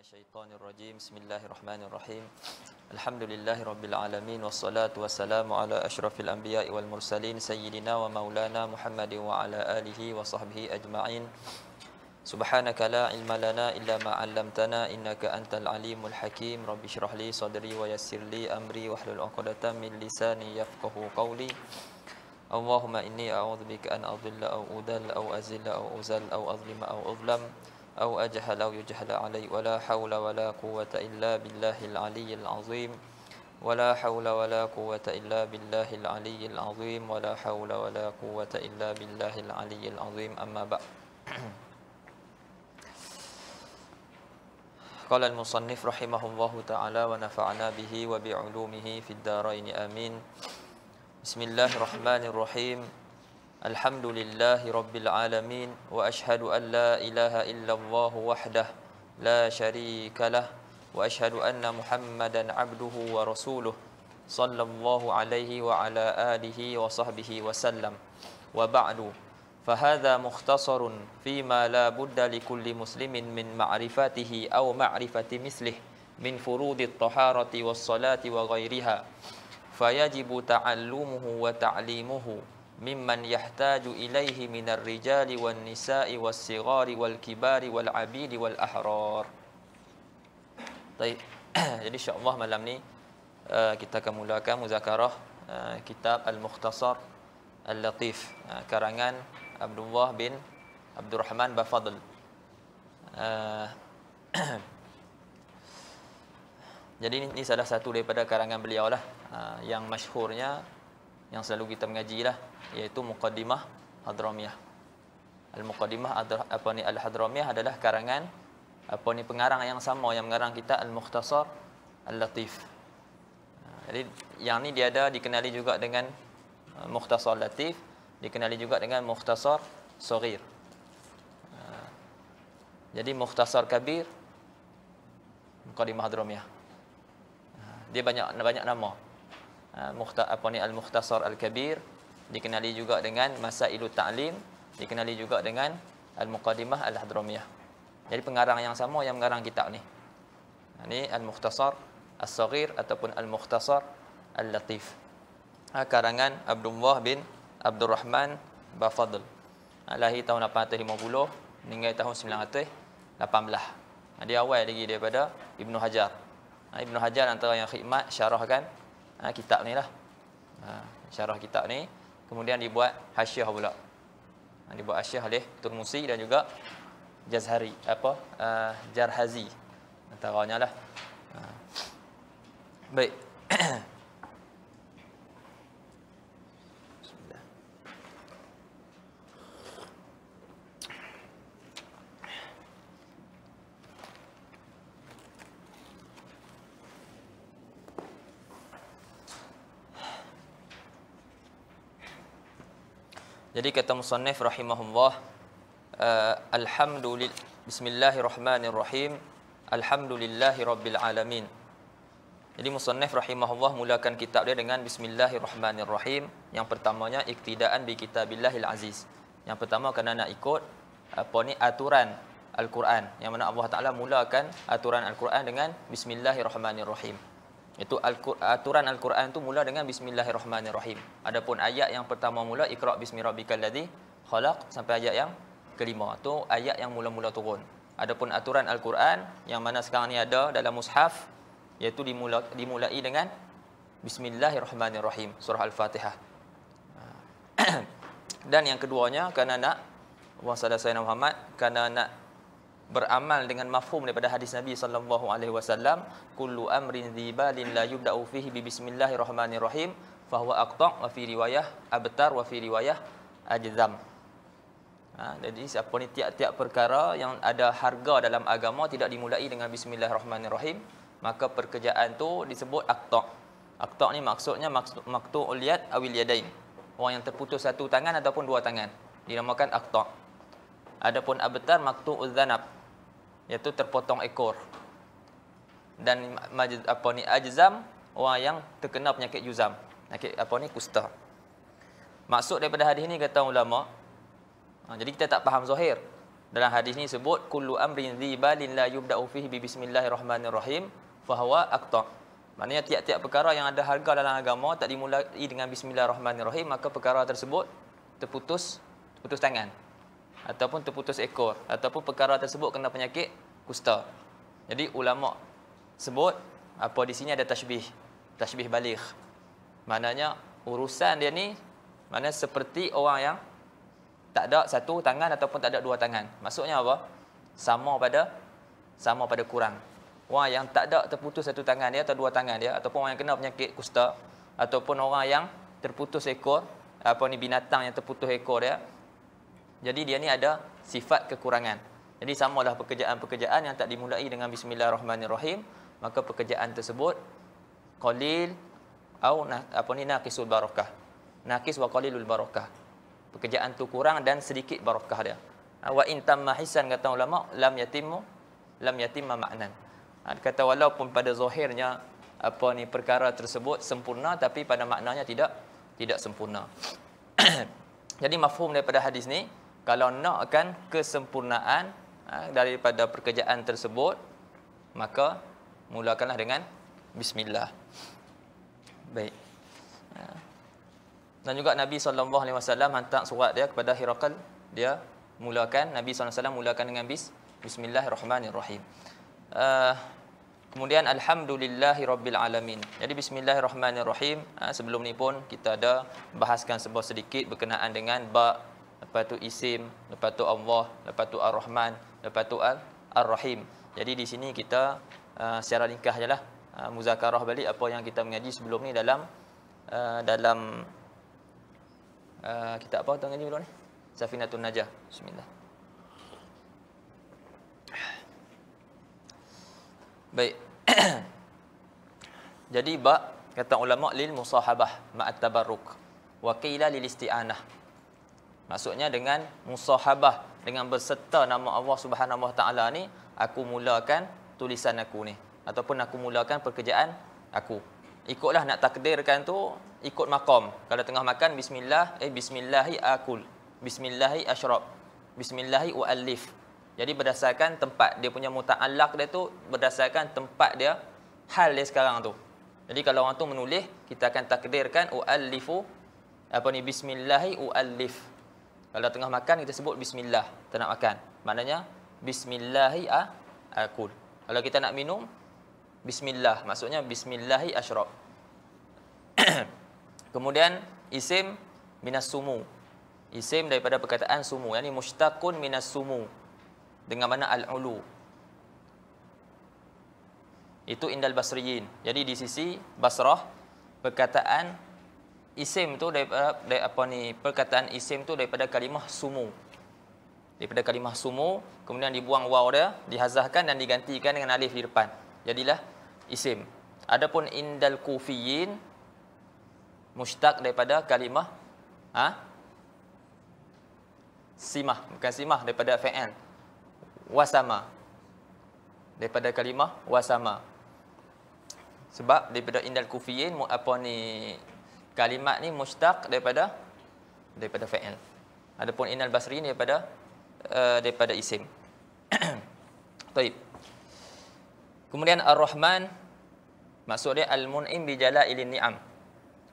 الشيطان الرجيم بسم الله الرحمن الرحيم الحمد لله رب العالمين والصلاة والسلام على أشرف الأنبياء والمرسلين سيدنا ومولانا محمد وعلى آله وصحبه أجمعين سبحانك لا علم لنا إلا ما علمتنا إنك أنت العليم الحكيم رب اشرح لي صدري ويسر لي أمري واحلل عقدة من لساني يفقه قولي اللهم إني أعوذ بك أن أضل أو أذل أو أزل أو أزل أو أظلم أو أظلم, أو أظلم أو أجهل أو يجهل علي ولا حول ولا قوة إلا بالله العلي العظيم ولا حول ولا قوة إلا بالله العلي العظيم ولا حول ولا قوة إلا بالله العلي العظيم أما بعد قال المصنف رحمه الله تعالى ونفعنا به وبعلومه في الدارين آمين بسم الله الرحمن الرحيم الحمد لله رب العالمين وأشهد أن لا إله إلا الله وحده لا شريك له وأشهد أن محمدا عبده ورسوله صلى الله عليه وعلى آله وصحبه وسلم وبعد فهذا مختصر فيما لا بد لكل مسلم من معرفته أو معرفة مثله من فروض الطهارة والصلاة وغيرها فيجب تعلمه وتعليمه mimman yahtaju ilaihi minar rijali wan nisa'i was sighari wal kibari wal abidi wal ahrar. Baik. Jadi insya-Allah malam ni uh, kita akan mulakan muzakarah uh, kitab Al Mukhtasar Al Latif uh, karangan Abdullah bin Abdul Rahman Bafadl. Uh, Jadi ini, salah satu daripada karangan beliau lah uh, yang masyhurnya yang selalu kita mengaji lah iaitu Muqaddimah Hadramiyah. Al-Muqaddimah apa ni Al-Hadramiyah adalah karangan apa ni pengarang yang sama yang mengarang kita Al-Mukhtasar Al-Latif. Ah, jadi yang ni dia ada dikenali juga dengan ah, Mukhtasar Latif, dikenali juga dengan Mukhtasar Sagir. Ah, jadi Mukhtasar Kabir Muqaddimah Hadramiyah. Dia banyak banyak nama. Ah, apa ni al-mukhtasar al-kabir dikenali juga dengan masailu ta'lim dikenali juga dengan al-muqaddimah al-hadramiyah jadi pengarang yang sama yang mengarang kitab ni ini ah, al-mukhtasar as-saghir ataupun al-mukhtasar al-latif ah, karangan Abdullah bin Abdul Rahman Bafadl lahi tahun 850 meninggal tahun 918 dia awal lagi daripada Ibnu Hajar Ibnu Hajar antara yang khidmat syarahkan ha, kitab ni lah. Ha, syarah kitab ni. Kemudian dibuat hasyah pula. Ha, dibuat hasyah oleh Turmusi dan juga Jazhari. Apa? Uh, Jarhazi. Antaranya lah. Ha. Baik. Jadi kata musannif rahimahullah uh, eh, alhamdulillah bismillahirrahmanirrahim alhamdulillahirabbilalamin. Jadi musannif rahimahullah mulakan kitab dia dengan bismillahirrahmanirrahim yang pertamanya iktidaan bi kitabillahil aziz. Yang pertama kena nak ikut eh, apa ni aturan Al-Quran yang mana Allah Taala mulakan aturan Al-Quran dengan bismillahirrahmanirrahim. Itu aturan Al-Quran tu mula dengan Bismillahirrahmanirrahim. Adapun ayat yang pertama mula Iqra bismi rabbikal ladzi khalaq sampai ayat yang kelima. Tu ayat yang mula-mula turun. Adapun aturan Al-Quran yang mana sekarang ni ada dalam mushaf iaitu dimula, dimulai dengan Bismillahirrahmanirrahim surah Al-Fatihah. Dan yang keduanya kerana nak Wassalamualaikum warahmatullahi wabarakatuh. Kerana nak beramal dengan mafhum daripada hadis Nabi sallallahu alaihi wasallam kullu amrin dhibalin la yubda'u fihi bi bismillahirrahmanirrahim fa huwa aqta' wa fi riwayah abtar wa fi riwayah ajzam ha, jadi siapa ni tiap-tiap perkara yang ada harga dalam agama tidak dimulai dengan bismillahirrahmanirrahim maka pekerjaan tu disebut aqta' aqta' ni maksudnya maqtu' uliyat awil yadain orang yang terputus satu tangan ataupun dua tangan dinamakan aqta' Adapun abtar maktu uzanab iaitu terpotong ekor dan apa ni ajzam orang yang terkena penyakit juzam penyakit apa ni kusta maksud daripada hadis ni kata ulama ha, jadi kita tak faham zahir dalam hadis ni sebut kullu amrin dhibalin la yubda'u fihi bi bismillahirrahmanirrahim fahuwa aqta maknanya tiap-tiap perkara yang ada harga dalam agama tak dimulai dengan bismillahirrahmanirrahim maka perkara tersebut terputus terputus tangan ataupun terputus ekor ataupun perkara tersebut kena penyakit kusta. Jadi ulama sebut apa di sini ada tashbih, tashbih baligh. Maknanya urusan dia ni mana seperti orang yang tak ada satu tangan ataupun tak ada dua tangan. Maksudnya apa? Sama pada sama pada kurang. Orang yang tak ada terputus satu tangan dia atau dua tangan dia ataupun orang yang kena penyakit kusta ataupun orang yang terputus ekor apa ni binatang yang terputus ekor dia jadi dia ni ada sifat kekurangan. Jadi samalah pekerjaan-pekerjaan yang tak dimulai dengan bismillahirrahmanirrahim, maka pekerjaan tersebut qalil au apa ni naqisul barakah. Naqis wa qalilul barakah. Pekerjaan tu kurang dan sedikit barakah dia. Ha, wa in tamma hisan kata ulama lam yatimu lam yatimma ma'nan. Ha, kata walaupun pada zahirnya apa ni perkara tersebut sempurna tapi pada maknanya tidak tidak sempurna. Jadi mafhum daripada hadis ni kalau nakkan kesempurnaan ha, daripada pekerjaan tersebut maka mulakanlah dengan bismillah baik ha. dan juga Nabi saw. alaihi wasallam hantar surat dia kepada Hiraqal dia mulakan Nabi saw. mulakan dengan bis bismillahirrahmanirrahim uh, kemudian alhamdulillahirabbil alamin jadi bismillahirrahmanirrahim uh, sebelum ni pun kita ada bahaskan sebuah sedikit berkenaan dengan ba lepas tu isim, lepas tu Allah, lepas tu Ar-Rahman, lepas tu Ar-Rahim. Jadi di sini kita uh, secara ringkas jelah uh, muzakarah balik apa yang kita mengaji sebelum ni dalam uh, dalam uh, kita apa tu mengaji sebelum ni? Safinatun Najah. Bismillah. Baik. Jadi bab kata ulama lil musahabah ma'at tabarruk wa qila lil isti'anah Maksudnya dengan musahabah dengan berserta nama Allah Subhanahu Wa Taala ni aku mulakan tulisan aku ni ataupun aku mulakan pekerjaan aku. Ikutlah nak takdirkan tu ikut makam. Kalau tengah makan bismillah eh bismillahi akul. Bismillahi asyrab. Bismillahi uallif. Jadi berdasarkan tempat dia punya muta'allaq dia tu berdasarkan tempat dia hal dia sekarang tu. Jadi kalau orang tu menulis kita akan takdirkan uallifu apa ni bismillahi uallif. Kalau tengah makan kita sebut bismillah tengah makan. Maknanya bismillahi akul. Kalau kita nak minum bismillah maksudnya bismillahi asyrab. Kemudian isim minas sumu. Isim daripada perkataan sumu yakni mushtaqun minas sumu dengan mana al-ulu. Itu indal basriyin. Jadi di sisi Basrah perkataan isim tu daripada dari apa ni perkataan isim tu daripada kalimah sumu daripada kalimah sumu kemudian dibuang waw dia dihazahkan dan digantikan dengan alif di depan jadilah isim adapun indal kufiyin mushtaq daripada kalimah ha simah bukan simah daripada fa'al wasama daripada kalimah wasama sebab daripada indal kufiyin apa ni kalimat ni mustaq daripada daripada fa'il. Adapun inal basri ni daripada uh, daripada isim. Baik. Kemudian Ar-Rahman maksud dia al-mun'im bi jala'ilin ni'am.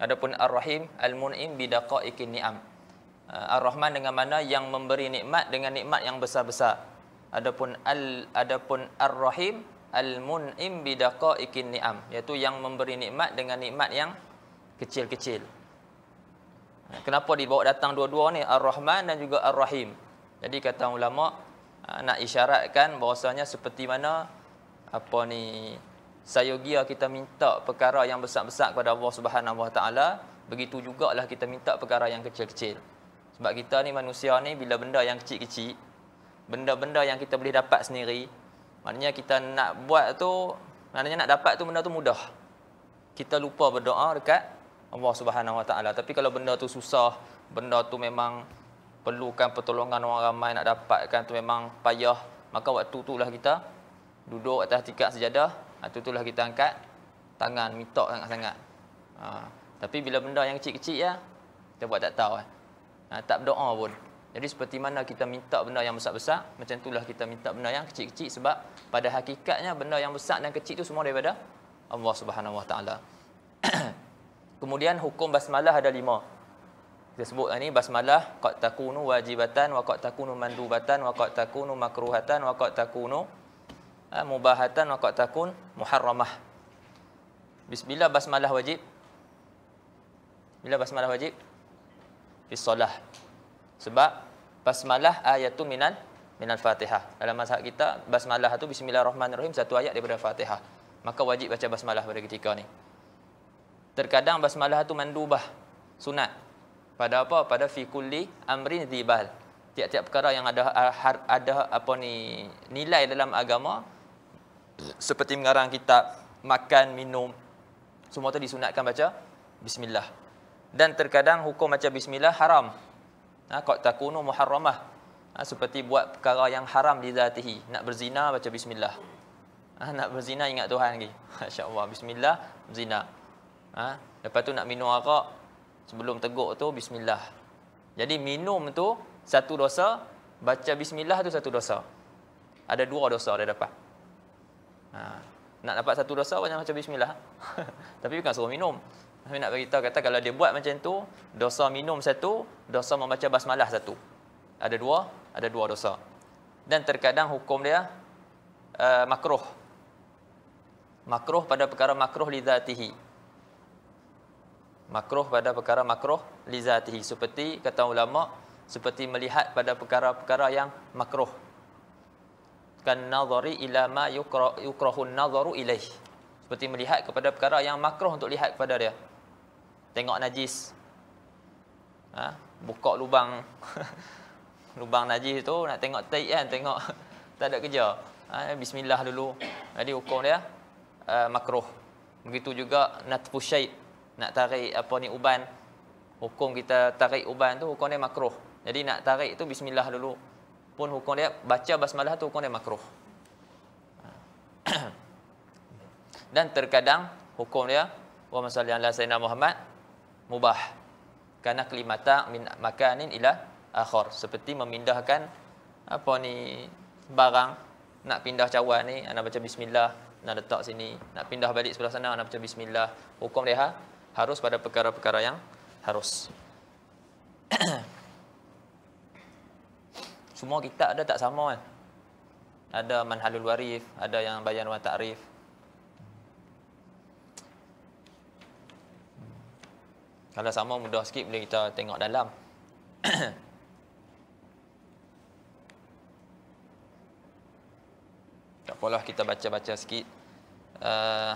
Adapun Ar-Rahim al-mun'im bi daqa'ikin ni'am. Uh, Ar-Rahman dengan mana yang memberi nikmat dengan nikmat yang besar-besar. Adapun al adapun Ar-Rahim al-mun'im bi daqa'ikin ni'am iaitu yang memberi nikmat dengan nikmat yang kecil-kecil. Kenapa dibawa datang dua-dua ni Ar-Rahman dan juga Ar-Rahim. Jadi kata ulama ah, nak isyaratkan bahawasanya seperti mana apa ni sayogia kita minta perkara yang besar-besar kepada Allah Subhanahu Wa Taala, begitu jugalah kita minta perkara yang kecil-kecil. Sebab kita ni manusia ni bila benda yang kecil-kecil, benda-benda yang kita boleh dapat sendiri, maknanya kita nak buat tu, maknanya nak dapat tu benda tu mudah. Kita lupa berdoa dekat Allah Subhanahu Wa Taala. Tapi kalau benda tu susah, benda tu memang perlukan pertolongan orang ramai nak dapatkan tu memang payah. Maka waktu tu lah kita duduk atas tikar sejadah. Waktu tu lah kita angkat tangan, minta sangat-sangat. Ha. Tapi bila benda yang kecil-kecil ya, kita buat tak tahu. Eh. Ha. Tak berdoa pun. Jadi seperti mana kita minta benda yang besar-besar, macam itulah kita minta benda yang kecil-kecil sebab pada hakikatnya benda yang besar dan kecil itu semua daripada Allah Subhanahu Wa Taala. Kemudian hukum basmalah ada lima. Kita sebut lah ni basmalah qad takunu wajibatan wa qad takunu mandubatan wa qad takunu makruhatan wa qad takunu ha, mubahatan wa qad takun muharramah. Bismillah basmalah wajib. Bila basmalah wajib? Fi solah. Sebab basmalah ayatun minan minal Fatihah. Dalam mazhab kita basmalah tu bismillahirrahmanirrahim satu ayat daripada Fatihah. Maka wajib baca basmalah pada ketika ni. Terkadang basmalah tu mandu sunat. Pada apa? Pada fi kulli amrin dhibal. Tiap-tiap perkara yang ada ah, ada apa ni nilai dalam agama seperti mengarang kitab, makan, minum semua tu disunatkan baca bismillah. Dan terkadang hukum macam bismillah haram. Ha, kot takunu muharramah. Ha, seperti buat perkara yang haram di zatihi. Nak berzina, baca bismillah. Ha, nak berzina, ingat Tuhan lagi. Masya Allah, bismillah, berzina. Ha? Lepas tu nak minum arak sebelum teguk tu bismillah. Jadi minum tu satu dosa, baca bismillah tu satu dosa. Ada dua dosa dia dapat. Ha. Nak dapat satu dosa banyak macam bismillah. Tapi bukan suruh minum. Saya nak beritahu kata kalau dia buat macam tu, dosa minum satu, dosa membaca basmalah satu. Ada dua, ada dua dosa. Dan terkadang hukum dia uh, makruh. Makruh pada perkara makruh lidatihi makruh pada perkara makruh lizatihi seperti kata ulama seperti melihat pada perkara-perkara yang makruh kan nadhari ila ma yukrahun nadharu ilaih seperti melihat kepada perkara yang makruh untuk lihat kepada dia tengok najis ha? buka lubang lubang najis tu nak tengok tai kan tengok tak ada kerja ha? bismillah dulu jadi hukum dia uh, makruh begitu juga natfu syait nak tarik apa ni uban hukum kita tarik uban tu hukum dia makruh jadi nak tarik tu bismillah dulu pun hukum dia baca basmalah tu hukum dia makruh dan terkadang hukum dia wa masalli ala sayyidina Muhammad mubah kerana kelimata min makanin ila akhir seperti memindahkan apa ni barang nak pindah cawan ni anda baca bismillah nak letak sini nak pindah balik sebelah sana anda baca bismillah hukum dia ha, harus pada perkara-perkara yang harus. Semua kita ada tak sama kan? Ada manhalul warif, ada yang bayan wa ta'rif. Kalau sama mudah sikit boleh kita tengok dalam. tak apalah kita baca-baca sikit. Uh,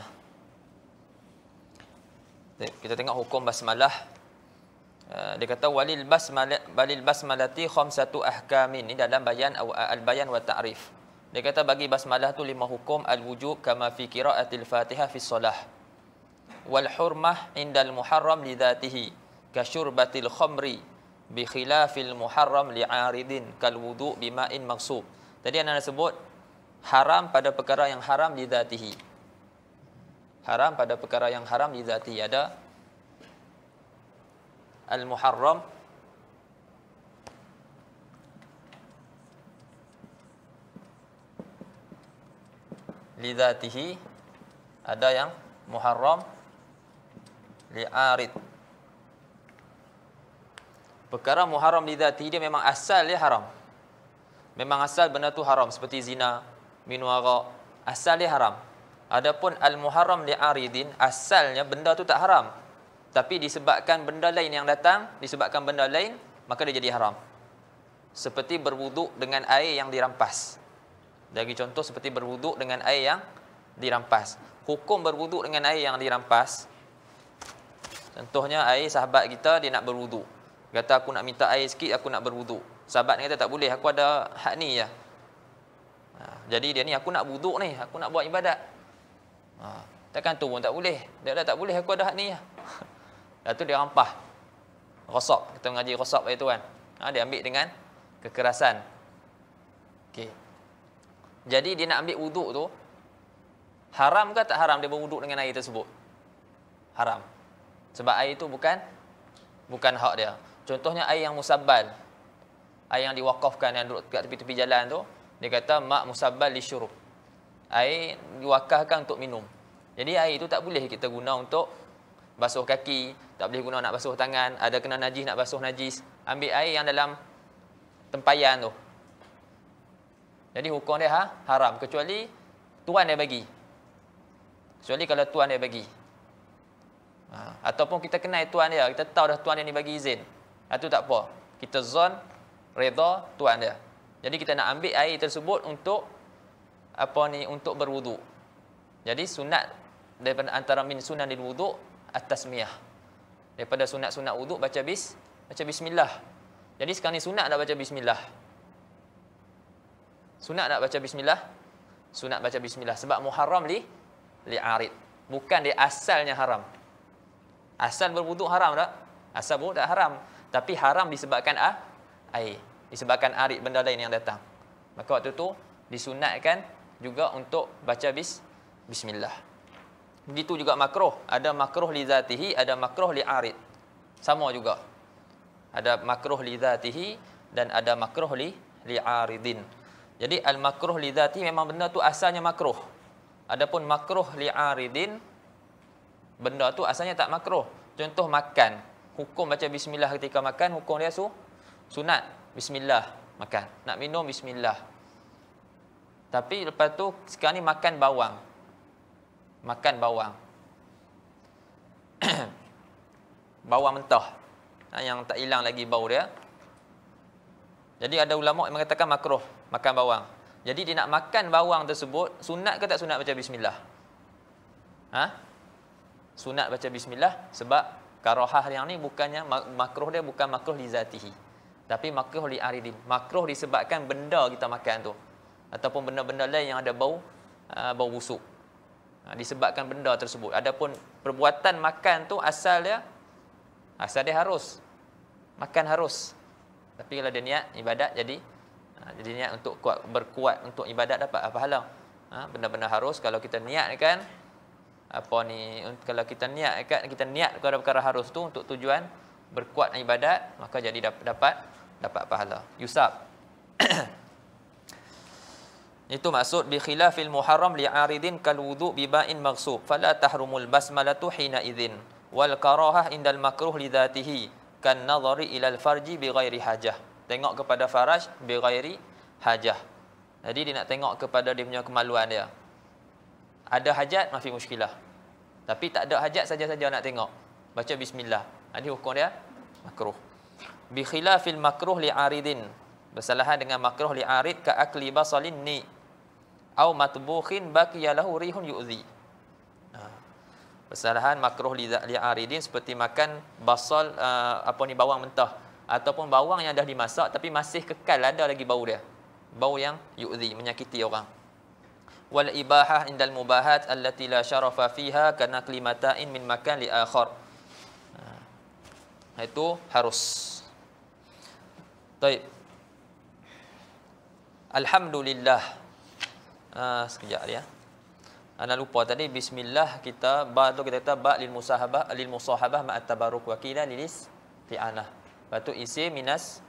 kita tengok hukum basmalah eh, dia kata walil basmalah balil basmalati khamsatu ahkam ini dalam bayan al bayan wa ta'rif dia kata bagi basmalah tu lima hukum al wujub kama fi qiraatil fatihah fi solah wal hurmah indal muharram li dhatihi kasyurbatil khamri bi khilafil muharram li aridin kal wudu bima'in maghsub tadi anda sebut haram pada perkara yang haram li dhatihi haram pada perkara yang haram di zati ada al muharram lidatihi ada yang muharram li'arid perkara muharram lidatihi dia memang asal dia haram memang asal benda tu haram seperti zina minum arak asal dia haram Adapun al-muharram aridin asalnya benda tu tak haram. Tapi disebabkan benda lain yang datang, disebabkan benda lain, maka dia jadi haram. Seperti berwuduk dengan air yang dirampas. Lagi contoh seperti berwuduk dengan air yang dirampas. Hukum berwuduk dengan air yang dirampas. Contohnya air sahabat kita dia nak berwuduk. Kata aku nak minta air sikit, aku nak berwuduk. Sahabat ni kata tak boleh, aku ada hak ni Ya. Ha, jadi dia ni aku nak wuduk ni, aku nak buat ibadat. Ha. Takkan tu pun tak boleh. Dia dah tak boleh aku ada hak ni. Lepas tu dia rampah. Rosop. Kita mengaji rosop ayat kan. Ha. Dia ambil dengan kekerasan. Okey. Jadi dia nak ambil wuduk tu. Haram ke tak haram dia berwuduk dengan air tersebut? Haram. Sebab air tu bukan bukan hak dia. Contohnya air yang musabbal. Air yang diwakafkan yang duduk dekat tepi-tepi jalan tu, dia kata mak musabbal li syurub air diwakafkan untuk minum. Jadi air itu tak boleh kita guna untuk basuh kaki, tak boleh guna nak basuh tangan, ada kena najis nak basuh najis. Ambil air yang dalam tempayan tu. Jadi hukum dia ha? haram kecuali tuan dia bagi. Kecuali kalau tuan dia bagi. Ha. ataupun kita kenal tuan dia, kita tahu dah tuan dia ni bagi izin. Itu ha, tak apa. Kita zon redha tuan dia. Jadi kita nak ambil air tersebut untuk apa ni untuk berwuduk. Jadi sunat daripada antara min sunan di wuduk at-tasmiyah. Daripada sunat-sunat wuduk baca bis baca bismillah. Jadi sekarang ni sunat nak baca bismillah. Sunat nak baca bismillah. Sunat baca bismillah sebab muharram li li arid. Bukan dia asalnya haram. Asal berwuduk haram tak? Asal berwuduk tak haram. Tapi haram disebabkan ah, air. Disebabkan arid benda lain yang datang. Maka waktu tu disunatkan juga untuk baca bis bismillah. Begitu juga makruh, ada makruh li zatihi, ada makruh li arid. Sama juga. Ada makruh li zatihi dan ada makruh li li aridin. Jadi al makruh li zatihi memang benda tu asalnya makruh. Adapun makruh li aridin benda tu asalnya tak makruh. Contoh makan, hukum baca bismillah ketika makan, hukum dia su sunat bismillah makan. Nak minum bismillah. Tapi lepas tu sekarang ni makan bawang. Makan bawang. bawang mentah. Ha, yang tak hilang lagi bau dia. Jadi ada ulama yang mengatakan makruh makan bawang. Jadi dia nak makan bawang tersebut sunat ke tak sunat baca bismillah? Ha? Sunat baca bismillah sebab karahah yang ni bukannya makruh dia bukan makruh li Tapi makruh li aridin. Makruh disebabkan benda kita makan tu ataupun benda-benda lain yang ada bau ah, bau busuk ah, disebabkan benda tersebut adapun perbuatan makan tu asal dia asal dia harus makan harus tapi kalau dia niat ibadat jadi ah, jadi niat untuk kuat berkuat untuk ibadat dapat pahala benda-benda harus kalau kita niat kan apa ni kalau kita niat kan kita niat kepada perkara harus tu untuk tujuan berkuat ibadat maka jadi dapat dapat pahala yusab Itu maksud bi khilafil muharram li aridin kal wudu bi ba'in maghsub fala tahrumul basmalatu hina idzin wal karahah indal makruh li dhatihi kan nadhari ila al farji bi ghairi hajah. Tengok kepada faraj bi ghairi hajah. Jadi dia nak tengok kepada dia punya kemaluan dia. Ada hajat mafi muskilah. Tapi tak ada hajat saja-saja nak tengok. Baca bismillah. Ini hukum dia makruh. Bi khilafil makruh li aridin. Bersalahan dengan makruh li arid ka akli basalin ni' au matbukhin baqiya lahu rihun yu'zi ha. kesalahan makruh li aridin seperti makan basal uh, apa ni bawang mentah ataupun bawang yang dah dimasak tapi masih kekal ada lagi bau dia bau yang yu'zi menyakiti orang wal ibahah indal mubahat allati la syarafa fiha kana klimatain min makan li akhar uh, itu harus baik alhamdulillah Ah sekejap ya. Ana ah. ah, lupa tadi bismillah kita ba tu kita kata ba lil musahabah lil musahabah ma at-tabaruk wa kila lilis fi anah. Batu isi minas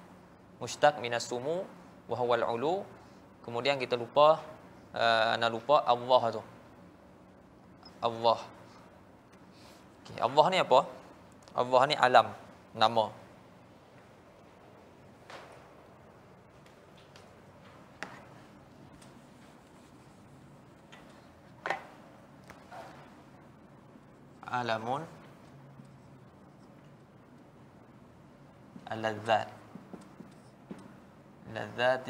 mushtaq minas sumu wa huwal ulu. Kemudian kita lupa uh, ah, ana lupa Allah tu. Allah. Okay, Allah ni apa? Allah ni alam nama. ألم اللذات لذات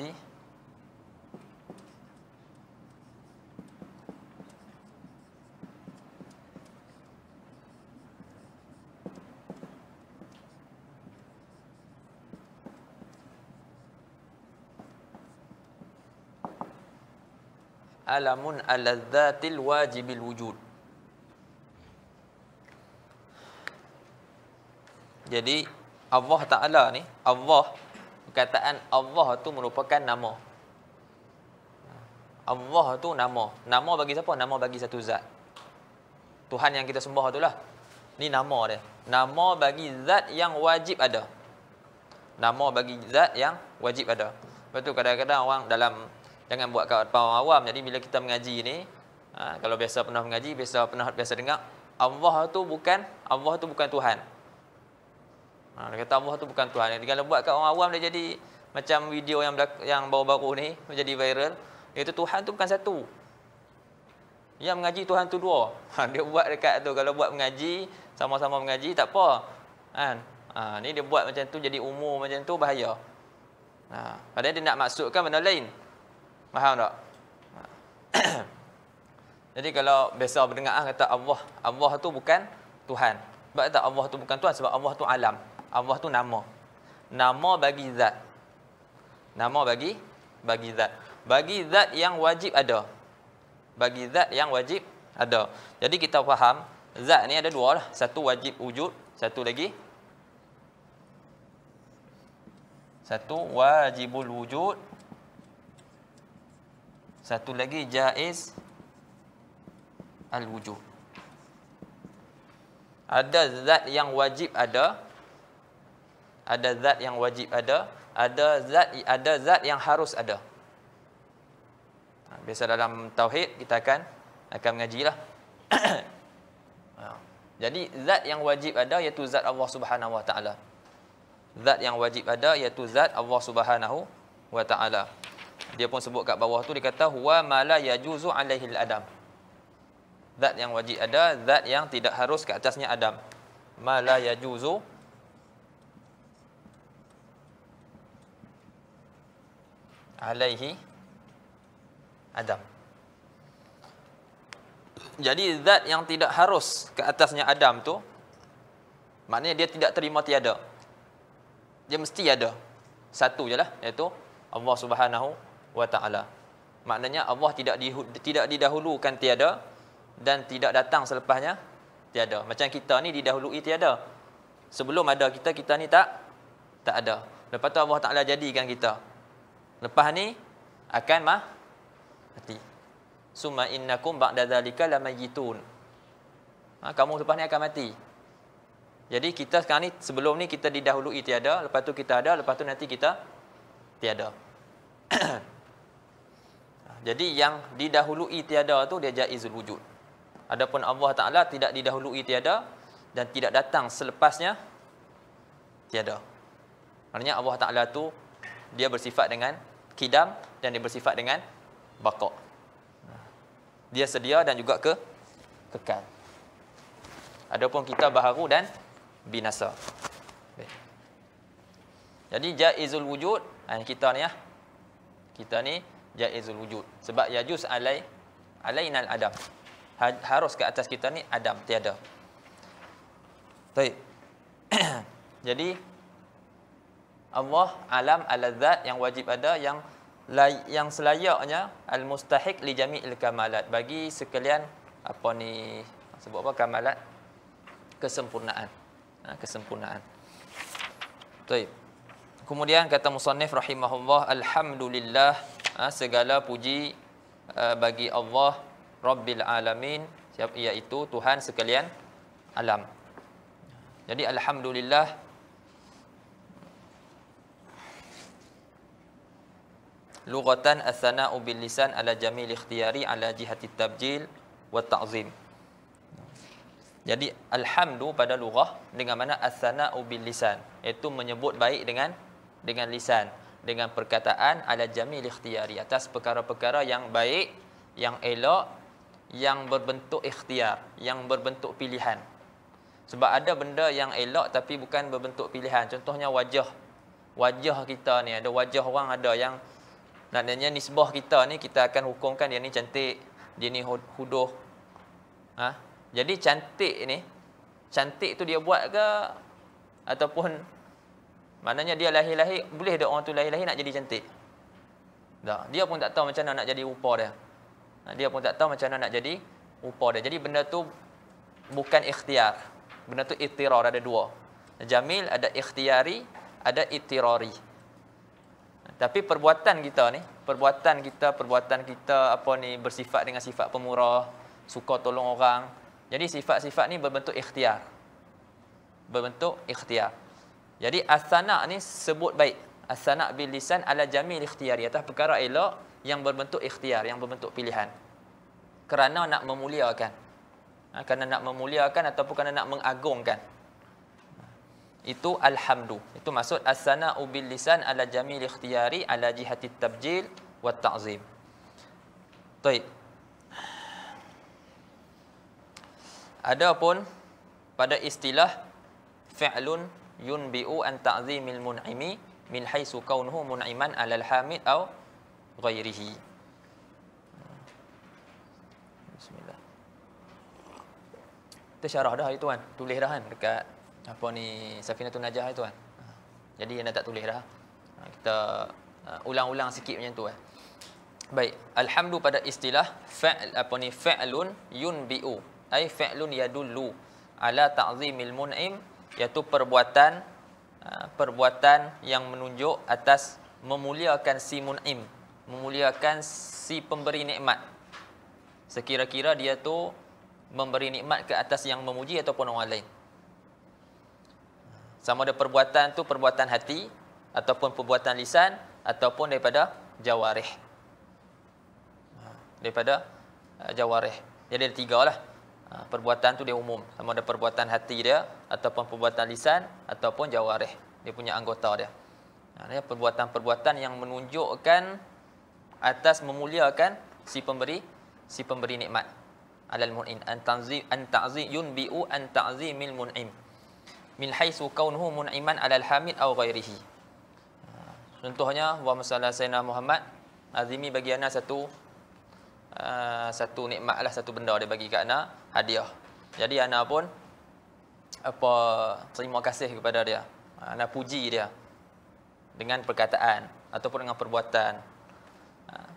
ألم اللذات الواجب الوجود Jadi Allah Ta'ala ni Allah Perkataan Allah tu merupakan nama Allah tu nama Nama bagi siapa? Nama bagi satu zat Tuhan yang kita sembah tu lah Ni nama dia Nama bagi zat yang wajib ada Nama bagi zat yang wajib ada Lepas tu kadang-kadang orang dalam Jangan buat kat orang awam Jadi bila kita mengaji ni ha, Kalau biasa pernah mengaji Biasa pernah biasa dengar Allah tu bukan Allah tu bukan Tuhan Ha, dia kata Allah tu bukan Tuhan. Dia kalau buatkan orang awam dia jadi macam video yang yang baru-baru ni menjadi viral. Iaitu Tuhan tu bukan satu. Yang mengaji Tuhan tu dua. Ha, dia buat dekat tu. Kalau buat mengaji, sama-sama mengaji, tak apa. Kan? Ha, ni dia buat macam tu, jadi umur macam tu, bahaya. Ha, padahal dia nak maksudkan benda lain. Faham tak? Ha. jadi kalau biasa berdengar, ah, kata Allah Allah tu bukan Tuhan. Sebab tak Allah tu bukan Tuhan? Sebab Allah tu alam. Allah tu nama. Nama bagi zat. Nama bagi bagi zat. Bagi zat yang wajib ada. Bagi zat yang wajib ada. Jadi kita faham zat ni ada dua lah. Satu wajib wujud, satu lagi satu wajibul wujud satu lagi jaiz al wujud ada zat yang wajib ada ada zat yang wajib ada, ada zat ada zat yang harus ada. Ha, biasa dalam tauhid kita akan akan mengajilah. Ha, jadi zat yang wajib ada iaitu zat Allah Subhanahu Wa Taala. Zat yang wajib ada iaitu zat Allah Subhanahu Wa Taala. Dia pun sebut kat bawah tu dia kata huwa mala yajuzu alaihi adam. Zat yang wajib ada, zat yang tidak harus ke atasnya Adam. Mala yajuzu alaihi Adam. Jadi zat yang tidak harus ke atasnya Adam tu maknanya dia tidak terima tiada. Dia mesti ada. Satu jelah iaitu Allah Subhanahu wa taala. Maknanya Allah tidak di, tidak didahulukan tiada dan tidak datang selepasnya tiada. Macam kita ni didahului tiada. Sebelum ada kita kita ni tak tak ada. Lepas tu Allah Taala jadikan kita. Lepas ni akan mah mati. Summa innakum ba'da zalika lamayitun. Ha, kamu lepas ni akan mati. Jadi kita sekarang ni sebelum ni kita didahului tiada, lepas tu kita ada, lepas tu nanti kita tiada. Jadi yang didahului tiada tu dia jaizul wujud. Adapun Allah Taala tidak didahului tiada dan tidak datang selepasnya tiada. Maknanya Allah Taala tu dia bersifat dengan kidam dan dia bersifat dengan bakok. Dia sedia dan juga ke kekal. Adapun kita baharu dan binasa. Jadi jaizul wujud ah, kita ni ah. Kita ni jaizul wujud sebab yajus alai alainal adam. Ha, harus ke atas kita ni adam tiada. Baik. Jadi Allah alam al-zat yang wajib ada yang yang selayaknya al-mustahiq li jami'il kamalat bagi sekalian apa ni sebab apa kamalat kesempurnaan ha, kesempurnaan baik kemudian kata musannif rahimahullah alhamdulillah ha, segala puji ha, bagi Allah rabbil alamin iaitu Tuhan sekalian alam jadi alhamdulillah lughatan asana sanau bil lisan ala jamil ikhtiyari ala jihati tabjil wa ta'zim. Jadi alhamdu pada lughah dengan mana asana sanau bil lisan iaitu menyebut baik dengan dengan lisan dengan perkataan ala jamil ikhtiyari atas perkara-perkara yang baik yang elok yang berbentuk ikhtiar yang berbentuk pilihan sebab ada benda yang elok tapi bukan berbentuk pilihan contohnya wajah wajah kita ni ada wajah orang ada yang Maknanya nisbah kita ni kita akan hukumkan dia ni cantik, dia ni huduh. Ha? Jadi cantik ni cantik tu dia buat ke ataupun maknanya dia lahir-lahir boleh dak orang tu lahir-lahir nak jadi cantik? Tak. Dia pun tak tahu macam mana nak jadi rupa dia. Ha, dia pun tak tahu macam mana nak jadi rupa dia. Jadi benda tu bukan ikhtiar. Benda tu itirar ada dua. Jamil ada ikhtiari, ada itirari. Tapi perbuatan kita ni, perbuatan kita, perbuatan kita apa ni bersifat dengan sifat pemurah, suka tolong orang. Jadi sifat-sifat ni berbentuk ikhtiar. Berbentuk ikhtiar. Jadi asana ni sebut baik. Asana bil lisan ala jamil ikhtiar. iaitu perkara elok yang berbentuk ikhtiar, yang berbentuk pilihan. Kerana nak memuliakan. Ha, kerana nak memuliakan ataupun kerana nak mengagungkan itu alhamdu itu maksud asana ubil lisan ala jamil ikhtiyari ala jihati tabjil wa ta'zim baik adapun pada istilah fi'lun yunbi'u an ta'zimil mun'imi min haitsu kaunuhu mun'iman ala alhamid au ghairihi bismillah tersyarah dah itu kan tulis dah kan dekat apa ni Safinatun Najah tu kan. Jadi yang dah tak tulis dah. Ha, kita ha, ulang-ulang sikit macam tu eh. Baik, alhamdu pada istilah fa'l apa ni fa'lun yunbi'u. Ai fa'lun yadullu ala ta'zimil mun'im iaitu perbuatan perbuatan yang menunjuk atas memuliakan si mun'im, memuliakan si pemberi nikmat. Sekira-kira dia tu memberi nikmat ke atas yang memuji ataupun orang lain. Sama ada perbuatan tu perbuatan hati ataupun perbuatan lisan ataupun daripada jawarih. Ha, daripada uh, jawarih. Jadi ada tiga lah. Ha, perbuatan tu dia umum. Sama ada perbuatan hati dia ataupun perbuatan lisan ataupun jawarih. Dia punya anggota dia. Ha, Ini perbuatan-perbuatan yang menunjukkan atas memuliakan si pemberi si pemberi nikmat. Alal mun'in an tanzi an ta'zi yunbi'u an ta'zimil mun'im min haitsu kaunuhu mun'iman 'alal hamid aw ghairihi. Contohnya wa masala Sayyidina Muhammad azimi bagi ana satu uh, satu nikmat lah satu benda dia bagi kat ana hadiah. Jadi ana pun apa terima kasih kepada dia. Ana puji dia dengan perkataan ataupun dengan perbuatan. Uh,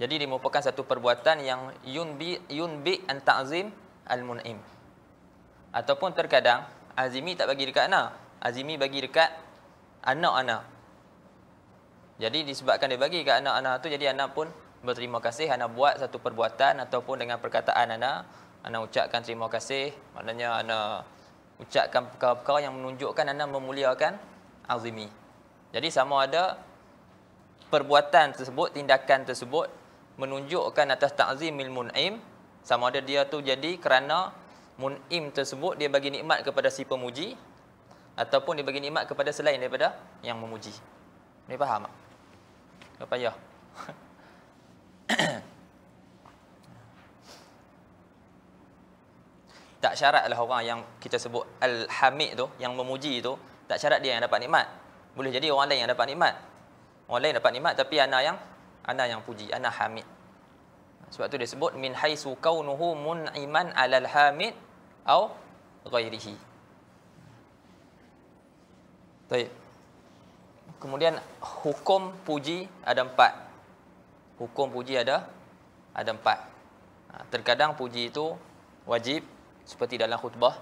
jadi dia merupakan satu perbuatan yang yunbi yunbi an ta'zim al-mun'im. Ataupun terkadang Azimi tak bagi dekat anak, Azimi bagi dekat anak anak. Jadi disebabkan dia bagi dekat anak anak tu, jadi anak pun berterima kasih. anak buat satu perbuatan ataupun dengan perkataan anak anak ucapkan terima kasih. Maknanya anak ucapkan perkara-perkara yang menunjukkan anak memuliakan Azimi. Jadi sama ada perbuatan tersebut, tindakan tersebut menunjukkan atas ta'zimil mun'im. Sama ada dia tu jadi kerana mun'im tersebut dia bagi nikmat kepada si pemuji ataupun dia bagi nikmat kepada selain daripada yang memuji. Ni faham tak? Tak payah. tak syaratlah orang yang kita sebut al-hamid tu, yang memuji tu, tak syarat dia yang dapat nikmat. Boleh jadi orang lain yang dapat nikmat. Orang lain dapat nikmat tapi ana yang ana yang puji, ana hamid. Sebab tu dia sebut min haisu kaunuhu mun'iman alal hamid atau ghairihi. Baik. Kemudian hukum puji ada empat. Hukum puji ada ada empat. Ha, terkadang puji itu wajib seperti dalam khutbah.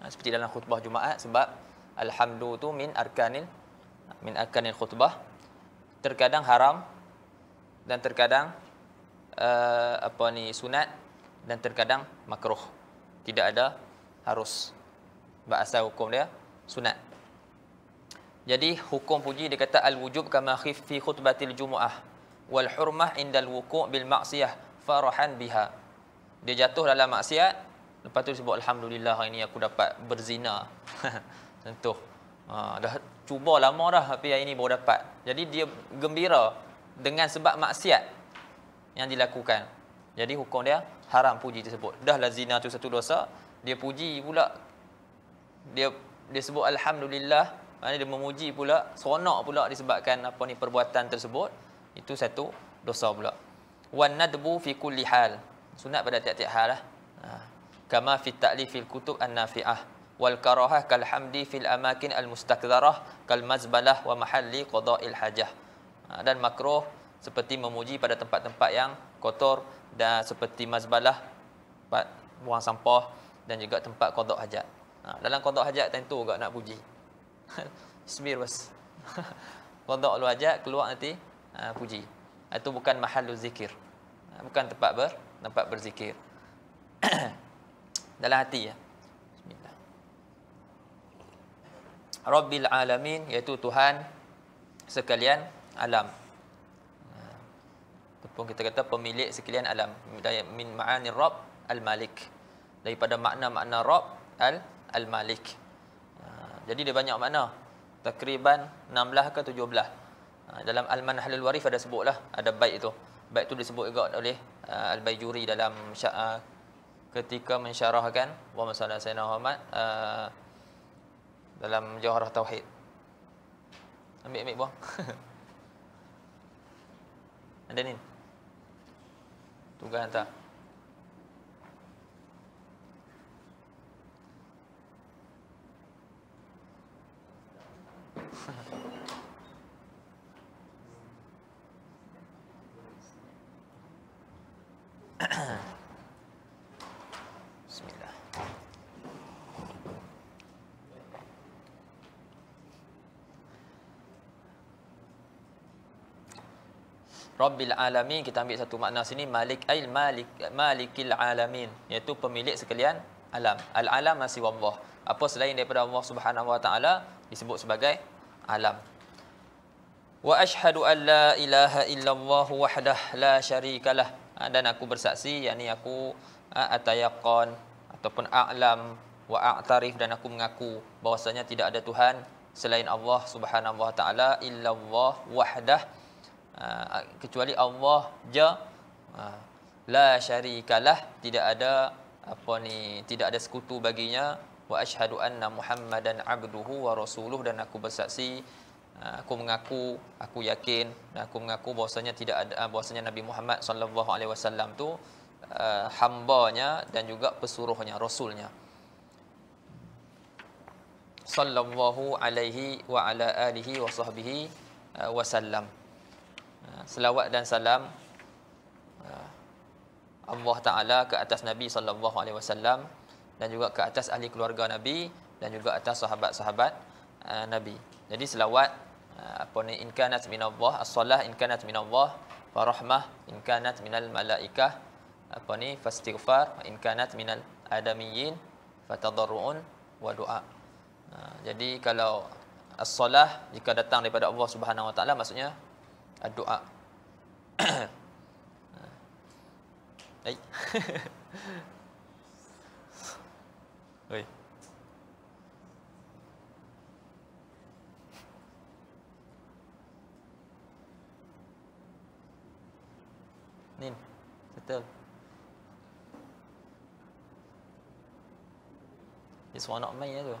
Ha, seperti dalam khutbah Jumaat sebab alhamdu tu min arkanil min arkanil khutbah. Terkadang haram dan terkadang uh, apa ni sunat dan terkadang makruh tidak ada harus bahasa hukum dia sunat jadi hukum puji dia kata al wujub kama khif fi khutbatil jumuah wal hurmah indal wuku' bil maksiyah farahan biha dia jatuh dalam maksiat lepas tu dia alhamdulillah hari ni aku dapat berzina Sentuh ha, dah cuba lama dah tapi hari ni baru dapat jadi dia gembira dengan sebab maksiat yang dilakukan jadi hukum dia haram puji tersebut. Dahlah zina tu satu dosa, dia puji pula. Dia dia sebut alhamdulillah, maknanya dia memuji pula, seronok pula disebabkan apa ni perbuatan tersebut. Itu satu dosa pula. Wan nadbu fi kulli hal. Sunat pada tiap-tiap hal lah. Ha. Kama fi ta'lif fil kutub an-nafi'ah wal karahah kal hamdi fil amakin al mustakdharah kal mazbalah wa mahalli qada'il hajah. Ha. dan makruh seperti memuji pada tempat-tempat yang kotor dan seperti mazbalah tempat buang sampah dan juga tempat kodok hajat. Ha, dalam kodok hajat tentu juga nak puji. Ismir was. kodok lu hajat keluar nanti ha, puji. Itu ha, bukan mahalu zikir. Ha, bukan tempat ber tempat berzikir. dalam hati ya. Bismillah. Rabbil alamin iaitu Tuhan sekalian alam. Pun kita kata pemilik sekalian alam. Min ma'ani Rabb al-Malik. Daripada makna-makna Rabb al-Malik. al ha, Jadi dia banyak makna. Takriban 16 ke 17. Ha, dalam Al-Manhalul Warif ada sebutlah. Ada baik itu. Baik itu disebut juga oleh ha, Al-Bayjuri dalam ketika mensyarahkan wa masalah Sayyidina Muhammad dalam Jawharah Tauhid. Ambil-ambil buah. Ada ni. Tunggu hantar. Ahem. Rabbil Alamin kita ambil satu makna sini Malik Ail Malik Malikil Alamin iaitu pemilik sekalian alam. Al Alam masih Allah. Apa selain daripada Allah Subhanahu Wa Taala disebut sebagai alam. Wa ashhadu an la ilaha illallah wahdah la syarikalah. Ha, dan aku bersaksi yakni aku ha, atayaqan ataupun a'lam wa a'tarif dan aku mengaku bahwasanya tidak ada tuhan selain Allah Subhanahu Wa Taala illallah wahdah Ah, kecuali Allah ja ah, ha, la syarikalah tidak ada apa ni tidak ada sekutu baginya wa asyhadu anna muhammadan abduhu wa rasuluh dan aku bersaksi ah, aku mengaku aku yakin dan aku mengaku bahasanya tidak ada bahasanya Nabi Muhammad sallallahu alaihi wasallam tu hamba-nya dan juga pesuruhnya rasulnya sallallahu alaihi wa ala alihi wa sahbihi wasallam selawat dan salam uh, Allah Taala ke atas Nabi sallallahu alaihi wasallam dan juga ke atas ahli keluarga Nabi dan juga atas sahabat-sahabat uh, Nabi. Jadi selawat uh, apa ni in kanat min as-salah in kanat min Allah wa rahmah in kanat min malaikah apa ni fastighfar in kanat min al-adamiyyin fatadarrun wa doa. jadi kalau as-salah jika datang daripada Allah Subhanahu wa taala maksudnya doa. Baik. Oi. Nin. Betul. This one not main ya eh, tu.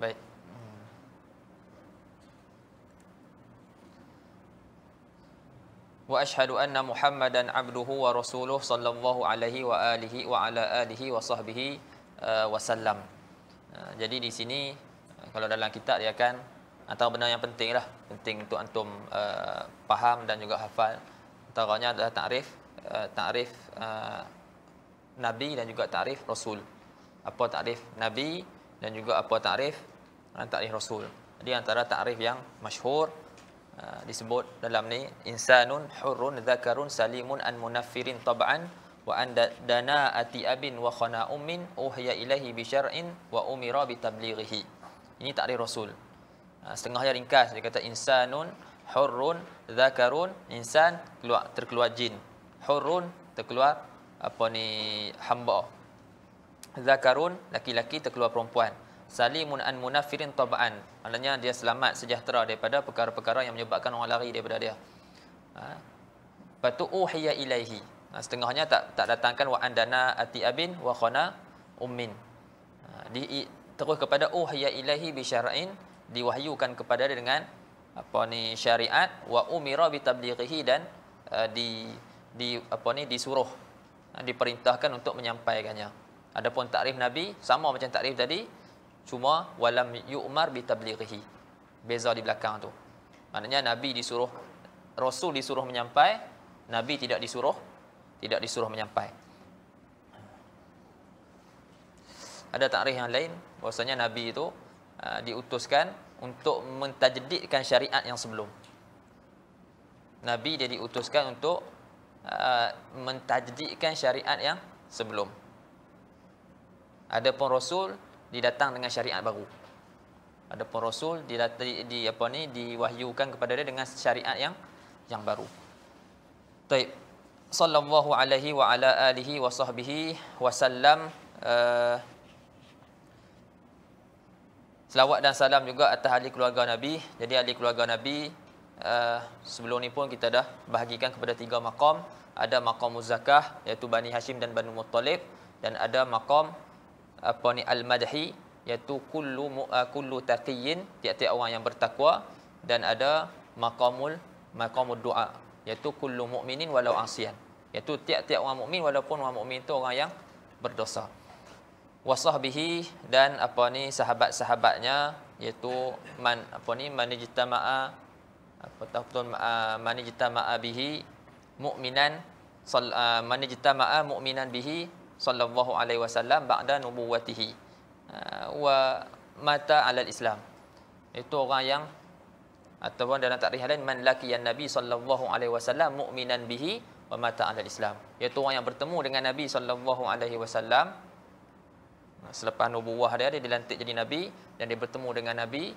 Baik. Wa ashhadu anna Muhammadan abduhu wa rasuluh sallallahu alaihi wa alihi wa ala alihi wa sahbihi eh, wa sallam. Eh, jadi di sini eh, kalau dalam kitab dia akan antara benda yang penting lah, penting untuk antum uh, faham dan juga hafal. Antaranya adalah takrif uh, takrif nabi dan juga takrif rasul. Apa takrif nabi dan juga apa takrif takrif rasul. Jadi antara takrif yang masyhur uh, disebut dalam ni insanun hurrun dzakarun salimun an munaffirin tab'an wa anda dana ati abin wa khana ummin uhya ilahi bi syar'in wa umira bi tablighihi. Ini takrif rasul. Uh, setengahnya ringkas dia kata insanun hurrun dzakarun insan keluar terkeluar jin. Hurrun terkeluar apa ni hamba. Zakarun laki-laki terkeluar perempuan salimun an munafirin taba'an. Maknanya dia selamat sejahtera daripada perkara-perkara yang menyebabkan orang lari daripada dia. Ha. Batu uhiya ilaihi. Ha, setengahnya tak tak datangkan wa andana ati abin wa khana ummin. Ha, di, terus kepada uhiya ilaihi bi syara'in diwahyukan kepada dia dengan apa ni syariat wa umira bi tablighihi dan uh, di di apa ni disuruh ha, diperintahkan untuk menyampaikannya. Adapun takrif Nabi sama macam takrif tadi cuma walam yu'mar bitablighihi beza di belakang tu maknanya nabi disuruh rasul disuruh menyampai nabi tidak disuruh tidak disuruh menyampai ada takrif yang lain bahwasanya nabi itu uh, diutuskan untuk mentajdidkan syariat yang sebelum nabi dia diutuskan untuk uh, mentajdidkan syariat yang sebelum adapun rasul Didatang dengan syariat baru ada pun rasul dia di, di apa ni diwahyukan kepada dia dengan syariat yang yang baru baik sallallahu alaihi wa ala alihi wa sahbihi wasallam uh, eh, selawat dan salam juga atas ahli keluarga nabi jadi ahli keluarga nabi uh, sebelum ni pun kita dah bahagikan kepada tiga makam ada makam muzakah iaitu bani hashim dan bani muttalib dan ada makam apa ni al-madhi iaitu kullu ah, kullu taqiyyin tiap-tiap orang yang bertakwa dan ada maqamul maqamud doa, iaitu kullu mukminin walau asian iaitu tiap-tiap orang mukmin walaupun orang mukmin itu orang yang berdosa wasahbihi dan apa ni sahabat-sahabatnya iaitu man apa ni manijtama'a apa tahu betul ah, manijtama'a bihi mukminan sal ah, manijtama'a mukminan bihi sallallahu alaihi wasallam ba'da nubuwwatihi ah, wa mata alal islam itu orang yang ataupun dalam takrih lain man laqiyan nabi sallallahu alaihi wasallam mu'minan bihi wa mata alal islam iaitu orang yang bertemu dengan nabi sallallahu alaihi wasallam selepas nubuwah dia dia dilantik jadi nabi dan dia bertemu dengan nabi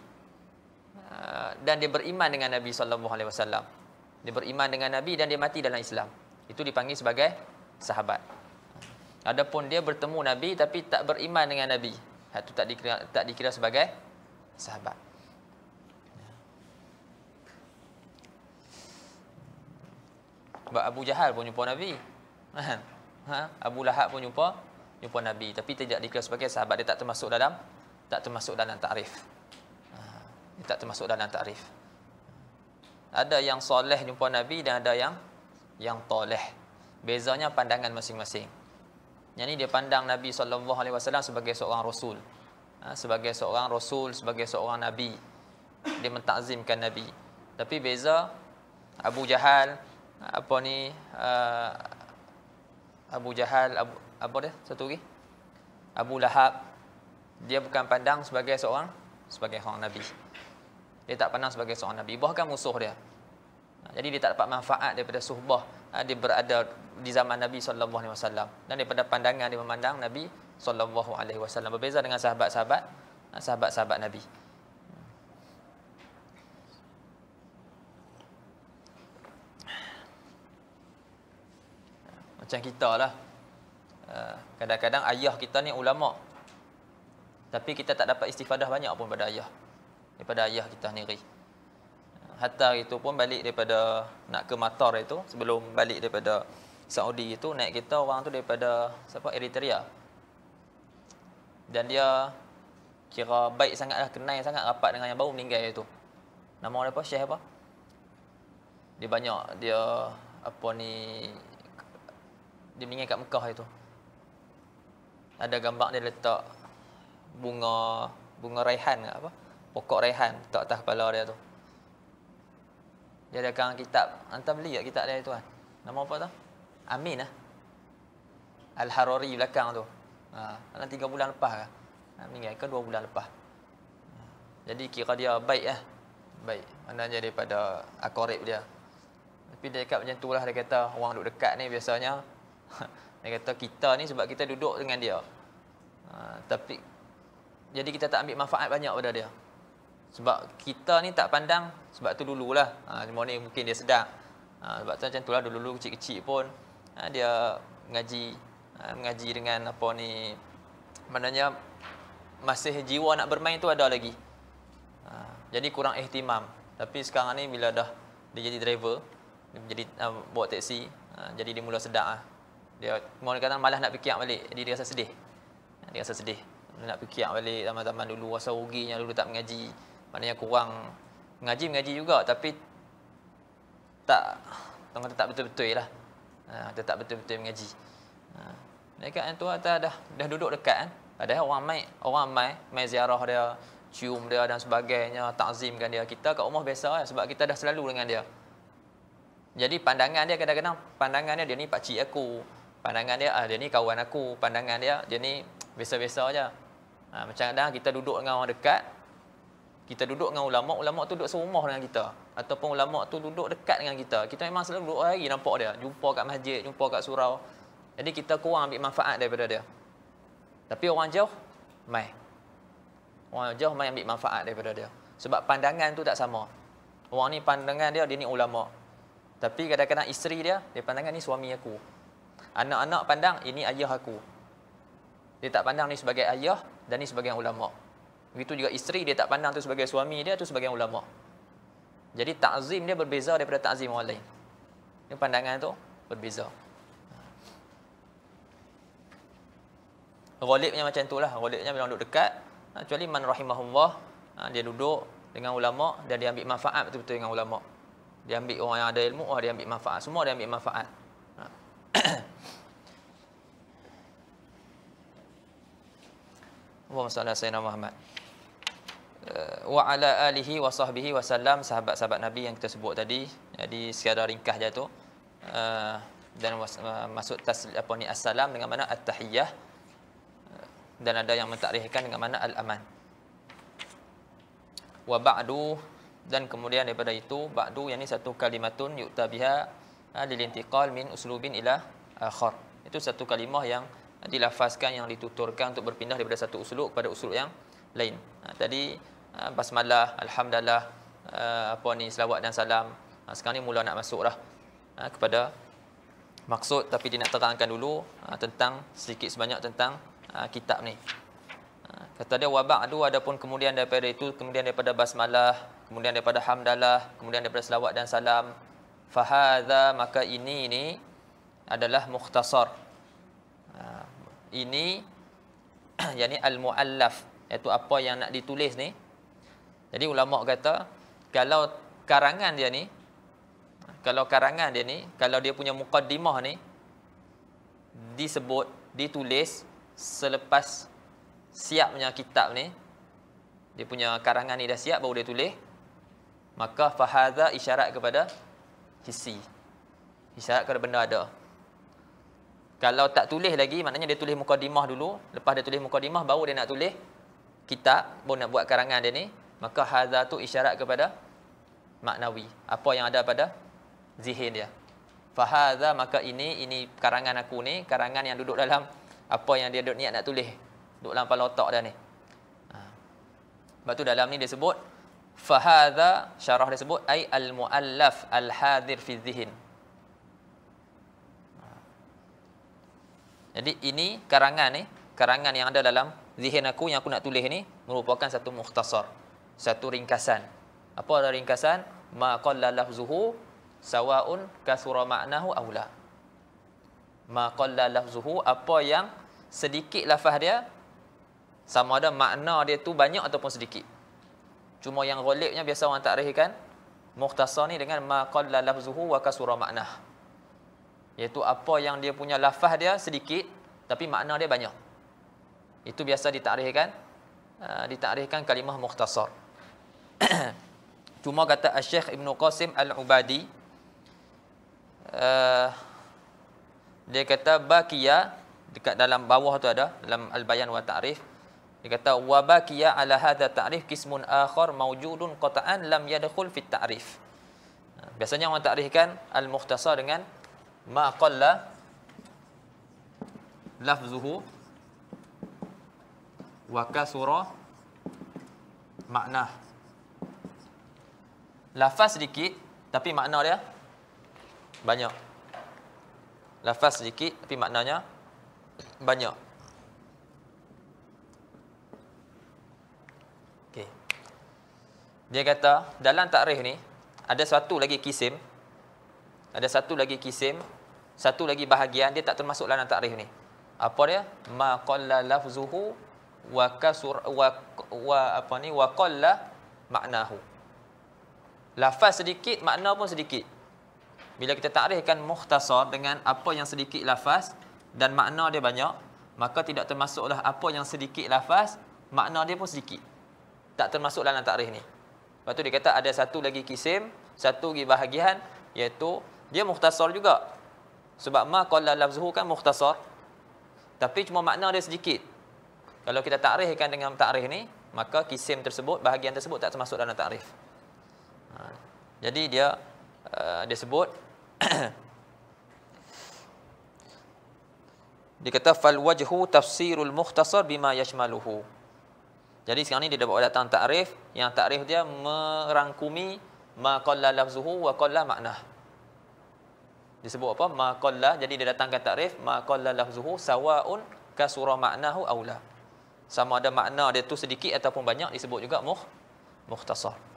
ah, dan dia beriman dengan nabi sallallahu alaihi wasallam dia beriman dengan nabi dan dia mati dalam islam itu dipanggil sebagai sahabat Adapun dia bertemu Nabi tapi tak beriman dengan Nabi. Itu ha, tak dikira, tak dikira sebagai sahabat. Sebab Abu Jahal pun jumpa Nabi. Ha? Abu Lahab pun jumpa jumpa Nabi. Tapi tidak dikira sebagai sahabat. Dia tak termasuk dalam tak termasuk dalam ta'rif. Ha, dia tak termasuk dalam ta'rif. Ada yang soleh jumpa Nabi dan ada yang yang toleh. Bezanya pandangan masing-masing. Yang ini dia pandang Nabi SAW sebagai seorang Rasul. Ha, sebagai seorang Rasul, sebagai seorang Nabi. Dia mentakzimkan Nabi. Tapi beza Abu Jahal, apa ni, uh, Abu Jahal, Abu, apa dia satu lagi? Abu Lahab. Dia bukan pandang sebagai seorang, sebagai seorang Nabi. Dia tak pandang sebagai seorang Nabi. Bahkan musuh dia. Ha, jadi dia tak dapat manfaat daripada suhbah. Ah, dia berada di zaman Nabi sallallahu alaihi wasallam dan daripada pandangan dia memandang Nabi sallallahu alaihi wasallam berbeza dengan sahabat-sahabat ah, sahabat-sahabat Nabi. Hmm. Macam kita lah. Ah, kadang-kadang ayah kita ni ulama. Tapi kita tak dapat istifadah banyak pun pada ayah. Daripada ayah kita sendiri. Hatta itu pun balik daripada nak ke Matar itu sebelum balik daripada Saudi itu naik kereta orang tu daripada siapa Eritrea. Dan dia kira baik sangatlah kenal sangat rapat dengan yang baru meninggal itu. Nama dia apa? Syekh apa? Dia banyak dia apa ni dia meninggal kat Mekah itu. Ada gambar dia letak bunga bunga raihan apa? Pokok raihan tak atas kepala dia tu. Dia ada kawan kitab. Hantar beli tak kitab dia tuan? Nama apa tu? Amin lah. Al-Harari belakang tu. Ha, dalam tiga bulan lepas lah. Amin ha, kan? Ke dua bulan lepas. Ha, jadi kira dia baik lah. Baik. Maknanya daripada akorib dia. Tapi dia cakap macam tu lah. Dia kata orang duduk dekat ni biasanya. dia kata kita ni sebab kita duduk dengan dia. Ha, tapi jadi kita tak ambil manfaat banyak pada dia. Sebab kita ni tak pandang sebab tu dululah. Ha ah, morning mungkin dia sedap. Ha, ah, sebab tu macam itulah dulu-dulu kecil-kecil pun ha, dia mengaji ha, mengaji dengan apa ni maknanya masih jiwa nak bermain tu ada lagi. Ha, jadi kurang ihtimam. Tapi sekarang ni bila dah dia jadi driver, dia jadi uh, buat teksi, ha, jadi dia mula sedap ah. Dia mula kata malah nak fikir balik, jadi dia rasa sedih. Dia rasa sedih. Dia nak fikir balik zaman-zaman dulu rasa ruginya dulu tak mengaji maknanya kurang ngaji mengaji juga tapi tak tengah tak betul-betul lah ha, tak betul-betul mengaji ha, mereka yang tua tak dah dah duduk dekat kan ada eh, orang mai orang mai mai ziarah dia cium dia dan sebagainya takzimkan dia kita kat rumah biasa lah, sebab kita dah selalu dengan dia jadi pandangan dia kadang-kadang pandangan dia dia ni pak cik aku pandangan dia ah, dia ni kawan aku pandangan dia dia ni biasa-biasa aja ha, macam kadang kita duduk dengan orang dekat kita duduk dengan ulama ulama tu duduk serumah dengan kita ataupun ulama tu duduk dekat dengan kita kita memang selalu duduk hari nampak dia jumpa kat masjid jumpa kat surau jadi kita kurang ambil manfaat daripada dia tapi orang jauh mai orang jauh mai ambil manfaat daripada dia sebab pandangan tu tak sama orang ni pandangan dia dia ni ulama tapi kadang-kadang isteri dia dia pandangan ni suami aku anak-anak pandang ini ayah aku dia tak pandang ni sebagai ayah dan ni sebagai ulama' Begitu juga isteri dia tak pandang tu sebagai suami dia tu sebagai ulama. Jadi takzim dia berbeza daripada takzim orang lain. Ini pandangan tu berbeza. Ghalibnya macam tu lah. Ghalibnya bila duduk dekat. Ha, kecuali man rahimahullah. Ha, dia duduk dengan ulama dan dia ambil manfaat betul-betul dengan ulama. Dia ambil orang yang ada ilmu, ah, dia ambil manfaat. Semua dia ambil manfaat. Allahumma salli ala sayyidina Eh, wa ala alihi wa sahbihi wa salam sahabat-sahabat Nabi yang kita sebut tadi. Jadi secara ringkas dia tu uh, dan was, uh, masuk tas apa ni assalam dengan mana at-tahiyah dan ada yang mentakrifkan dengan mana al-aman. Wa ba'du dan kemudian daripada itu ba'du yang ni satu kalimatun yukta biha ha, lilintiqal min uslubin ila akhar. Itu satu kalimah yang dilafazkan yang dituturkan untuk berpindah daripada satu uslub kepada uslub yang lain. Ha, tadi Ah, basmalah, alhamdulillah, ah, apa ni selawat dan salam. Ah, sekarang ni mula nak masuklah kepada maksud tapi dia nak terangkan dulu tentang sedikit sebanyak tentang kitab ni. Kata dia wabak tu adapun kemudian daripada itu kemudian daripada basmalah, kemudian daripada hamdalah, kemudian daripada selawat dan salam. Fahadha maka ini ini adalah mukhtasar. Ini yakni al-muallaf iaitu apa yang nak ditulis ni jadi ulama kata kalau karangan dia ni kalau karangan dia ni kalau dia punya mukaddimah ni disebut ditulis selepas siap punya kitab ni dia punya karangan ni dah siap baru dia tulis maka Fahaza isyarat kepada hissi isyarat kepada benda ada kalau tak tulis lagi maknanya dia tulis mukadimah dulu lepas dia tulis mukadimah baru dia nak tulis kitab baru nak buat karangan dia ni maka hadza tu isyarat kepada maknawi apa yang ada pada zihin dia fahadha maka ini ini karangan aku ni karangan yang duduk dalam apa yang dia duduk niat nak tulis duduk dalam kepala otak dia ni ha. sebab tu dalam ni dia sebut fahadha syarah dia sebut ay al muallaf al hadir fi zihin ha. Jadi ini karangan ni, karangan yang ada dalam zihin aku yang aku nak tulis ni merupakan satu mukhtasar satu ringkasan. Apa adalah ringkasan? Ma qalla lafzuhu sawa'un kathura ma'nahu awla. Ma qalla lafzuhu apa yang sedikit lafaz dia sama ada makna dia tu banyak ataupun sedikit. Cuma yang ghalibnya biasa orang takrih kan mukhtasar ni dengan ma qalla lafzuhu wa kathura ma'nah. Iaitu apa yang dia punya lafaz dia sedikit tapi makna dia banyak. Itu biasa ditakrihkan uh, ah, ditakrihkan kalimah mukhtasar cuma kata Syekh Ibn Qasim Al-Ubadi uh, dia kata bakiya dekat dalam bawah tu ada dalam al-bayan wa ta'rif dia kata wa bakiya ala hadha ta'rif kismun akhar mawjudun qata'an lam yadkhul fit ta'rif biasanya orang ta'rifkan al-mukhtasar dengan ma qalla lafzuhu wa kasura maknahu Lafaz sedikit tapi makna dia banyak. Lafaz sedikit tapi maknanya banyak. Okey. Dia kata dalam takrif ni ada satu lagi kisim ada satu lagi kisim satu lagi bahagian dia tak termasuk dalam takrif ni. Apa dia? Ma qalla lafzuhu wa kasur wa, apa ni wa qalla maknahu. Lafaz sedikit, makna pun sedikit. Bila kita takrihkan mukhtasar dengan apa yang sedikit lafaz dan makna dia banyak, maka tidak termasuklah apa yang sedikit lafaz, makna dia pun sedikit. Tak termasuk dalam takrih ni. Lepas tu dia kata ada satu lagi kisim, satu lagi bahagian, iaitu dia mukhtasar juga. Sebab ma qala lafzuhu kan mukhtasar. Tapi cuma makna dia sedikit. Kalau kita takrihkan dengan takrih ni, maka kisim tersebut, bahagian tersebut tak termasuk dalam takrih. Ha. jadi dia uh, dia sebut dia fal wajhu tafsirul mukhtasar bima yashmaluhu jadi sekarang ni dia bawa datang takrif yang takrif dia merangkumi ma qalla lafzuhu wa qalla makna disebut apa ma qalla jadi dia datangkan takrif ma qalla lafzuhu sawaun ka surah maknahu aula sama ada makna dia tu sedikit ataupun banyak disebut juga mukh mukhtasar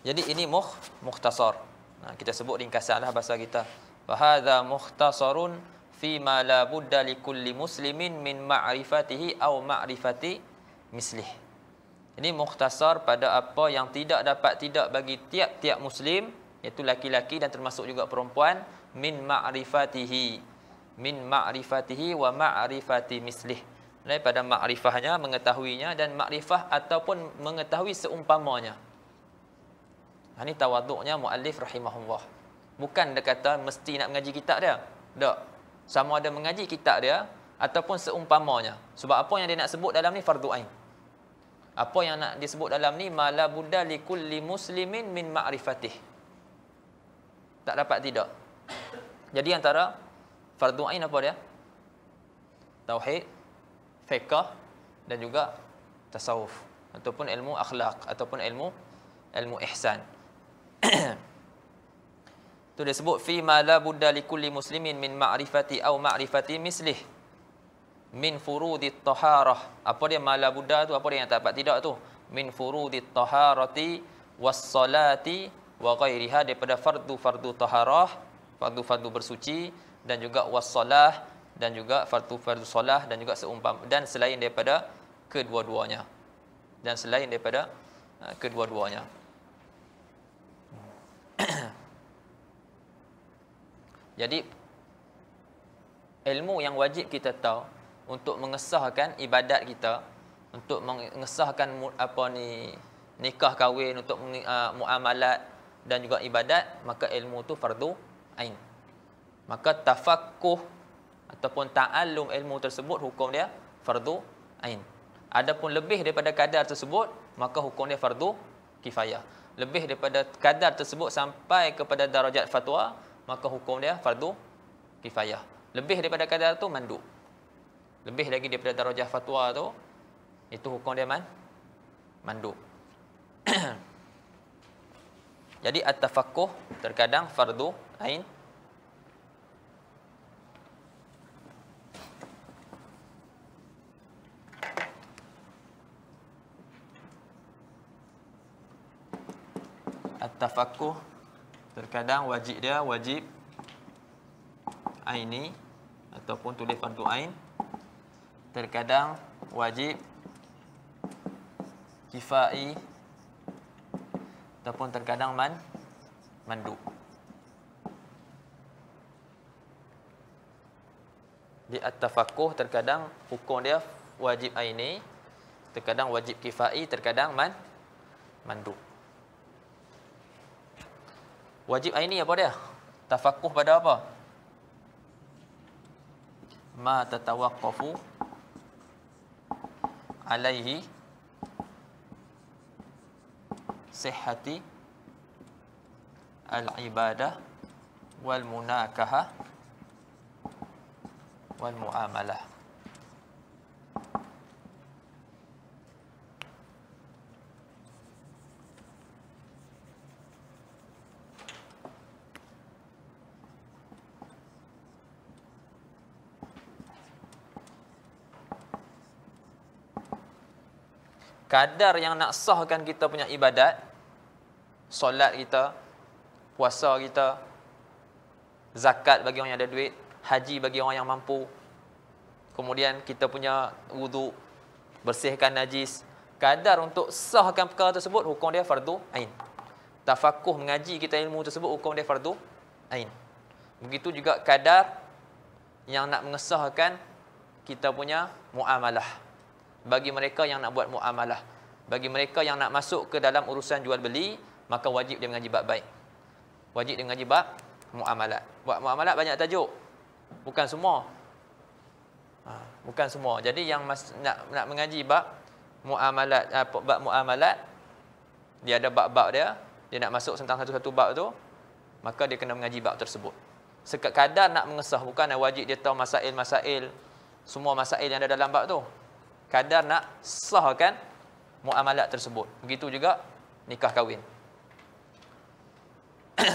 Jadi ini mukh mukhtasar. Nah, kita sebut ringkasanlah bahasa kita. Wa hadza mukhtasarun fi ma la budda li kulli muslimin min ma'rifatihi aw ma'rifati mislih. Ini mukhtasar pada apa yang tidak dapat tidak bagi tiap-tiap muslim iaitu laki-laki dan termasuk juga perempuan min ma'rifatihi min ma'rifatihi wa ma'rifati mislih daripada makrifahnya mengetahuinya dan makrifah ataupun mengetahui seumpamanya ini ha, tawaduknya muallif rahimahullah. Bukan dia kata mesti nak mengaji kitab dia. Tak. Sama ada mengaji kitab dia ataupun seumpamanya. Sebab apa yang dia nak sebut dalam ni fardu ain. Apa yang nak disebut dalam ni mala budda likulli muslimin min ma'rifatih. Tak dapat tidak. Jadi antara fardu ain apa dia? Tauhid, fiqh dan juga tasawuf ataupun ilmu akhlak ataupun ilmu ilmu ihsan. tu dia sebut fi ma la budda li muslimin min ma'rifati au ma'rifati mislih min furudi taharah apa dia ma la budda tu apa dia yang tak dapat tidak tu min furudi taharati was salati wa ghairiha daripada fardu-fardu taharah fardu-fardu bersuci dan juga was salah dan juga fardu-fardu solah dan juga seumpam dan selain daripada kedua-duanya dan selain daripada uh, kedua-duanya Jadi ilmu yang wajib kita tahu untuk mengesahkan ibadat kita, untuk mengesahkan apa ni nikah kahwin untuk uh, muamalat dan juga ibadat, maka ilmu tu fardu ain. Maka tafaqquh ataupun ta'allum ilmu tersebut hukum dia fardu ain. Adapun lebih daripada kadar tersebut, maka hukum dia fardu kifayah. Lebih daripada kadar tersebut sampai kepada darajat fatwa, maka hukum dia fardu kifayah. Lebih daripada kadar tu mandu. Lebih lagi daripada darajah fatwa tu itu hukum dia man mandu. Jadi at-tafaqquh terkadang fardu ain at-tafaqquh Terkadang wajib dia wajib aini ataupun tulis fardu ain. Terkadang wajib kifai ataupun terkadang man mandu. Di at-tafaqquh terkadang hukum dia wajib aini, terkadang wajib kifai, terkadang man mandu. Wajib aini apa dia? Tafakuh pada apa? Ma tatawakafu alaihi sihati al-ibadah wal-munakaha wal-mu'amalah. wal munakaha wal muamalah kadar yang nak sahkan kita punya ibadat solat kita puasa kita zakat bagi orang yang ada duit haji bagi orang yang mampu kemudian kita punya wudu, bersihkan najis kadar untuk sahkan perkara tersebut hukum dia fardu ain tafakuh mengaji kita ilmu tersebut hukum dia fardu ain begitu juga kadar yang nak mengesahkan kita punya muamalah bagi mereka yang nak buat muamalah bagi mereka yang nak masuk ke dalam urusan jual beli maka wajib dia mengaji bab baik wajib dia mengaji bab muamalah. buat muamalah banyak tajuk bukan semua ha, bukan semua jadi yang mas, nak nak mengaji bab muamalat apa eh, bab muamalat dia ada bab-bab dia dia nak masuk tentang satu-satu bab tu maka dia kena mengaji bab tersebut sekadar nak mengesah bukan wajib dia tahu masail-masail semua masail yang ada dalam bab tu kadar nak sahkan muamalat tersebut. Begitu juga nikah kahwin.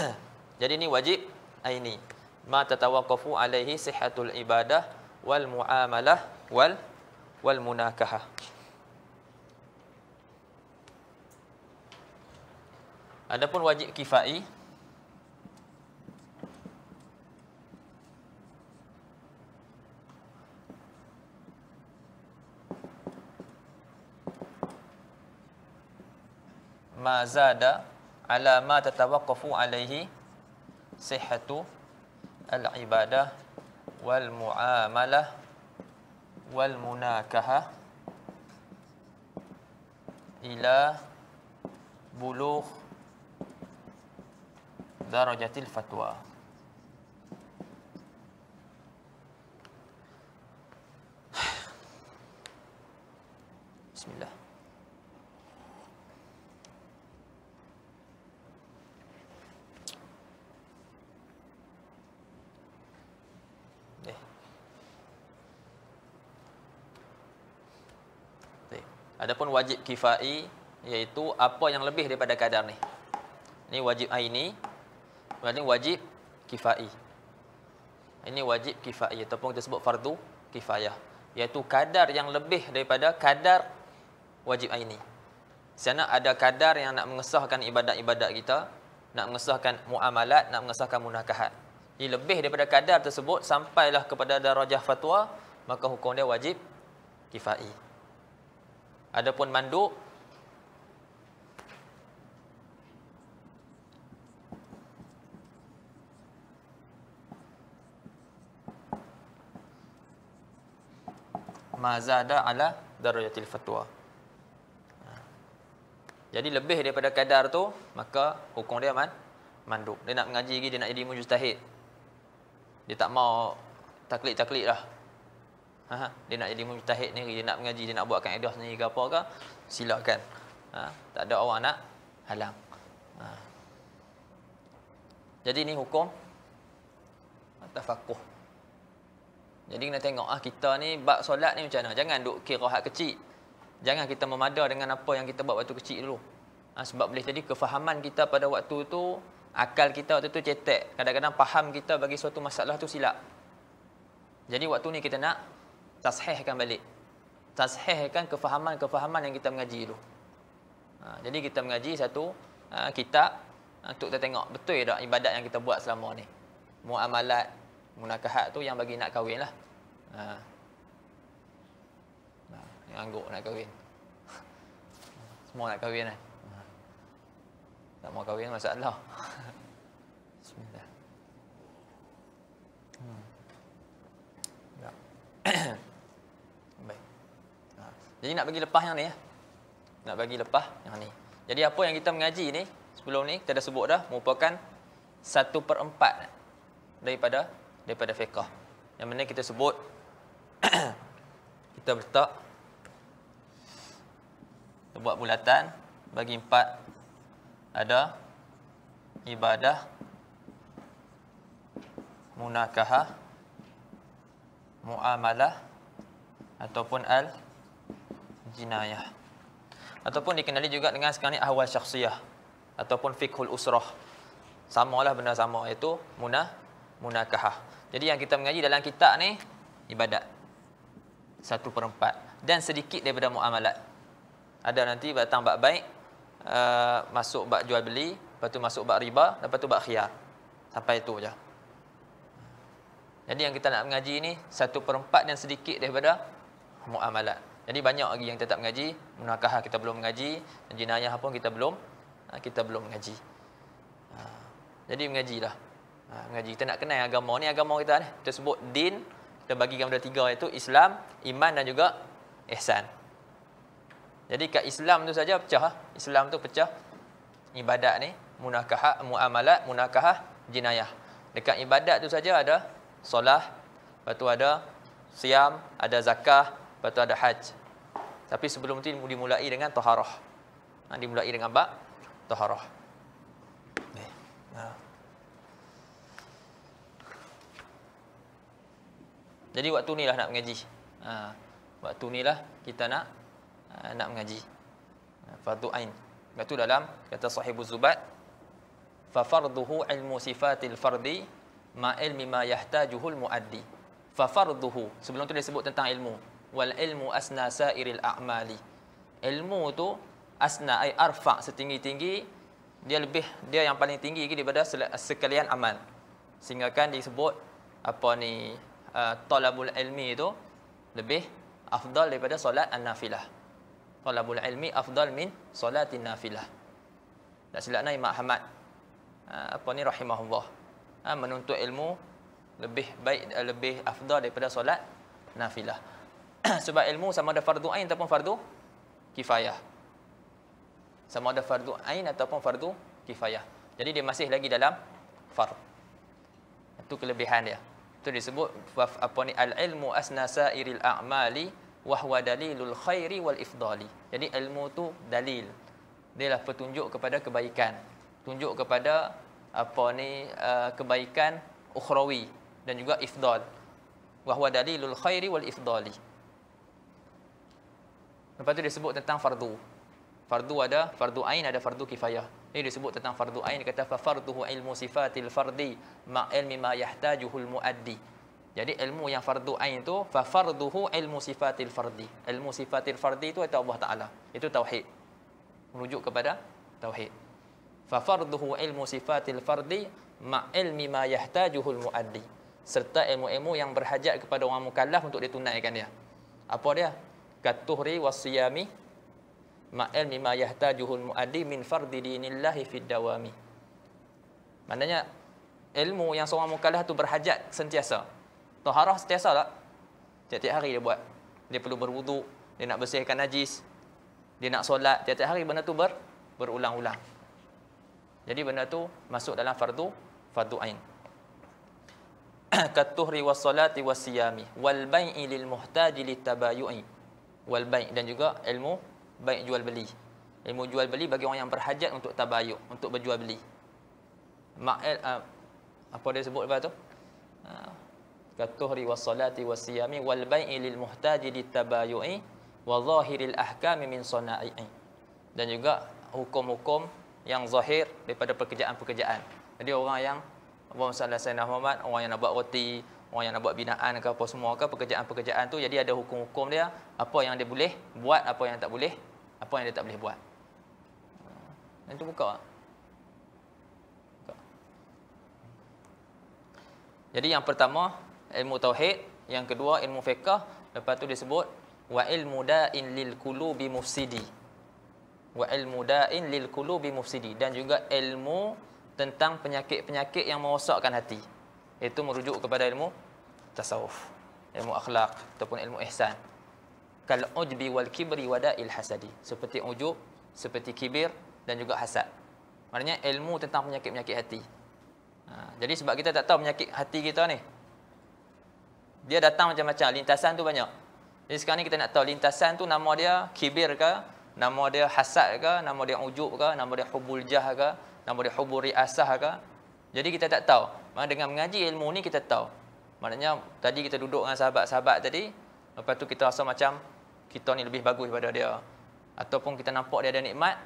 Jadi ah, ini wajib aini. Ma tatawaqqafu alaihi sihhatul ibadah wal muamalah wal wal munakahah. Adapun wajib kifai ما زاد على ما تتوقف عليه صحة العبادة والمعاملة والمناكهة إلى بلوغ درجة الفتوى بسم الله Adapun wajib kifai iaitu apa yang lebih daripada kadar ni. Ini wajib aini. Berarti wajib kifai. Ini wajib kifai ataupun kita sebut fardu kifayah iaitu kadar yang lebih daripada kadar wajib aini. Sebenarnya ada kadar yang nak mengesahkan ibadat-ibadat kita, nak mengesahkan muamalat, nak mengesahkan munakahat. Ini lebih daripada kadar tersebut sampailah kepada darajah fatwa, maka hukum dia wajib kifai. Adapun manduk mazada ala darajatil fatwa. Ha. Jadi lebih daripada kadar tu maka hukum dia man manduk. Dia nak mengaji lagi dia nak jadi mujtahid. Dia tak mau taklid-taklid lah. Ha, ha, dia nak jadi mujtahid ni dia nak mengaji dia nak buat kaedah sendiri ke apa ke silakan ha, tak ada orang nak halang ha. jadi ni hukum tafaqquh jadi kena tengok ah kita ni bab solat ni macam mana jangan duk kira kecil jangan kita memada dengan apa yang kita buat waktu kecil dulu ha, sebab boleh jadi kefahaman kita pada waktu tu akal kita waktu tu cetek kadang-kadang faham kita bagi suatu masalah tu silap jadi waktu ni kita nak tasheehkan balik, tasheehkan kefahaman-kefahaman yang kita mengaji itu. Ha, jadi kita mengaji satu ha, kitab ha, untuk kita tengok betul tak ibadat yang kita buat selama ni, muamalat, munakahat tu yang bagi nak kahwin lah. Ha. ha yang angguk nak kahwin. Semua nak kahwin kan? Tak mau kahwin masalah. Bismillah. Hmm. Ya. Jadi nak bagi lepas yang ni. Ya. Nak bagi lepas yang ni. Jadi apa yang kita mengaji ni, sebelum ni kita dah sebut dah, merupakan 1 per 4 daripada daripada fiqah. Yang mana kita sebut, kita letak, kita buat bulatan, bagi empat ada ibadah, munakahah, muamalah, ataupun al jinayah ataupun dikenali juga dengan sekarang ni ahwal syakhsiyah ataupun fiqhul usrah samalah benda sama iaitu munah munakahah jadi yang kita mengaji dalam kitab ni ibadat satu perempat dan sedikit daripada muamalat ada nanti datang bab baik uh, masuk bab jual beli lepas tu masuk bab riba lepas tu bab khiyar sampai itu je jadi yang kita nak mengaji ni satu perempat dan sedikit daripada muamalat jadi banyak lagi yang kita tak mengaji, munakah kita belum mengaji, jinayah pun kita belum ha, kita belum mengaji. Ha, jadi mengajilah. Ha, mengaji kita nak kenal agama ni agama kita ni. Kita sebut din, kita bagi kepada tiga iaitu Islam, iman dan juga ihsan. Jadi kat Islam tu saja pecah. Islam tu pecah ibadat ni, munakah, muamalat, munakah, jinayah Dekat ibadat tu saja ada solah, lepas tu ada siam, ada zakah, Lepas tu ada haj. Tapi sebelum tu dimulai dengan toharah. Ha, dimulai dengan bak toharah. Ha. Jadi waktu ni lah nak mengaji. Ha. Waktu ni lah kita nak ha, nak mengaji. Ha, fardu ain. Waktu dalam kata sahibu zubat. Fafarduhu ilmu sifatil fardi ma ilmi ma yahtajuhul muaddi. Fafarduhu. Sebelum tu dia sebut tentang ilmu wal ilmu asna sairil a'mali ilmu tu asna ai arfa setinggi-tinggi dia lebih dia yang paling tinggi lagi daripada sekalian amal sehingga kan disebut apa ni uh, talabul ilmi tu lebih afdal daripada solat an talabul ilmi afdal min solatin nafilah tak silap ni Imam Ahmad uh, apa ni rahimahullah uh, menuntut ilmu lebih baik lebih afdal daripada solat nafilah sebab ilmu sama ada fardu ain ataupun fardu kifayah. Sama ada fardu ain ataupun fardu kifayah. Jadi dia masih lagi dalam fard. Itu kelebihan dia. Itu disebut apa ni al ilmu asna sairil a'mali wa huwa dalilul khairi wal ifdali. Jadi ilmu tu dalil. Dia lah petunjuk kepada kebaikan. Tunjuk kepada apa ni eh, kebaikan ukhrawi dan juga ifdal. Wa huwa dalilul khairi wal ifdali. Lepas tu dia sebut tentang fardu. Fardu ada, fardu ain ada fardu kifayah. Ini dia sebut tentang fardu ain dia kata fa farduhu ilmu sifatil fardi ma ilmi ma yahtajuhu muaddi. Jadi ilmu yang fardu ain tu fa farduhu ilmu sifatil fardi. Ilmu sifatil fardi itu atau Allah Taala. Itu tauhid. Menunjuk kepada tauhid. Fa farduhu ilmu sifatil fardi ma ilmi ma yahtajuhu muaddi serta ilmu-ilmu yang berhajat kepada orang mukallaf untuk ditunaikan dia. Apa dia? katuhri wasiyami ma'al mimma yahtajuhul mu'addi min fardhi dinillahi fid dawami. Maknanya ilmu yang seorang mukallaf tu berhajat sentiasa. Taharah sentiasa tak? Setiap hari dia buat. Dia perlu berwuduk, dia nak bersihkan najis, dia nak solat, setiap hari benda tu ber, berulang-ulang. Jadi benda tu masuk dalam fardu fardu ain. Katuhri wassalati wassiyami wal bai'i lil wal baik dan juga ilmu baik jual beli. Ilmu jual beli bagi orang yang berhajat untuk tabayuk, untuk berjual beli. Ma'al uh, eh, ah, apa dia sebut lepas tu? Ah, katuhri wassalati wassiyami wal bai'i lil muhtaji litabayu'i wa zahiril ahkami min sana'i'i. Dan juga hukum-hukum yang zahir daripada pekerjaan-pekerjaan. Jadi orang yang Allah SWT, Muhammad, orang yang nak buat roti, orang yang nak buat binaan ke apa semua ke pekerjaan-pekerjaan tu jadi ada hukum-hukum dia apa yang dia boleh buat apa yang tak boleh apa yang dia tak boleh buat dan hmm. tu buka Jadi yang pertama ilmu tauhid, yang kedua ilmu fiqh, lepas tu disebut wa ilmu da'in lil qulubi mufsidi. Wa ilmu da'in lil qulubi mufsidi dan juga ilmu tentang penyakit-penyakit yang merosakkan hati. Itu merujuk kepada ilmu tasawuf ilmu akhlak ataupun ilmu ihsan kal ujbi wal kibri wada'il hasadi seperti ujub seperti kibir dan juga hasad maknanya ilmu tentang penyakit-penyakit hati ha, jadi sebab kita tak tahu penyakit hati kita ni dia datang macam-macam lintasan tu banyak jadi sekarang ni kita nak tahu lintasan tu nama dia kibir ke nama dia hasad ke nama dia ujub ke nama dia hubul jah ke nama dia hubul riasah ke jadi kita tak tahu dengan mengaji ilmu ni kita tahu Maknanya tadi kita duduk dengan sahabat-sahabat tadi, lepas tu kita rasa macam kita ni lebih bagus daripada dia. Ataupun kita nampak dia ada nikmat,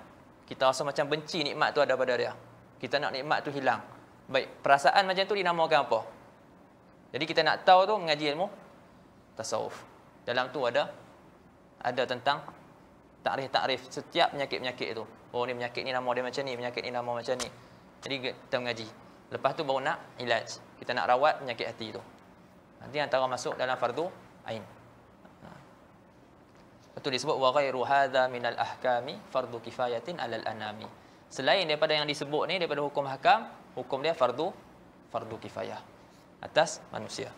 kita rasa macam benci nikmat tu ada pada dia. Kita nak nikmat tu hilang. Baik, perasaan macam tu dinamakan apa? Jadi kita nak tahu tu mengaji ilmu tasawuf. Dalam tu ada ada tentang takrif-takrif setiap penyakit-penyakit itu. Oh ni penyakit ni nama dia macam ni, penyakit ni nama macam ni. Jadi kita mengaji. Lepas tu baru nak ilaj. Kita nak rawat penyakit hati itu. Nanti antara masuk dalam fardu ain. Betul ha. disebut wa ghairu hadza min al ahkami fardu kifayatin al anami. Selain daripada yang disebut ni daripada hukum hakam, hukum dia fardu fardu kifayah atas manusia.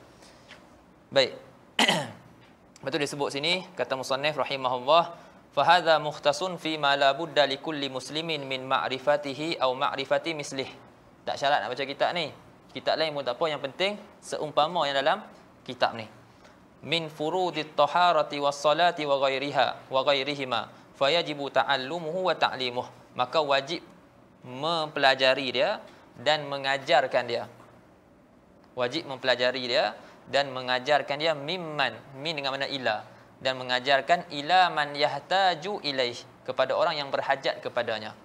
Baik. Betul disebut sini kata musannif rahimahullah fa hadza mukhtasun fi ma la budda li kulli muslimin min ma'rifatihi au ma'rifati mislih. Tak syarat nak baca kitab ni kitab lain pun tak apa yang penting seumpama yang dalam kitab ni min furudit taharati wassalati wa ghairiha wa ghairihima fayajibu ta'allumuhu wa ta'limuh maka wajib mempelajari dia dan mengajarkan dia wajib mempelajari dia dan mengajarkan dia mimman min dengan mana ila dan mengajarkan ila man yahtaju ilaih kepada orang yang berhajat kepadanya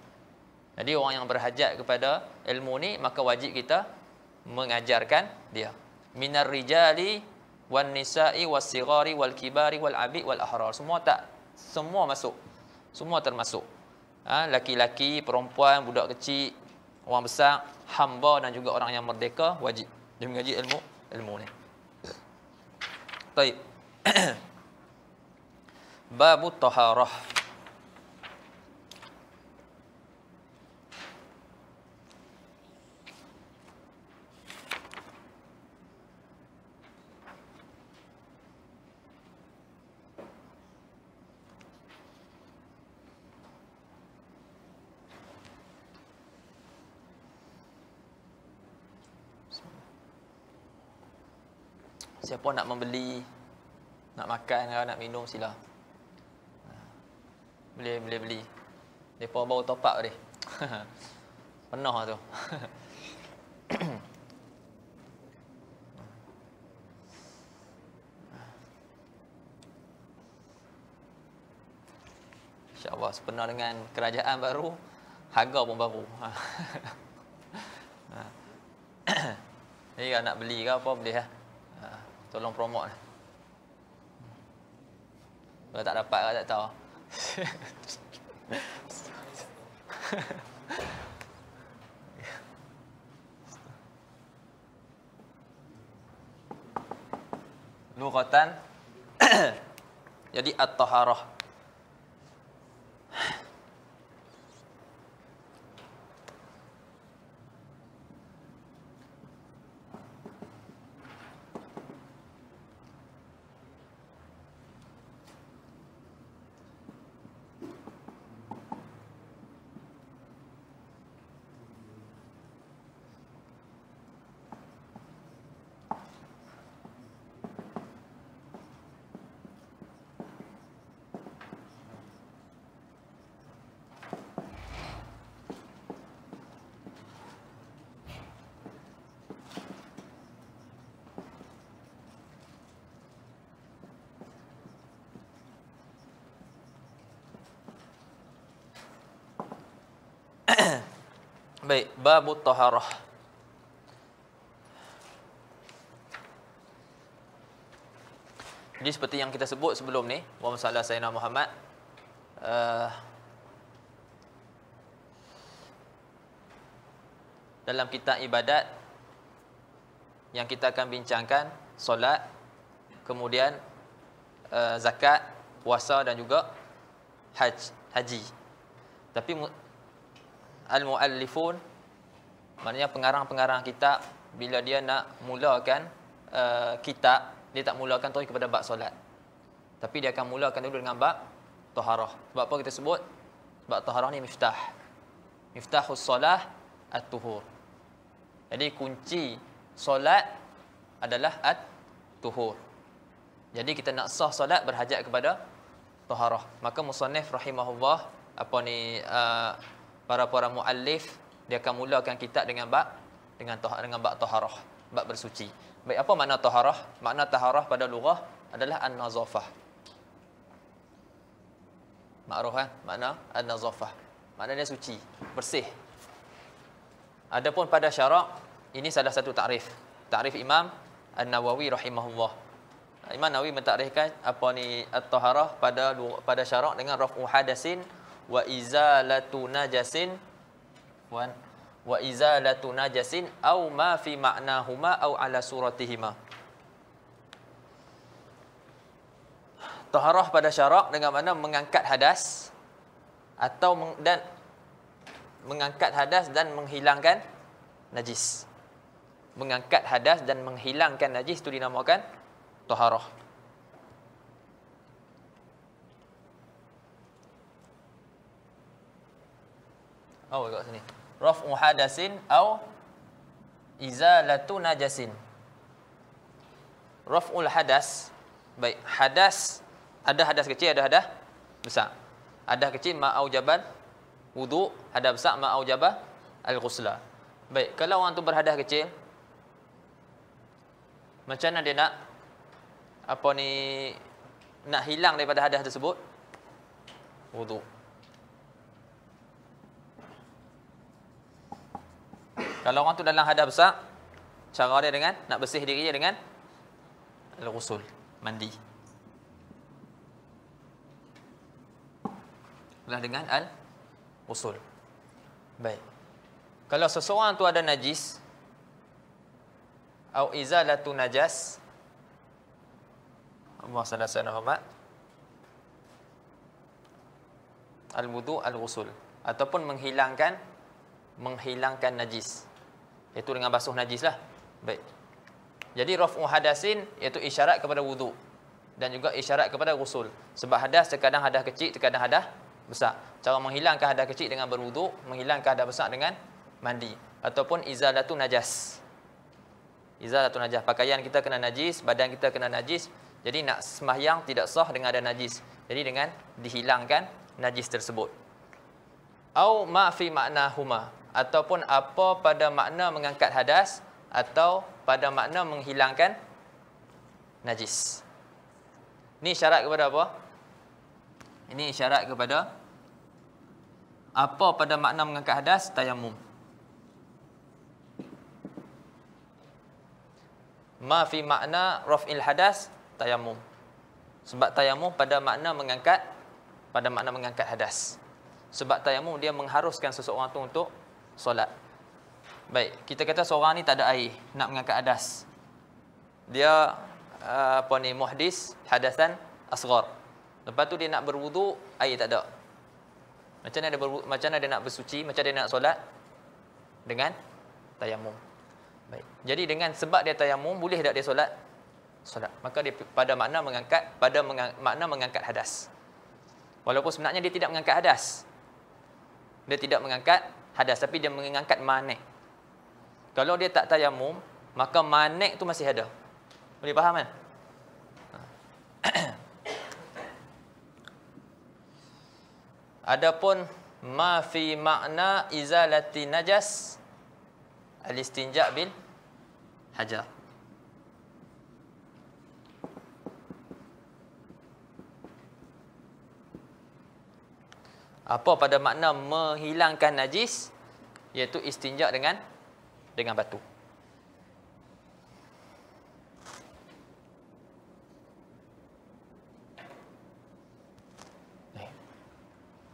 jadi orang yang berhajat kepada ilmu ni maka wajib kita mengajarkan dia minar rijali wan nisa'i wasighari wal kibari wal abi wal ahrar semua tak semua masuk semua termasuk ha, laki-laki perempuan budak kecil orang besar hamba dan juga orang yang merdeka wajib dia mengaji ilmu ilmu ni baik babut taharah Siapa nak membeli Nak makan nak minum sila ha. Boleh boleh beli Mereka baru top up tadi Penuh tu InsyaAllah sepenuh dengan kerajaan baru Harga pun baru ha. Ha. Jadi nak beli ke apa boleh lah Tolong promote lah. Kalau tak dapat lah, tak tahu Lugatan Jadi at-taharah Baik, babu taharah. Jadi seperti yang kita sebut sebelum ni, wa masallallahu sayyidina Muhammad. Uh, dalam kita ibadat yang kita akan bincangkan solat, kemudian uh, zakat, puasa dan juga haji. Tapi al-muallifun maknanya pengarang-pengarang kitab bila dia nak mulakan uh, kitab dia tak mulakan terus kepada bab solat tapi dia akan mulakan dulu dengan bab taharah sebab apa kita sebut bab taharah ni miftah miftahus solah at-tuhur jadi kunci solat adalah at-tuhur jadi kita nak sah solat berhajat kepada taharah maka musannif rahimahullah apa ni uh, para para muallif dia akan mulakan kitab dengan bab dengan tahar dengan bab taharah bab bersuci baik apa makna taharah makna taharah pada lughah adalah an-nazafah makruh eh? kan makna an-nazafah dia suci bersih adapun pada syarak ini salah satu takrif takrif imam an-nawawi rahimahullah Imam Nawawi mentakrifkan apa ni at-taharah pada pada syarak dengan rafu hadasin wa izalatu najasin wan wa izalatu najasin au ma fi ma'nahuma au ala suratihima taharah pada syarak dengan mana mengangkat hadas atau meng, dan mengangkat hadas dan menghilangkan najis mengangkat hadas dan menghilangkan najis itu dinamakan taharah Oh, kat sini. Raf'u hadasin au izalatu najasin. Raf'ul hadas. Baik, hadas. Ada hadas kecil, ada hadas besar. Ada kecil ma'au jaban wudu, ada besar ma'au jaban al-ghusla. Baik, kalau orang tu berhadas kecil macam mana dia nak apa ni nak hilang daripada hadas tersebut? Wudu. Kalau orang tu dalam hadas besar, cara dia dengan nak bersih diri dia dengan al-ghusl, mandi. Adalah dengan al-ghusl. Baik. Kalau seseorang tu ada najis atau izalatu najas Allah sallallahu alaihi wasallam al-wudu al-ghusl ataupun menghilangkan menghilangkan najis itu dengan basuh najis lah. Baik. Jadi rafu hadasin iaitu isyarat kepada wudu dan juga isyarat kepada rusul. Sebab hadas terkadang hadas kecil, terkadang hadas besar. Cara menghilangkan hadas kecil dengan berwudu, menghilangkan hadas besar dengan mandi ataupun izalatu najas. Izalatu najas, pakaian kita kena najis, badan kita kena najis. Jadi nak sembahyang tidak sah dengan ada najis. Jadi dengan dihilangkan najis tersebut. Au ma fi ma'na huma ataupun apa pada makna mengangkat hadas atau pada makna menghilangkan najis. Ini syarat kepada apa? Ini syarat kepada apa pada makna mengangkat hadas tayamum. Ma fi makna raf'il hadas tayamum. Sebab tayamum pada makna mengangkat pada makna mengangkat hadas. Sebab tayamum dia mengharuskan seseorang itu untuk solat. Baik, kita kata seorang ni tak ada air, nak mengangkat hadas. Dia eh, apa ni muhdis, hadasan asghar. Lepas tu dia nak berwuduk, air tak ada. Macam mana dia berwuduk, macam mana dia nak bersuci, macam mana dia nak solat dengan tayamum. Baik. Jadi dengan sebab dia tayamum, boleh tak dia solat? Solat. Maka dia pada makna mengangkat, pada makna mengangkat hadas. Walaupun sebenarnya dia tidak mengangkat hadas. Dia tidak mengangkat hadas tapi dia mengangkat manik. Kalau dia tak tayamum, maka manik tu masih ada. Boleh faham kan? Adapun ma fi makna izalati najas al-istinja' bil hajar. apa pada makna menghilangkan najis iaitu istinja dengan dengan batu eh.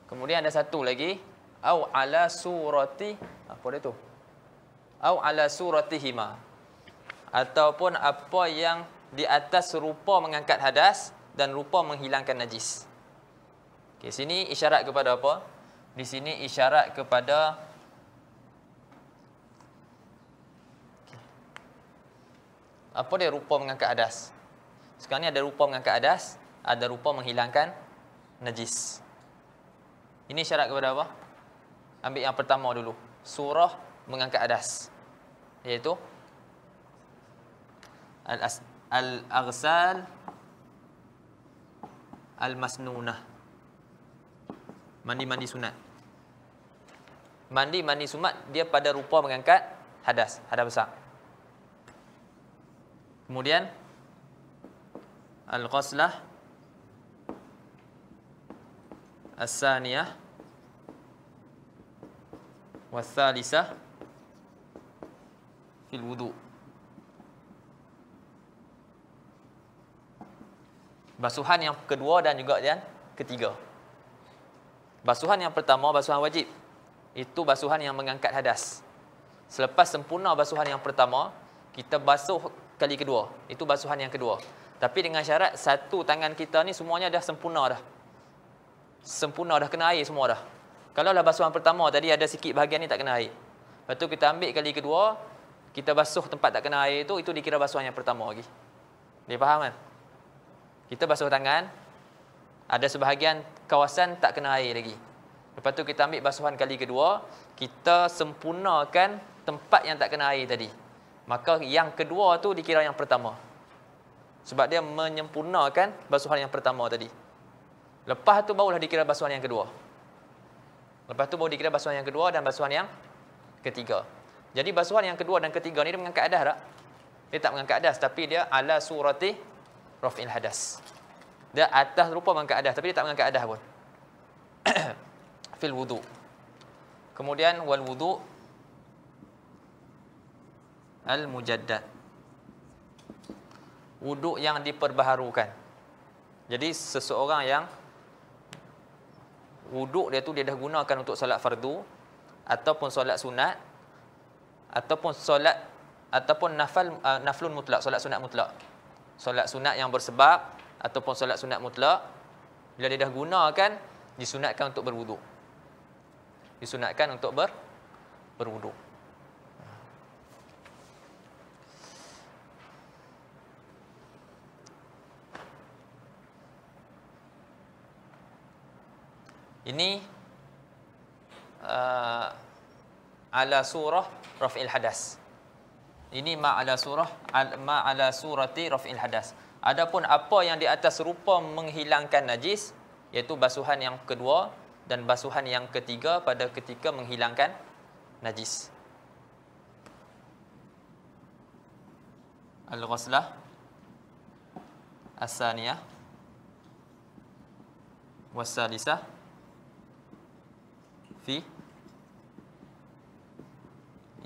kemudian ada satu lagi au ala surati apa dia tu au ala hima, ataupun apa yang di atas rupa mengangkat hadas dan rupa menghilangkan najis. Okey, sini isyarat kepada apa? Di sini isyarat kepada okay. Apa dia rupa mengangkat adas? Sekarang ni ada rupa mengangkat adas, ada rupa menghilangkan najis. Ini isyarat kepada apa? Ambil yang pertama dulu. Surah mengangkat adas. Iaitu Al-Aghsal Al-Masnunah mandi-mandi sunat. Mandi-mandi sunat dia pada rupa mengangkat hadas, hadas besar. Kemudian al-ghuslah as-saniyah wasalisah fil wudu. Basuhan yang kedua dan juga yang ketiga. Basuhan yang pertama basuhan wajib. Itu basuhan yang mengangkat hadas. Selepas sempurna basuhan yang pertama, kita basuh kali kedua. Itu basuhan yang kedua. Tapi dengan syarat satu tangan kita ni semuanya dah sempurna dah. Sempurna dah kena air semua dah. Kalau lah basuhan pertama tadi ada sikit bahagian ni tak kena air. Lepas tu kita ambil kali kedua, kita basuh tempat tak kena air tu, itu dikira basuhan yang pertama lagi. Dia faham kan? Kita basuh tangan, ada sebahagian kawasan tak kena air lagi. Lepas tu kita ambil basuhan kali kedua, kita sempurnakan tempat yang tak kena air tadi. Maka yang kedua tu dikira yang pertama. Sebab dia menyempurnakan basuhan yang pertama tadi. Lepas tu barulah dikira basuhan yang kedua. Lepas tu baru dikira basuhan yang kedua dan basuhan yang ketiga. Jadi basuhan yang kedua dan ketiga ni dia mengangkat hadas tak? Dia tak mengangkat hadas tapi dia ala surati raf'il hadas. Dia atas rupa mengangkat adah tapi dia tak mengangkat adah pun. Fil wudu. Kemudian wal wudu al mujaddad. Wudu yang diperbaharukan. Jadi seseorang yang wudu dia tu dia dah gunakan untuk solat fardu ataupun solat sunat ataupun solat ataupun nafal uh, naflun mutlak solat sunat mutlak solat sunat yang bersebab ataupun solat sunat mutlak bila dia dah guna, kan? disunatkan untuk berwuduk disunatkan untuk ber berwuduk ini uh, ala surah rafil hadas ini ma ala surah ma ala surati rafil hadas Adapun apa yang di atas rupa menghilangkan najis iaitu basuhan yang kedua dan basuhan yang ketiga pada ketika menghilangkan najis. Al-ghuslah as-saniyah was-salisah fi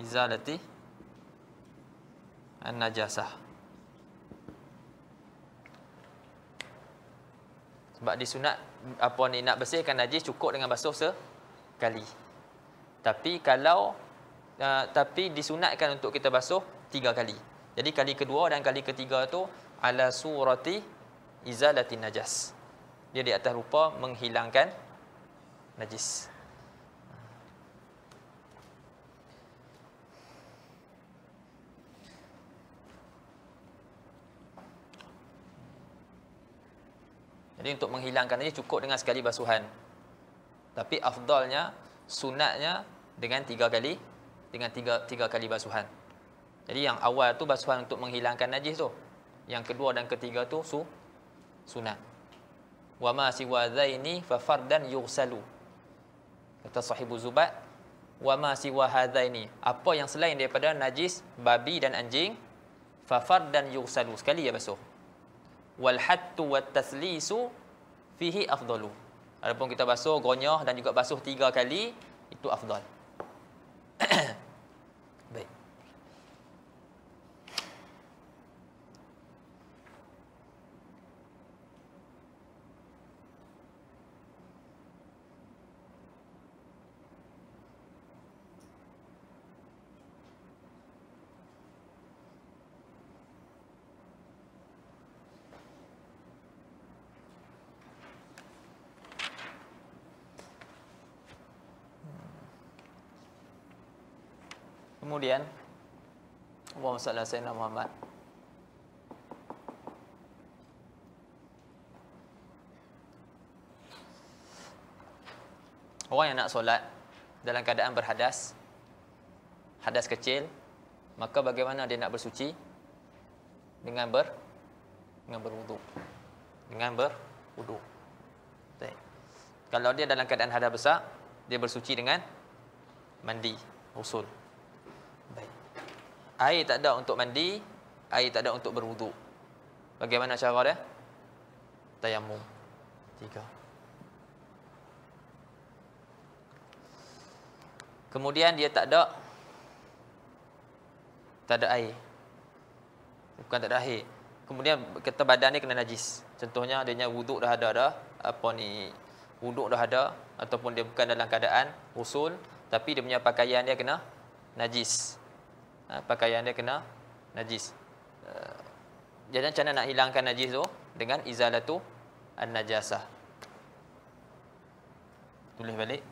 izalati an-najasah. Sebab di sunat apa ni nak bersihkan najis cukup dengan basuh sekali. Tapi kalau uh, tapi disunatkan untuk kita basuh tiga kali. Jadi kali kedua dan kali ketiga tu ala surati izalatin najas. Dia di atas rupa menghilangkan najis. Jadi untuk menghilangkan saja cukup dengan sekali basuhan. Tapi afdalnya, sunatnya dengan tiga kali dengan tiga, tiga kali basuhan. Jadi yang awal tu basuhan untuk menghilangkan najis tu. Yang kedua dan ketiga tu su sunat. Wa ma siwa dzaini fa fardan yughsalu. Kata sahibu Zubat, wa ma siwa hadzaini, apa yang selain daripada najis babi dan anjing fa fardan yughsalu sekali ya basuh wal hattu wat taslisu fihi afdalu. Adapun kita basuh gonyah dan juga basuh tiga kali itu afdal. Kemudian Allahumma salli ala sayyidina Muhammad. Orang yang nak solat dalam keadaan berhadas hadas kecil maka bagaimana dia nak bersuci dengan ber dengan berwudu dengan berwudu okay. kalau dia dalam keadaan hadas besar dia bersuci dengan mandi usul air tak ada untuk mandi, air tak ada untuk berwuduk. Bagaimana cara dia? Tayamum. Tiga. Kemudian dia tak ada tak ada air. Bukan tak ada air. Kemudian kata badan ni kena najis. Contohnya adanya wuduk dah ada dah apa ni wuduk dah ada ataupun dia bukan dalam keadaan usul tapi dia punya pakaian dia kena najis Ha, pakaian dia kena najis. Ha, jadi macam mana nak hilangkan najis tu? Dengan izalatu an-najasah. Tulis balik.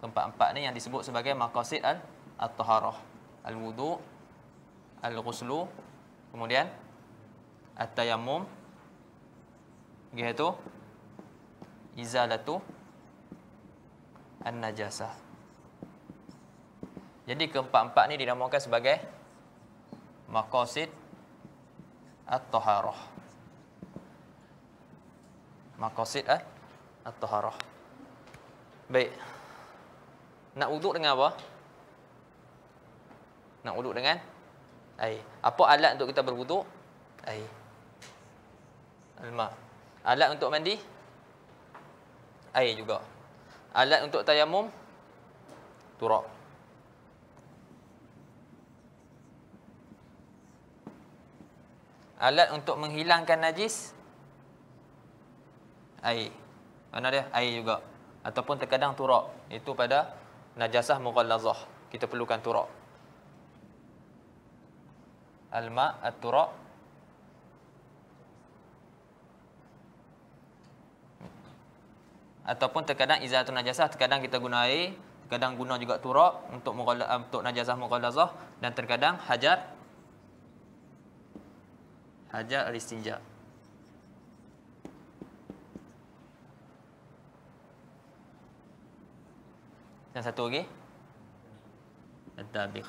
Keempat-empat ni yang disebut sebagai maqasid al-taharah. Al-wudu, al-ghuslu, kemudian at-tayammum. Gitu. Izalatu an-najasah. Jadi keempat-empat ni dinamakan sebagai makosid at-taharah. Makosid eh? at-taharah. Baik. Nak uduk dengan apa? Nak uduk dengan air. Apa alat untuk kita berwuduk? Air. Alma. Alat untuk mandi? Air juga. Alat untuk tayamum? Turak. alat untuk menghilangkan najis air mana dia air juga ataupun terkadang turak itu pada najasah mughallazah kita perlukan turak alma at-turak ataupun terkadang izatun najasah terkadang kita guna air kadang guna juga turak untuk untuk najasah mughallazah dan terkadang hajar Hajar al-istinja. Yang satu lagi. Adabikh.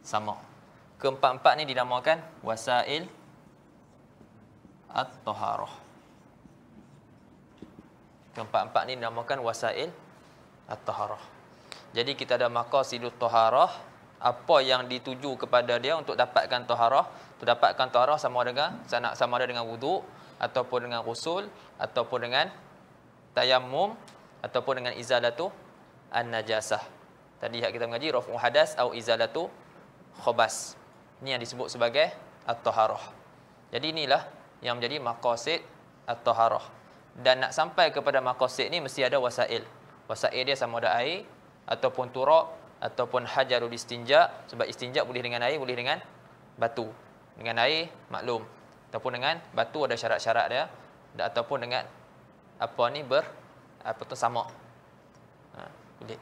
Sama. Keempat-empat ni dinamakan wasail at-taharah. Keempat-empat ni dinamakan wasail at-taharah. Jadi kita ada maqasidut taharah, apa yang dituju kepada dia untuk dapatkan taharah, terdapatkan taharah sama ada dengan sanak sama ada dengan wuduk ataupun dengan rusul ataupun dengan tayammum ataupun dengan izalatu an-najasah. Tadi yang kita mengaji rafu hadas atau izalatu khabas. Ini yang disebut sebagai at-taharah. Jadi inilah yang menjadi maqasid at-taharah. Dan nak sampai kepada maqasid ni mesti ada wasail. Wasail dia sama ada air ataupun turak ataupun hajarul istinja sebab istinja boleh dengan air boleh dengan batu dengan air maklum ataupun dengan batu ada syarat-syarat dia dan ataupun dengan apa ni ber apa tu samak ha, kulit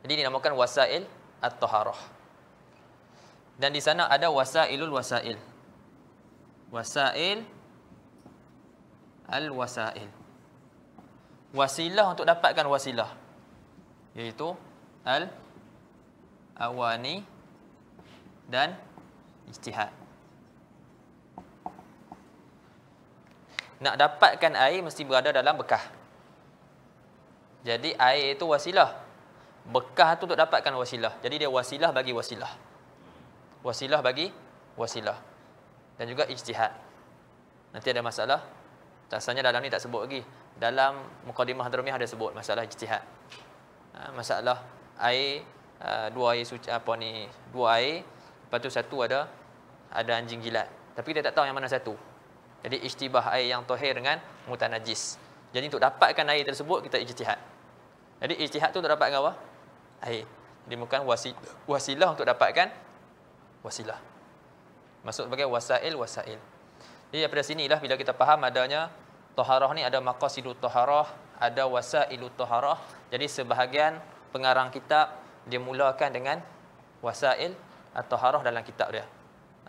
jadi dinamakan wasail at-taharah dan di sana ada wasailul wasail wasail al wasail wasilah untuk dapatkan wasilah iaitu al awani dan ijtihad Nak dapatkan air mesti berada dalam bekah. Jadi air itu wasilah. Bekah itu untuk dapatkan wasilah. Jadi dia wasilah bagi wasilah. Wasilah bagi wasilah. Dan juga ijtihad. Nanti ada masalah. Rasanya dalam ni tak sebut lagi. Dalam mukadimah hadramiah ada sebut masalah ijtihad. Ha, masalah air ha, dua air suci apa ni? Dua air, lepas tu satu ada ada anjing jilat. Tapi dia tak tahu yang mana satu. Jadi ijtibah air yang tohir dengan mutanajis. Jadi untuk dapatkan air tersebut kita ijtihad. Jadi ijtihad tu untuk dapatkan apa? Air. Jadi bukan wasilah, wasilah untuk dapatkan wasilah. Masuk sebagai wasail wasail. Jadi daripada sinilah bila kita faham adanya taharah ni ada maqasidut taharah, ada wasailut taharah. Jadi sebahagian pengarang kitab dia mulakan dengan wasail atau taharah dalam kitab dia.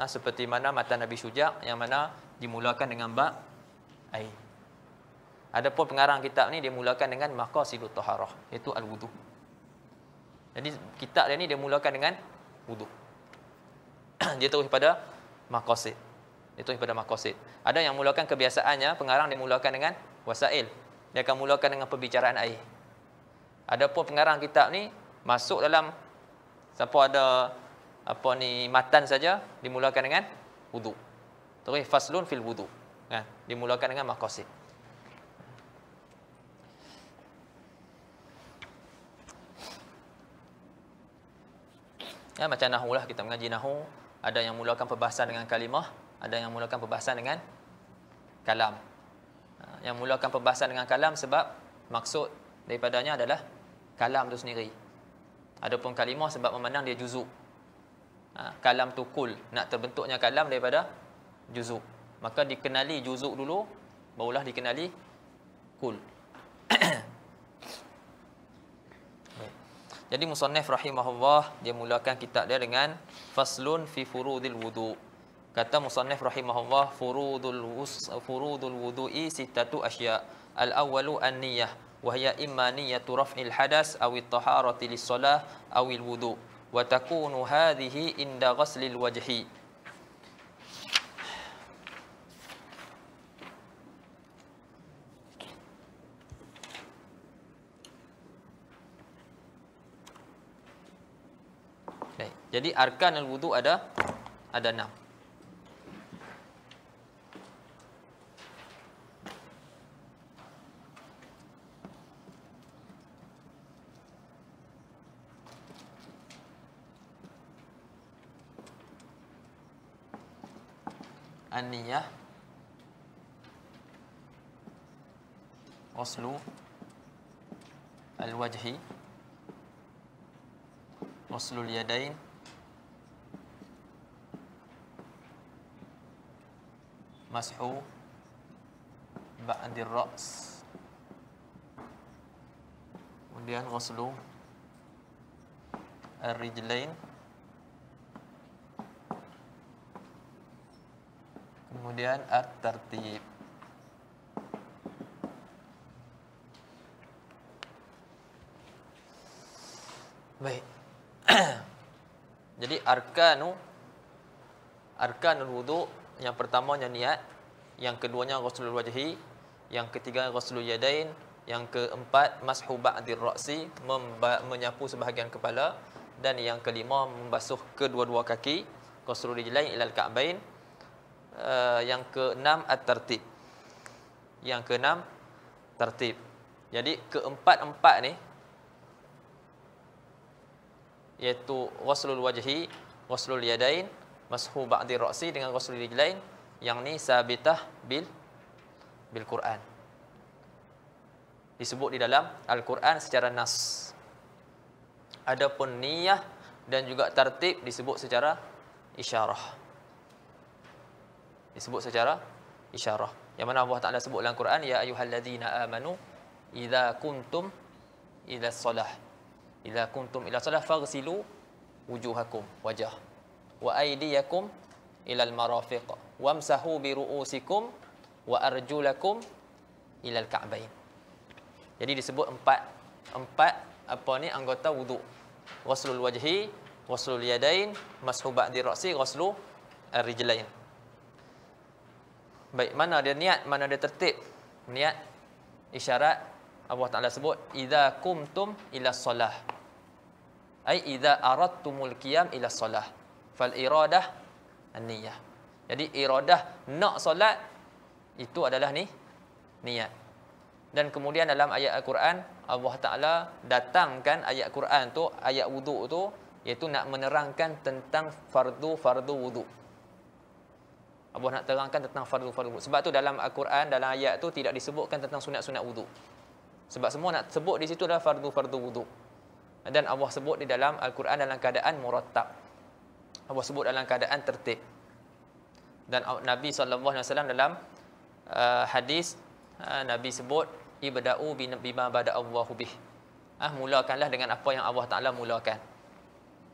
Ha, seperti mana mata Nabi Syuja yang mana dimulakan dengan bab air. Adapun pengarang kitab ni dia mulakan dengan maqasidut taharah iaitu al-wudu. Jadi kitab dia ni dia mulakan dengan wudu. dia terus pada maqasid. Dia terus pada maqasid. Ada yang mulakan kebiasaannya pengarang dia mulakan dengan wasail. Dia akan mulakan dengan pembicaraan air. Adapun pengarang kitab ni masuk dalam siapa ada apa ni matan saja dimulakan dengan wudu. Terus faslun fil wudu. Nah, dimulakan dengan maqasid. Ya, macam nahu lah kita mengaji nahu. Ada yang mulakan perbahasan dengan kalimah. Ada yang mulakan perbahasan dengan kalam. Ha, yang mulakan perbahasan dengan kalam sebab maksud daripadanya adalah kalam tu sendiri. Adapun kalimah sebab memandang dia juzuk. Ha, kalam tu kul. Nak terbentuknya kalam daripada juzuk. Maka dikenali juzuk dulu, barulah dikenali kul. Jadi Musannif rahimahullah dia mulakan kitab dia dengan Faslun fi furudil wudu. Kata Musannif rahimahullah furudul us furudul wudu'i sitatu asya. Al-awwalu an-niyyah wa hiya imma niyyatu raf'il hadas aw at-taharati lis-salah aw al-wudu' wa takunu hadhihi inda ghaslil wajhi Jadi arkan al-wudu ada ada enam. An-niyah waslu al-wajhi waslu al-yadain al wajhi waslu al yadain مسحو بقى عندي kemudian وليان غسلو الرجلين kemudian at-tartib baik jadi arkanu arkanul wudu yang pertamanya niat, yang keduanya Rasulul wajhi, yang ketiga Rasulul yadain, yang keempat mashu ba'dir ra'si menyapu sebahagian kepala dan yang kelima membasuh kedua-dua kaki ghuslul rijlain ilal ka'bain. Eh, yang keenam at-tartib. Yang keenam tertib. Jadi keempat-empat ni iaitu Rasulul wajhi, Rasulul yadain, mashu ba'di ra'si dengan ghusl rijlain yang ni sabitah bil bil Quran. Disebut di dalam Al-Quran secara nas. Adapun niyah dan juga tertib disebut secara isyarah. Disebut secara isyarah. Yang mana Allah Ta'ala sebut dalam Quran, Ya ayuhalladzina amanu, Iza kuntum ila salah. Iza kuntum ila salah, Fagsilu wujuhakum, wajah wa aydiyakum ila al marafiq wamsahu bi ruusikum wa arjulakum ila al ka'bain jadi disebut empat empat apa ni anggota wuduk ghuslul wajhi ghuslul yadain mashu ba'di ra'si ghuslu arrijlain baik mana dia niat mana dia tertib niat isyarat Allah Taala sebut idza kumtum ila solah ai idza aradtumul qiyam ila solah fal iradah niyah. Jadi iradah nak solat itu adalah ni niat. Dan kemudian dalam ayat Al-Quran Allah Taala datangkan ayat Quran tu ayat wuduk tu iaitu nak menerangkan tentang fardu-fardu wuduk. Allah nak terangkan tentang fardu-fardu wuduk. Sebab tu dalam Al-Quran dalam ayat tu tidak disebutkan tentang sunat-sunat wuduk. Sebab semua nak sebut di situ adalah fardu-fardu wuduk. Dan Allah sebut di dalam Al-Quran dalam keadaan murattab. Allah sebut dalam keadaan tertib. Dan Nabi saw dalam uh, hadis uh, Nabi sebut ibda'u bima bada Allahu bih. Ah mulakanlah dengan apa yang Allah Taala mulakan.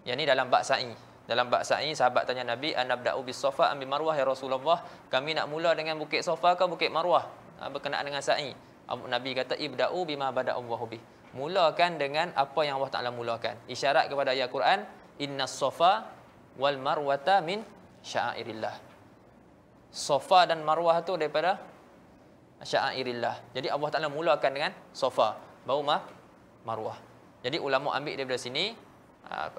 Yang ini dalam bab sa'i. Dalam bab sa'i sahabat tanya Nabi anabda'u bis safa am marwah ya Rasulullah? Kami nak mula dengan bukit sofa ke bukit Marwah? Uh, berkenaan dengan sa'i. Nabi kata ibda'u bima bada Allahu bih. Mulakan dengan apa yang Allah Taala mulakan. Isyarat kepada ayat Quran inna sofa wal marwata min syairillah. Sofa dan marwah tu daripada syairillah. Jadi Allah Taala mulakan dengan sofa, baru mah marwah. Jadi ulama ambil daripada sini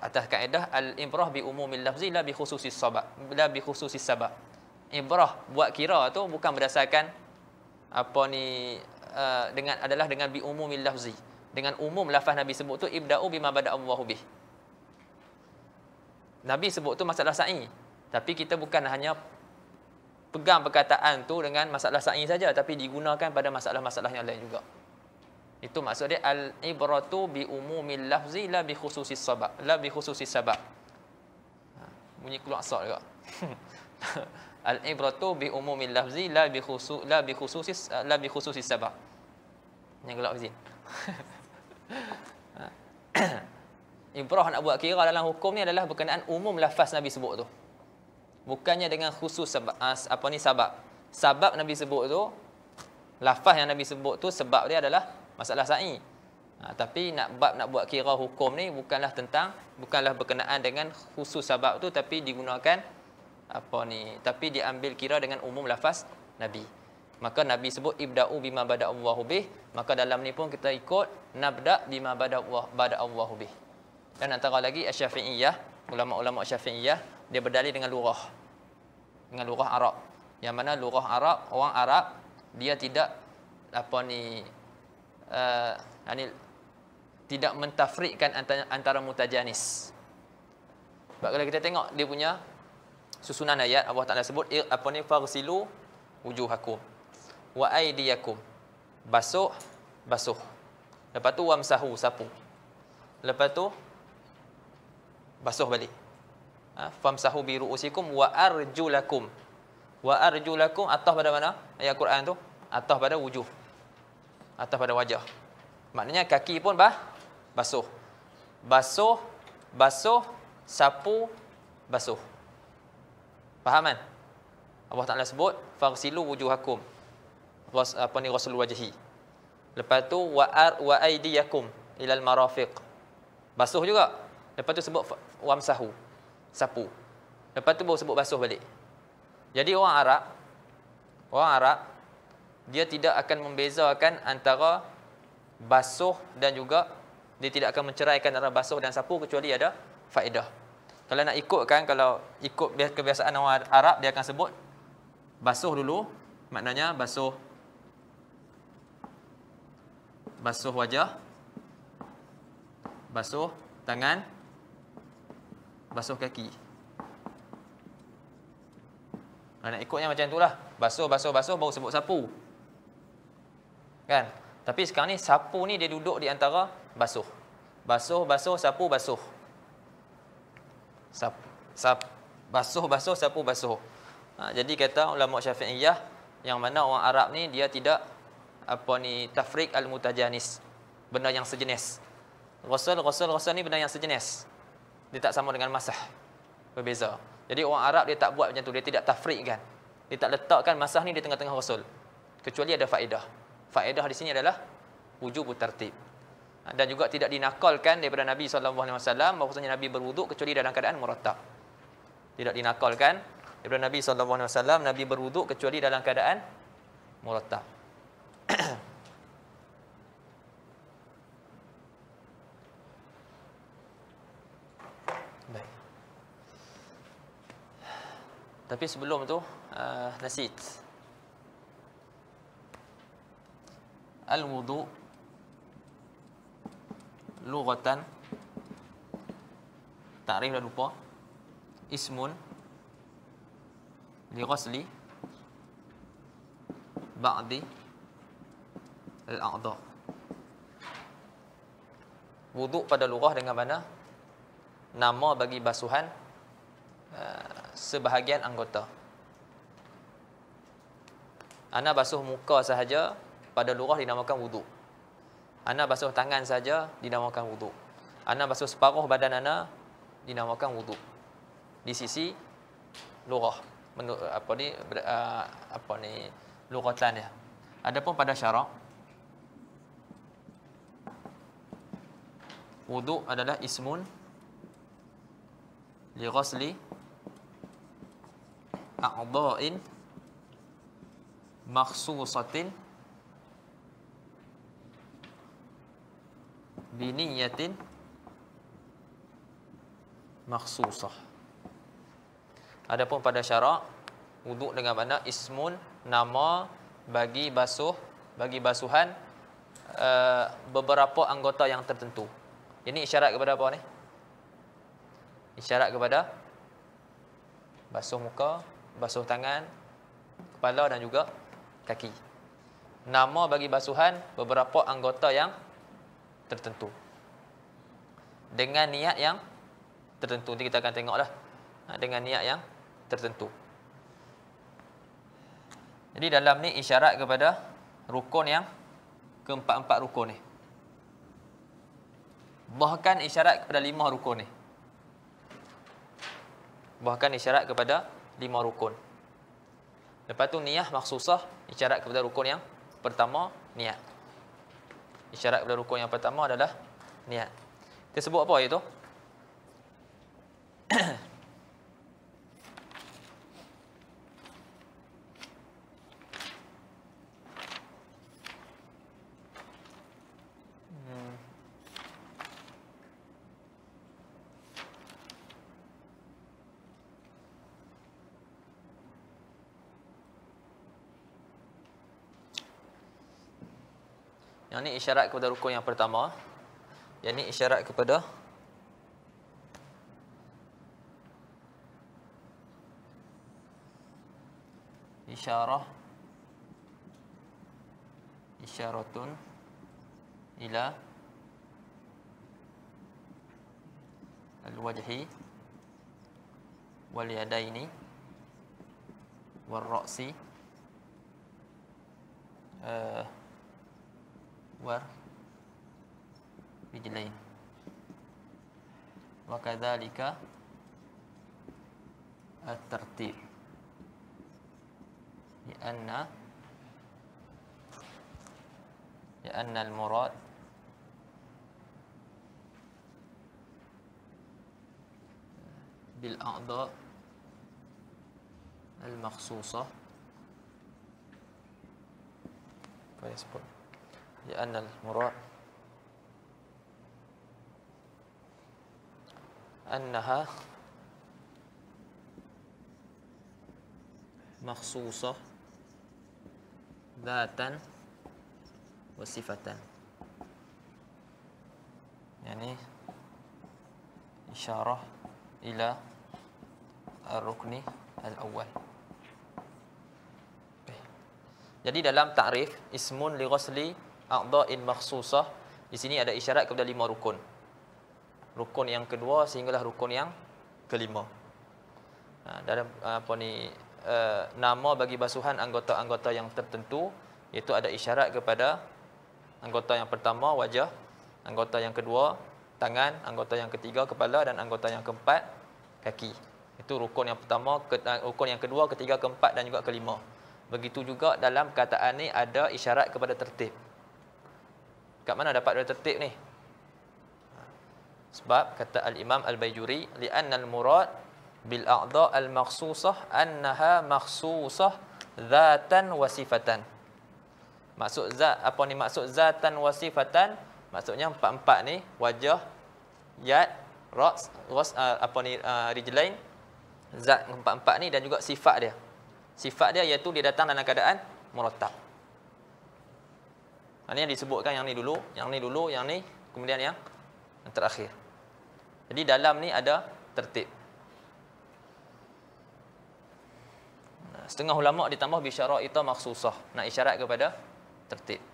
atas kaedah al-imrah bi umumil lafzi la bi khususis sabab la bi khususis sabab. Imrah buat kira tu bukan berdasarkan apa ni dengan adalah dengan bi umumil lafzi. Dengan umum lafaz Nabi sebut tu ibda'u bima bada'u Allahu bih. Nabi sebut tu masalah sa'i. Tapi kita bukan hanya pegang perkataan tu dengan masalah sa'i saja tapi digunakan pada masalah-masalah yang lain juga. Itu maksud dia al-ibratu bi umumil lafzi la bi khususis sabab. La bi khususis sabab. Ha, bunyi keluar asal juga. al-ibratu bi umumil lafzi la bi khusus la bi khususis eh, la bi khususis sabab. Yang keluar izin. Ibrah nak buat kira dalam hukum ni adalah berkenaan umum lafaz Nabi sebut tu. Bukannya dengan khusus sebab, ah, apa ni sabab sabab Nabi sebut tu, lafaz yang Nabi sebut tu sebab dia adalah masalah sa'i. Ha, tapi nak bab nak buat kira hukum ni bukanlah tentang bukanlah berkenaan dengan khusus sabab tu tapi digunakan apa ni tapi diambil kira dengan umum lafaz nabi maka nabi sebut ibda'u bima bada Allahu maka dalam ni pun kita ikut nabda bima bada Allah bada dan antara lagi Syafi'iyah, ulama-ulama Syafi'iyah dia berdalil dengan lurah. Dengan lurah Arab. Yang mana lurah Arab, orang Arab dia tidak apa ni uh, eh, ini, tidak mentafrikkan antara, antara mutajanis. Sebab kalau kita tengok dia punya susunan ayat Allah Taala sebut apa ni farsilu wujuhakum wa aydiyakum basuh basuh lepas tu wamsahu sapu lepas tu basuh balik. Ha? Famsahu bi ru'usikum wa arjulakum. Wa arjulakum Atah pada mana? Ayat Quran tu Atah pada wujuh. Atah pada wajah. Maknanya kaki pun bah basuh. Basuh, basuh, sapu, basuh. Faham kan? Allah Taala sebut farsilu wujuhakum. Was apa ni rasul wajhi. Lepas tu wa ar wa aydiyakum ilal marafiq. Basuh juga. Lepas tu sebut wamsahu sapu. Lepas tu baru sebut basuh balik. Jadi orang Arab orang Arab dia tidak akan membezakan antara basuh dan juga dia tidak akan menceraikan antara basuh dan sapu kecuali ada faedah. Kalau nak ikut kan kalau ikut kebiasaan orang Arab dia akan sebut basuh dulu maknanya basuh basuh wajah basuh tangan basuh kaki. Ha, nak ikutnya macam itulah. Basuh, basuh, basuh, baru sebut sapu. Kan? Tapi sekarang ni, sapu ni dia duduk di antara basuh. Basuh, basuh, sapu, basuh. Sap, sap, basuh, basuh, sapu, basuh. Ha, jadi kata ulama syafi'iyah, yang mana orang Arab ni, dia tidak apa ni tafrik al-mutajanis. Benda yang sejenis. Rasul, rasul, rasul ni benda yang sejenis. Sejenis dia tak sama dengan masah. Berbeza. Jadi orang Arab dia tak buat macam tu. Dia tidak kan. Dia tak letakkan masah ni di tengah-tengah rasul. Kecuali ada faedah. Faedah di sini adalah wujub tertib. Ha, dan juga tidak dinakalkan daripada Nabi SAW bahawasanya Nabi berwuduk kecuali dalam keadaan meratap. Tidak dinakalkan daripada Nabi SAW Nabi berwuduk kecuali dalam keadaan meratap. Tapi sebelum tu, uh, nasid. Al-wudu lughatan ta'rif dah lupa. Ismun li ghasli ba'di al-a'dha. Wudu pada lughah dengan mana? Nama bagi basuhan Ah, sebahagian anggota. Ana basuh muka sahaja pada lurah dinamakan wuduk. Ana basuh tangan sahaja dinamakan wuduk. Ana basuh separuh badan ana dinamakan wuduk. Di sisi lurah apa ni ah, apa ni lugatan dia. Adapun pada syarak wuduk adalah ismun li ghasli a'dha'in makhsusatin biniyatin makhsusah Adapun pada syarak wuduk dengan mana ismun nama bagi basuh bagi basuhan uh, beberapa anggota yang tertentu. Ini isyarat kepada apa ni? Isyarat kepada basuh muka, basuh tangan, kepala dan juga kaki. Nama bagi basuhan beberapa anggota yang tertentu. Dengan niat yang tertentu. Nanti kita akan tengoklah. Ha, dengan niat yang tertentu. Jadi dalam ni isyarat kepada rukun yang keempat-empat rukun ni. Bahkan isyarat kepada lima rukun ni. Bahkan isyarat kepada lima rukun. Lepas tu niat maksusah isyarat kepada rukun yang pertama niat. Isyarat kepada rukun yang pertama adalah niat. Kita sebut apa itu? isyarat kepada rukun yang pertama. Yang ini isyarat kepada isyarah isyaratun ila al-wajhi wal yadaini wal ra'si eh, ورجلين وكذلك الترتيب لأن لأن المراد بالأعضاء المخصوصة فيسبوك لأن المراد أنها مخصوصة ذاتا وصفة يعني إشارة إلى الركن الأول Jadi dalam takrif ismun li ghusli a'dha'in makhsusah di sini ada isyarat kepada lima rukun rukun yang kedua sehinggalah rukun yang kelima ha, dalam ha, apa ni uh, nama bagi basuhan anggota-anggota yang tertentu iaitu ada isyarat kepada anggota yang pertama wajah anggota yang kedua tangan anggota yang ketiga kepala dan anggota yang keempat kaki itu rukun yang pertama ha, rukun yang kedua ketiga keempat dan juga kelima begitu juga dalam kataan ini ada isyarat kepada tertib Kat mana dapat dua tertib ni? Sebab kata Al-Imam Al-Bayjuri li'anna al-murad bil a'dha al-makhsusah annaha makhsusah zatan wa sifatan. Maksud zat apa ni maksud zatan wa sifatan? Maksudnya empat-empat ni wajah, yad, ra's, was ah, apa ni uh, rijlain zat empat-empat ni dan juga sifat dia. Sifat dia iaitu dia datang dalam keadaan murattab. Ini yang disebutkan yang ni dulu, yang ni dulu, yang ni, kemudian yang terakhir. Jadi dalam ni ada tertib. Setengah ulama ditambah bisyarat itu maksusah. Nak isyarat kepada tertib.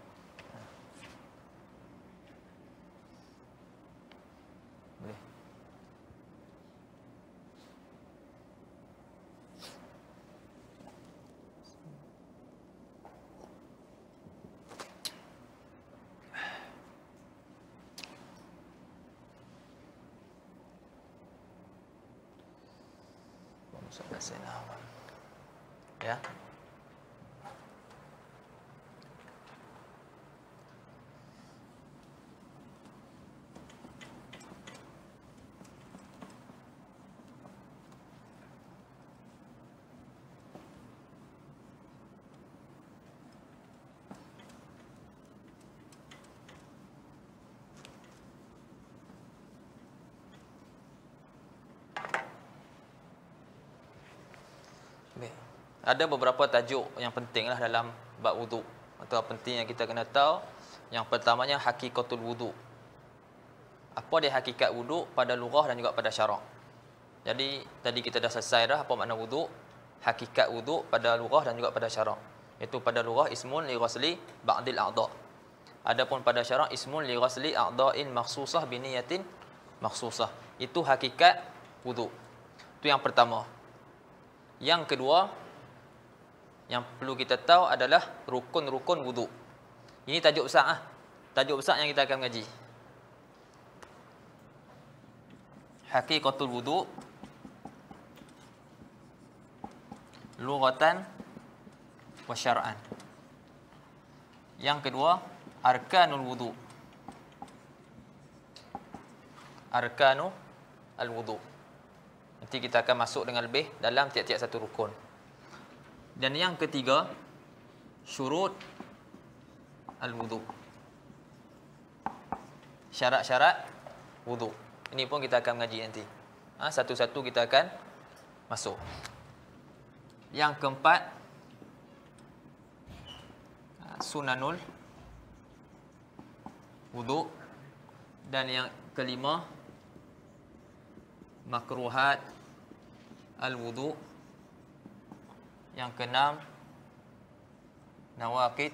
ada beberapa tajuk yang pentinglah dalam bab wudu atau penting yang kita kena tahu yang pertamanya hakikatul wudu apa dia hakikat wudu pada lughah dan juga pada syarak jadi tadi kita dah selesai dah apa makna wudu hakikat wudu pada lughah dan juga pada syarak itu pada lughah ismun li ghasli ba'dil a'dha adapun pada syarak ismun li ghasli a'dha'in makhsusah bi niyatin makhsusah itu hakikat wudu itu yang pertama yang kedua yang perlu kita tahu adalah rukun-rukun wuduk. Ini tajuk besar ah. Tajuk besar yang kita akan mengaji. Hakikatul wuduk. Lugatan wa syar'an. Yang kedua, arkanul wuduk. Arkanul al-wuduk. Nanti kita akan masuk dengan lebih dalam tiap-tiap satu rukun. Dan yang ketiga, syurut al wudhu Syarat-syarat wudhu Ini pun kita akan mengaji nanti. Ha, satu-satu ha, kita akan masuk. Yang keempat, ha, sunanul wudhu Dan yang kelima, makruhat al wudhu. Yang keenam Nawakid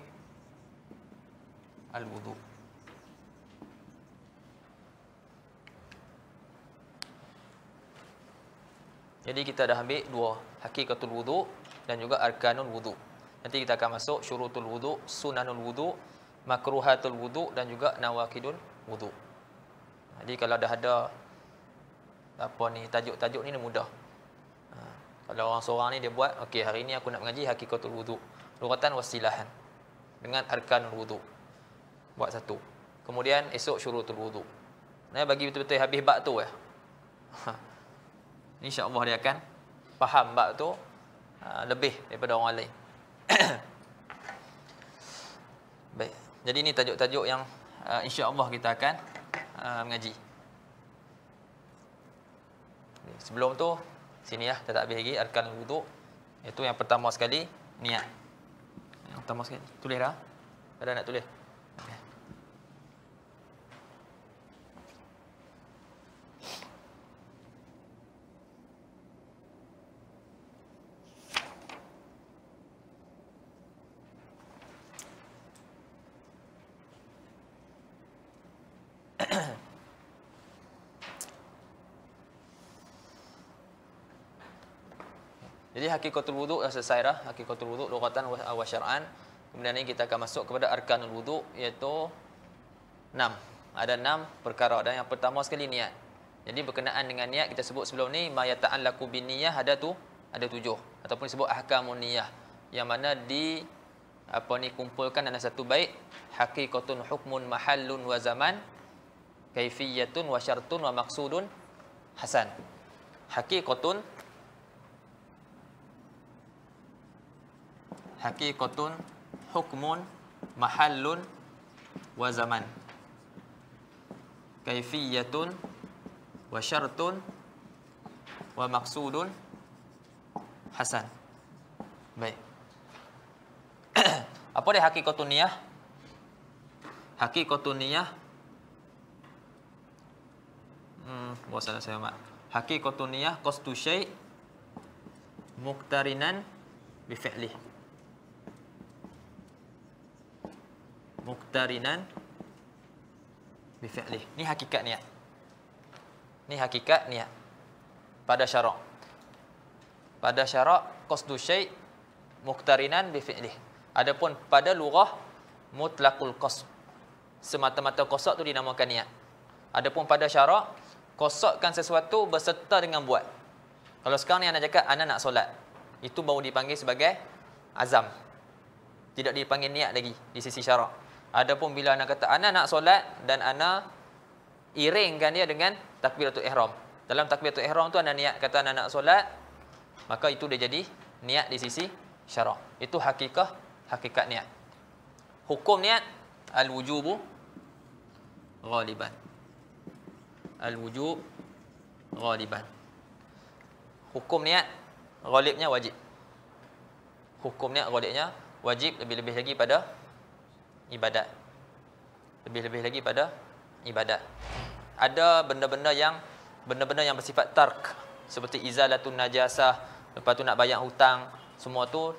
Al-Wudhu Jadi kita dah ambil dua Hakikatul Wudhu dan juga Arkanul Wudhu Nanti kita akan masuk Syurutul Wudhu, Sunanul Wudhu Makruhatul Wudhu dan juga Nawakidul Wudhu Jadi kalau dah ada apa ni tajuk-tajuk ni, ni mudah kalau orang seorang ni dia buat, okey hari ni aku nak mengaji hakikatul wudu. Lugatan wasilahan dengan arkanul wudu. Buat satu. Kemudian esok syurutul wudu. Nah bagi betul-betul habis bab tu ya. Eh. Insya-Allah dia akan faham bab tu ah, lebih daripada orang lain. Baik. Jadi ini tajuk-tajuk yang uh, insya-Allah kita akan uh, mengaji. Sebelum tu sini lah, tak habis lagi arkan wuduk. Itu yang pertama sekali niat. Yang pertama sekali tulislah. Ada nak tulis? hakikatul Wudu dah selesai dah hakikatul Wudu lughatan wa syar'an kemudian ni kita akan masuk kepada arkanul Wudu iaitu 6 ada 6 perkara dan yang pertama sekali niat jadi berkenaan dengan niat kita sebut sebelum ni mayataan yata'allaqu bin ada tu ada 7 ataupun disebut ahkamun niyyah yang mana di apa ni kumpulkan dalam satu bait hakikatun hukmun mahallun wa zaman kaifiyatun wa syartun wa maqsudun hasan hakikatun Hakikatun, hukmun mahallun wa zaman kaifiyatun wa syartun wa maqsudun hasan baik apa dia haqiqatun niyah haqiqatun niyah hmm bahasa saya mak haqiqatun niyah qastu syai' muqtarinan bi muqtarinan bi fi'lih. Ni hakikat niat. Ni hakikat niat. Pada syarak. Pada syarak qasdu syai' muqtarinan bi fi'lih. Adapun pada lughah mutlaqul qasd. Semata-mata qasd tu dinamakan niat. Adapun pada syarak qasdkan sesuatu berserta dengan buat. Kalau sekarang ni anak cakap anak nak solat. Itu baru dipanggil sebagai azam. Tidak dipanggil niat lagi di sisi syarak. Adapun bila anak kata anak nak solat dan anak iringkan dia dengan takbiratul ihram. Dalam takbiratul ihram tu anak niat kata anak nak solat, maka itu dia jadi niat di sisi syarak. Itu hakikat hakikat niat. Hukum niat al-wujubu ghaliban. Al-wujub ghaliban. Hukum niat ghalibnya wajib. Hukum niat ghalibnya wajib lebih-lebih lagi pada ibadat lebih-lebih lagi pada ibadat ada benda-benda yang benda-benda yang bersifat tark seperti izalatun najasah lepas tu nak bayar hutang semua tu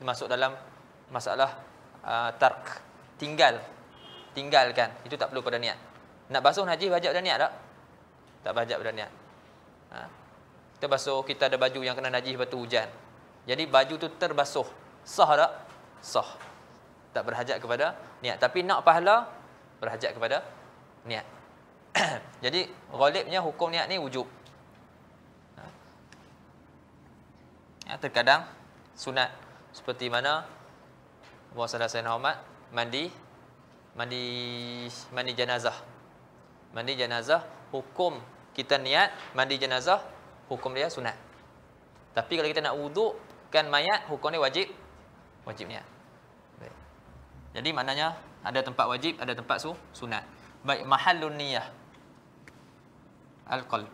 masuk dalam masalah uh, tark tinggal tinggalkan itu tak perlu pada niat nak basuh najis wajib pada niat tak tak wajib pada niat ha? kita basuh kita ada baju yang kena najis batu hujan jadi baju tu terbasuh sah tak sah tak berhajat kepada niat tapi nak pahala berhajat kepada niat jadi ghalibnya hukum niat ni wujub ha. ya, terkadang sunat seperti mana Muhammad sallallahu alaihi wasallam mandi mandi mandi jenazah mandi jenazah hukum kita niat mandi jenazah hukum dia sunat tapi kalau kita nak wuduk kan mayat hukum dia wajib wajib niat jadi maknanya ada tempat wajib, ada tempat su sunat. Baik mahalun niyah al-qalb.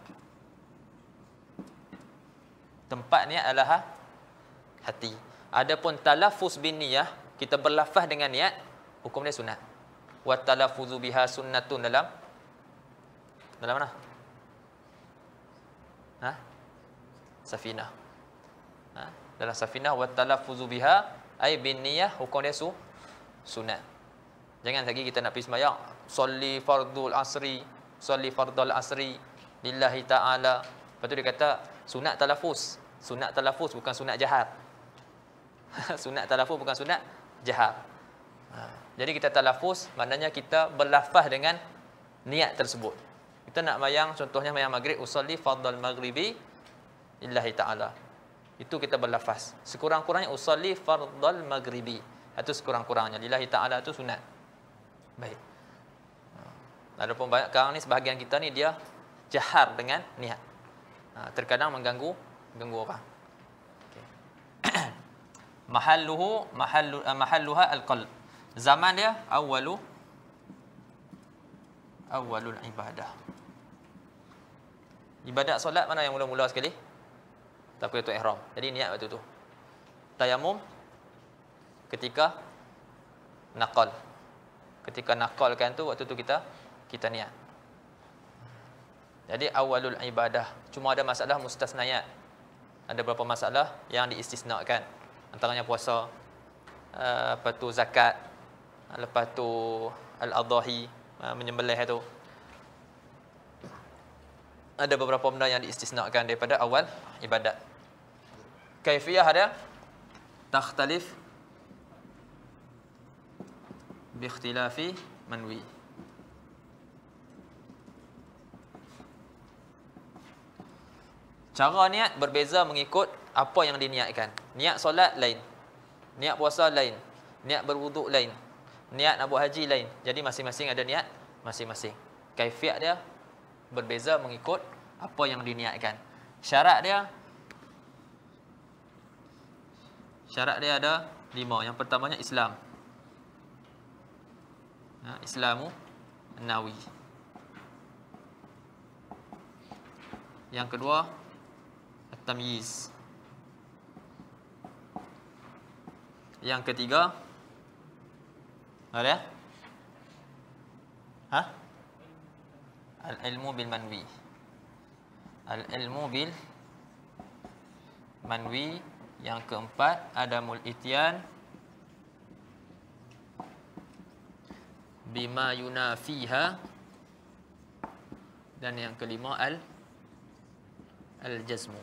Tempat niat adalah hati. Adapun talafuz bin niyah, kita berlafah dengan niat, hukum dia sunat. Wa talaffuzu biha sunnatun dalam dalam mana? Ha? Safinah. Ha? Dalam safinah wa talaffuzu biha ay bin niyah hukum dia sunat sunat. Jangan lagi kita nak pergi sembahyang. Soli fardul asri. Soli fardul asri. Lillahi ta'ala. Lepas tu dia kata, sunat talafus. Sunat talafus bukan sunat jahat. sunat talafus bukan sunat jahat. Ha. Jadi kita talafus, maknanya kita berlafaz dengan niat tersebut. Kita nak mayang, contohnya mayang maghrib, usalli fardul maghribi. Lillahi ta'ala. Itu kita berlafaz. Sekurang-kurangnya usalli fardul Maghribi. Itu sekurang-kurangnya. Lillahi ta'ala itu sunat. Baik. Lalu ha. pun banyak sekarang ni sebahagian kita ni dia jahar dengan niat. Ha, terkadang mengganggu mengganggu orang. Okay. mahalluhu mahallu eh, mahalluha al-qalb. Zaman dia awalu awalul ibadah. Ibadat solat mana yang mula-mula sekali? Tak perlu tu ihram. Jadi niat waktu tu. Tayamum ketika naqal ketika naqalkan tu waktu tu kita kita niat jadi awalul ibadah cuma ada masalah mustasnayat ada beberapa masalah yang diistisnakan antaranya puasa apa eh, tu zakat eh, lepas tu al-adhahi eh, menyembelih tu ada beberapa benda yang diistisnakan daripada awal ibadat kaifiyah ada takhtalif bikhtilafi manwi Cara niat berbeza mengikut apa yang diniatkan. Niat solat lain. Niat puasa lain. Niat berwuduk lain. Niat nak buat haji lain. Jadi masing-masing ada niat masing-masing. Kaifiat dia berbeza mengikut apa yang diniatkan. Syarat dia Syarat dia ada lima. Yang pertamanya Islam ha, Islamu Nawi Yang kedua At-Tamyiz Yang ketiga Ada Ha? Al-ilmu bil manwi Al-ilmu bil Manwi Yang keempat Adamul itian bima yunafiha dan yang kelima al al jazmu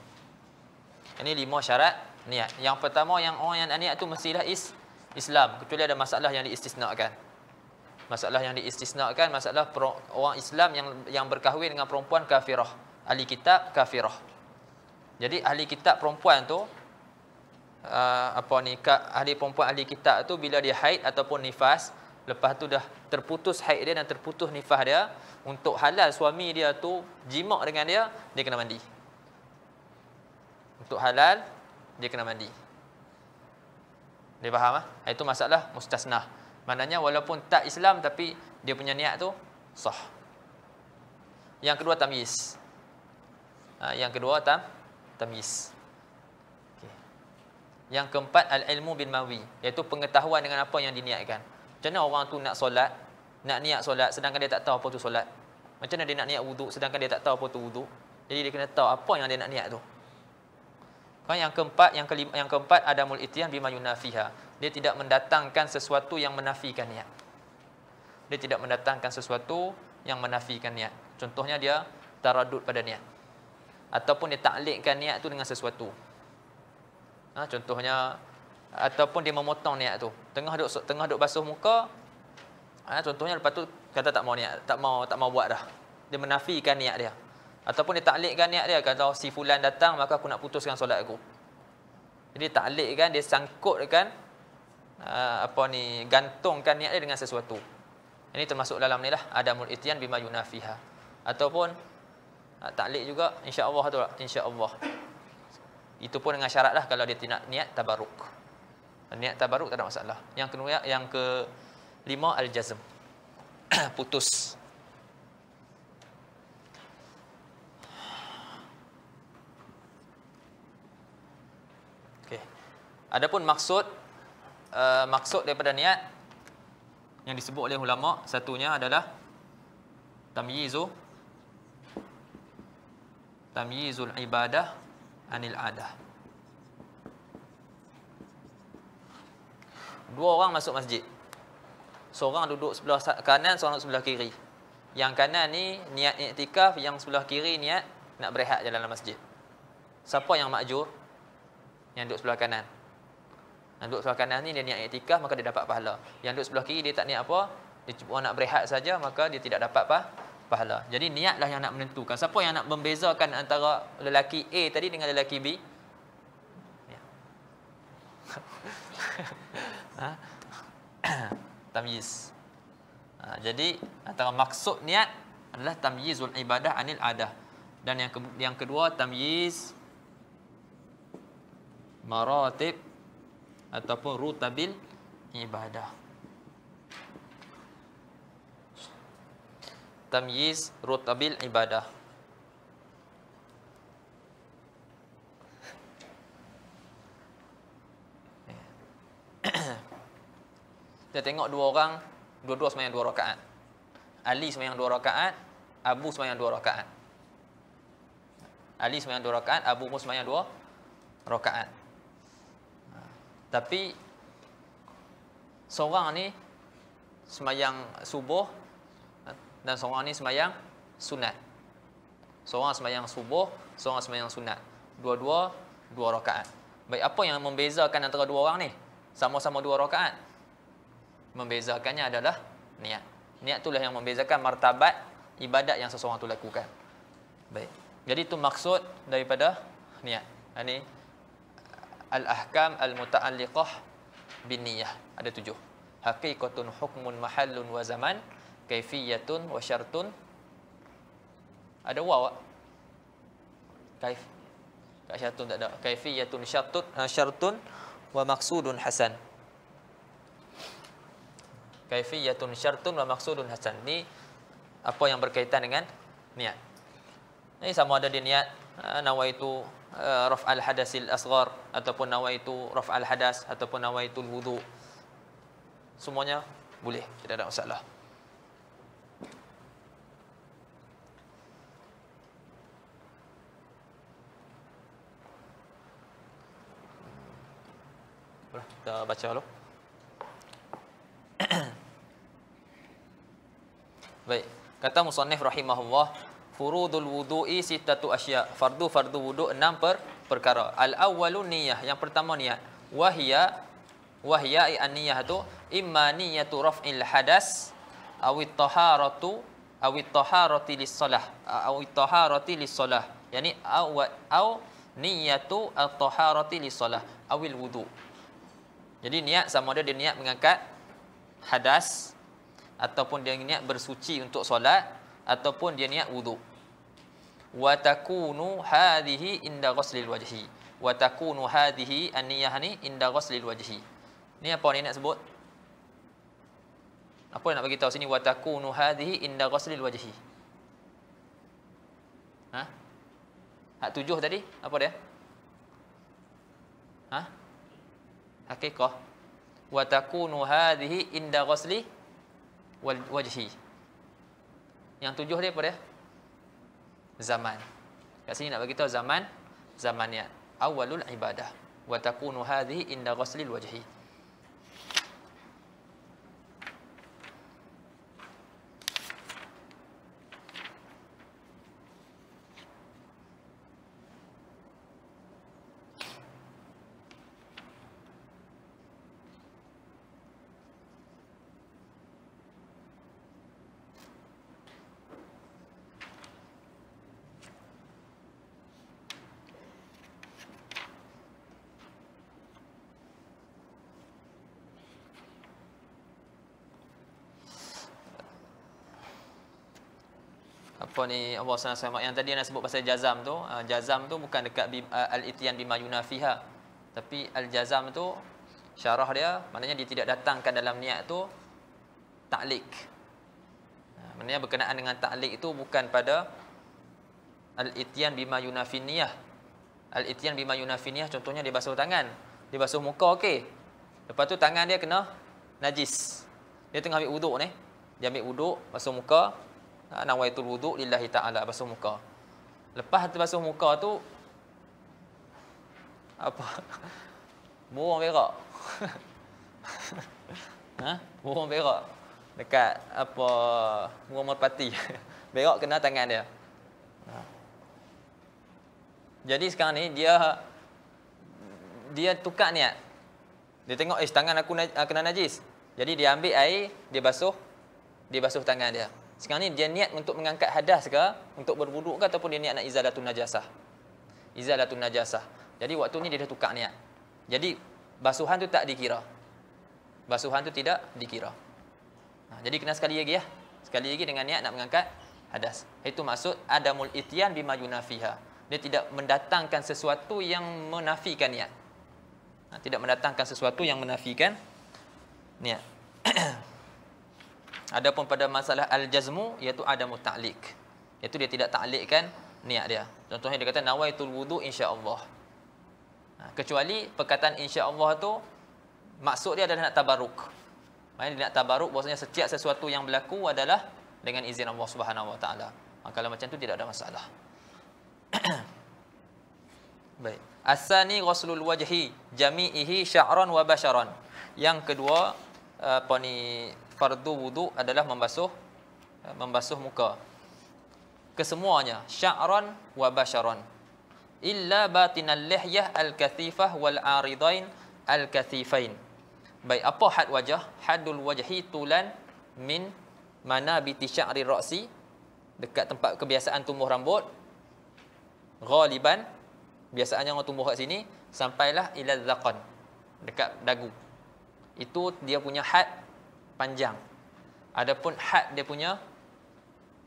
ini lima syarat niat yang pertama yang orang yang niat tu mestilah is Islam kecuali ada masalah yang diistisnakan masalah yang diistisnakan masalah orang Islam yang yang berkahwin dengan perempuan kafirah ahli kitab kafirah jadi ahli kitab perempuan tu uh, apa ni ahli perempuan ahli kitab tu bila dia haid ataupun nifas lepas tu dah terputus haid dia dan terputus nifah dia untuk halal suami dia tu jimak dengan dia dia kena mandi untuk halal dia kena mandi dia faham ah ha? itu masalah mustasna maknanya walaupun tak Islam tapi dia punya niat tu sah yang kedua tamyiz ha, ah, yang kedua tam tamyiz yang keempat al ilmu bin mawi iaitu pengetahuan dengan apa yang diniatkan macam mana orang tu nak solat, nak niat solat sedangkan dia tak tahu apa tu solat? Macam mana dia nak niat wuduk sedangkan dia tak tahu apa tu wuduk? Jadi dia kena tahu apa yang dia nak niat tu. Kan yang keempat, yang kelima, yang keempat adamul ityan bima yunafiha. Dia tidak mendatangkan sesuatu yang menafikan niat. Dia tidak mendatangkan sesuatu yang menafikan niat. Contohnya dia taradud pada niat. Ataupun dia taklikkan niat tu dengan sesuatu. Ha, contohnya ataupun dia memotong niat tu. Tengah duk tengah duk basuh muka, ha, contohnya lepas tu kata tak mau niat, tak mau tak mau buat dah. Dia menafikan niat dia. Ataupun dia taklikkan niat dia kata oh, si fulan datang maka aku nak putuskan solat aku. Jadi taklikkan dia sangkutkan uh, apa ni gantungkan niat dia dengan sesuatu. Ini termasuk dalam ni lah adamul ityan bima yunafiha. Ataupun uh, taklik juga insya-Allah tu lah insya-Allah. Itu pun dengan syarat lah kalau dia tidak niat tabarruk niat tabaruk tak ada masalah. Yang kedua yang ke lima al jazm. Putus. Okey. Adapun maksud uh, maksud daripada niat yang disebut oleh ulama satunya adalah tamyizu tamyizul ibadah anil adah dua orang masuk masjid. Seorang duduk sebelah kanan, seorang duduk sebelah kiri. Yang kanan ni niat iktikaf, yang sebelah kiri niat nak berehat jalan dalam masjid. Siapa yang makjur? Yang duduk sebelah kanan. Yang duduk sebelah kanan ni dia niat iktikaf maka dia dapat pahala. Yang duduk sebelah kiri dia tak niat apa, dia cuma nak berehat saja maka dia tidak dapat apa pahala. Jadi niatlah yang nak menentukan. Siapa yang nak membezakan antara lelaki A tadi dengan lelaki B? Ya. Ha? tamyiz. Ha, jadi antara maksud niat adalah tamyizul ibadah anil adah. Dan yang ke yang kedua tamyiz maratib ataupun rutabil ibadah. Tamyiz rutabil ibadah. Yeah. Kita tengok dua orang, dua-dua sembahyang dua rakaat. Ali sembahyang dua rakaat, Abu sembahyang dua rakaat. Ali sembahyang dua rakaat, Abu pun sembahyang dua rakaat. Ha. Tapi seorang ni sembahyang subuh dan seorang ni sembahyang sunat. Seorang sembahyang subuh, seorang sembahyang sunat. Dua-dua dua rakaat. Baik apa yang membezakan antara dua orang ni? Sama-sama dua rakaat membezakannya adalah niat. Niat itulah yang membezakan martabat ibadat yang seseorang itu lakukan. Baik. Jadi itu maksud daripada niat. Ini al-ahkam al-muta'alliqah bin niyah. Ada tujuh. Hakikatun hukmun mahallun wa zaman, kaifiyatun wa syartun. Ada waw. Kaif. Kak tak ada. Kaifiyatun syartun eh, wa maksudun hasan kaifiyatun syartun wa maqsudun hasan. Ni apa yang berkaitan dengan niat. Ini sama ada di niat eh, itu eh, raf al hadasil asghar ataupun itu raf al hadas ataupun nawaitu wudu. Semuanya boleh, tidak ada masalah. Kita baca dulu. Baik. Kata Musannif rahimahullah, furudul wudu'i sitatu asya. Fardu fardu wudu' enam per perkara. Al awwalu niyah, yang pertama niat. Wahia wahia i an niyah tu imma niyatu raf'il hadas awit taharatu awit taharati lis salah awit taharati lis salah. Yani aw aw niyatu at-taharati lis salah awil wudu'. Jadi niat sama ada dia niat mengangkat hadas ataupun dia niat bersuci untuk solat ataupun dia niat wuduk. Wa takunu hadhihi inda ghuslil wajhi. Wa takunu hadhihi an-niyyah ni inda ghuslil wajhi. Ni apa ni nak sebut? Apa yang nak bagi tahu sini wa takunu hadhihi inda ghuslil wajhi. Ha? Hak tujuh tadi, apa dia? Ha? Hakikah? Wa takunu hadhihi inda ghuslil wajhi. Yang tujuh dia apa dia? Zaman. Kat sini nak bagi tahu zaman zaman ni. Awalul ibadah wa takunu hadhihi inda ghaslil wajhi. apa ni Allah SWT yang tadi nak sebut pasal jazam tu ah, jazam tu bukan dekat ah, al-ityan bima yunafiha tapi al-jazam tu syarah dia maknanya dia tidak datangkan dalam niat tu taklik ah, maknanya berkenaan dengan taklik itu bukan pada al-ityan bima yunafiniyah al-ityan bima yunafiniyah contohnya dia basuh tangan dia basuh muka okey lepas tu tangan dia kena najis dia tengah ambil wuduk ni dia ambil wuduk basuh muka Ha, nawaitul wuduk lillahi taala basuh muka. Lepas tu basuh muka tu apa? buang berak. ha? Buang berak dekat apa buang merpati. berak kena tangan dia. Ha. Jadi sekarang ni dia dia tukar niat. Dia tengok eh tangan aku kena najis. Jadi dia ambil air, dia basuh dia basuh tangan dia. Sekarang ni dia niat untuk mengangkat hadas ke, untuk berwuduk ke ataupun dia niat nak izalatun najasah. Izalatun najasah. Jadi waktu ni dia dah tukar niat. Jadi basuhan tu tak dikira. Basuhan tu tidak dikira. Nah, ha, jadi kena sekali lagi ya. Sekali lagi dengan niat nak mengangkat hadas. Itu maksud adamul ityan bima yunafiha. Dia tidak mendatangkan sesuatu yang menafikan niat. Nah, ha, tidak mendatangkan sesuatu yang menafikan niat. Adapun pada masalah al-jazmu iaitu ada muta'liq. Iaitu dia tidak ta'liqkan niat dia. Contohnya dia kata nawaitul wudu insya-Allah. Ha, kecuali perkataan insya-Allah tu maksud dia adalah nak tabaruk. Maksudnya dia nak tabaruk bahasanya setiap sesuatu yang berlaku adalah dengan izin Allah Subhanahu Wa Taala. Ha, kalau macam tu tidak ada masalah. Baik. Asani ghuslul wajhi jami'ihi sya'ran wa basharan. Yang kedua apa uh, ni fardu wudu adalah membasuh eh, membasuh muka. Kesemuanya sya'ron wa basharon. Illa batinal lihyah al-kathifah wal aridain al-kathifain. Baik apa had wajah? Hadul wajhi tulan min mana biti sya'ri ra'si dekat tempat kebiasaan tumbuh rambut. Ghaliban biasanya orang tumbuh kat sini sampailah ila zaqan dekat dagu. Itu dia punya had panjang. Adapun had dia punya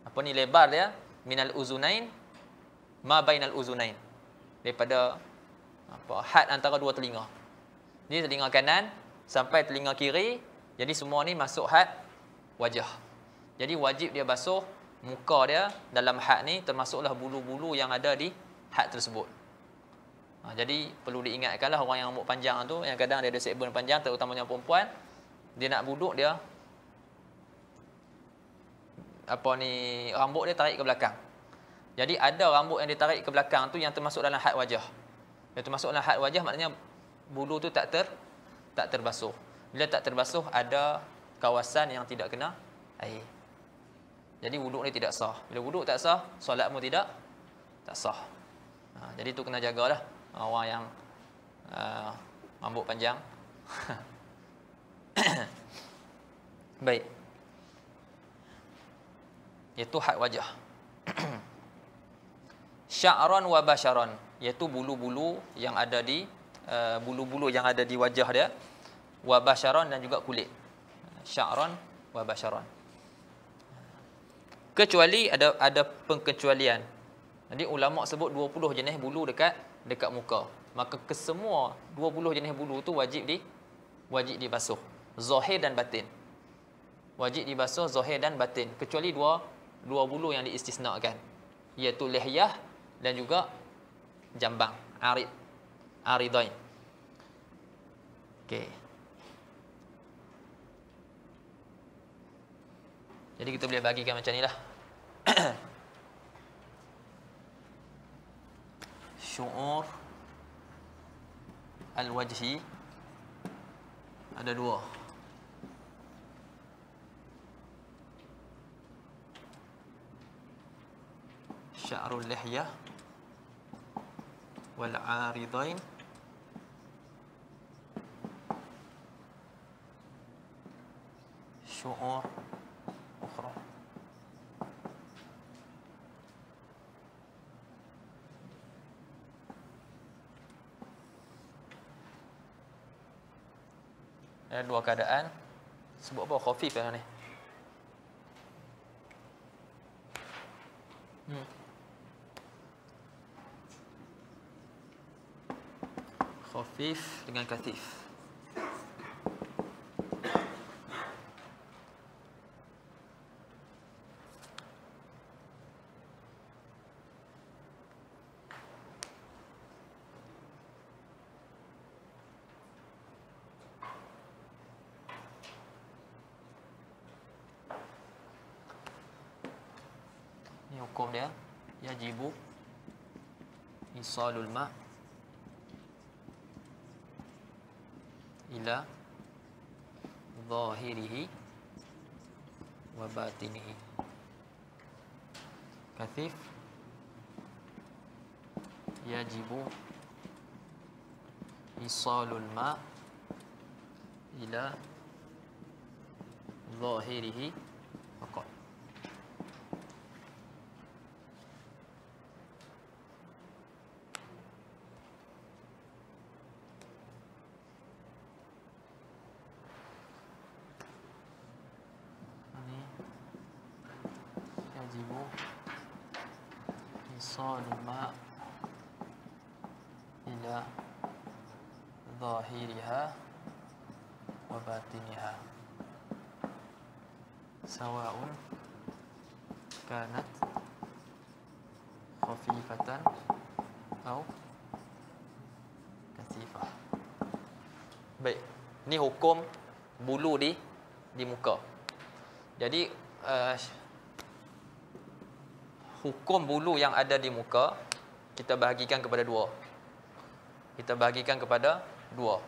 apa ni lebar dia minal uzunain ma bainal uzunain daripada apa had antara dua telinga. Ni telinga kanan sampai telinga kiri. Jadi semua ni masuk had wajah. Jadi wajib dia basuh muka dia dalam had ni termasuklah bulu-bulu yang ada di had tersebut. Ha, jadi perlu diingatkanlah orang yang rambut panjang tu yang kadang dia ada sebon panjang terutamanya perempuan dia nak wuduk dia apa ni rambut dia tarik ke belakang. Jadi ada rambut yang ditarik ke belakang tu yang termasuk dalam had wajah. Yang termasuk dalam had wajah maknanya bulu tu tak ter tak terbasuh. Bila tak terbasuh ada kawasan yang tidak kena air. Jadi wuduk ni tidak sah. Bila wuduk tak sah, solatmu tidak tak sah. Ha, jadi tu kena jagalah orang yang uh, rambut panjang. Baik. itu hak wajah. Sya'ron wa basharon, iaitu bulu-bulu yang ada di eh, bulu-bulu uh, yang ada di wajah dia. Wa basharon dan juga kulit. Sya'ron wa basharon. Kecuali ada ada pengkecualian. Jadi ulama sebut 20 jenis bulu dekat dekat muka. Maka kesemua 20 jenis bulu tu wajib di wajib dibasuh zahir dan batin. Wajib dibasuh zahir dan batin kecuali dua dua bulu yang diistisnakan iaitu lehyah dan juga jambang, arid aridain. Okey. Jadi kita boleh bagikan macam inilah. Syu'ur al-wajhi ada dua. شعر اللحية والعارضين شعور أخرى Ada dua keadaan Sebut apa? Khafif lah ni Hmm Khafif dengan katif Ini hukum dia Yajibu Isalul ma' إلى ظاهره وباطنه كثيف يجب إيصال الماء إلى ظاهره Ini hukum bulu di di muka jadi uh, hukum bulu yang ada di muka kita bahagikan kepada dua kita bahagikan kepada dua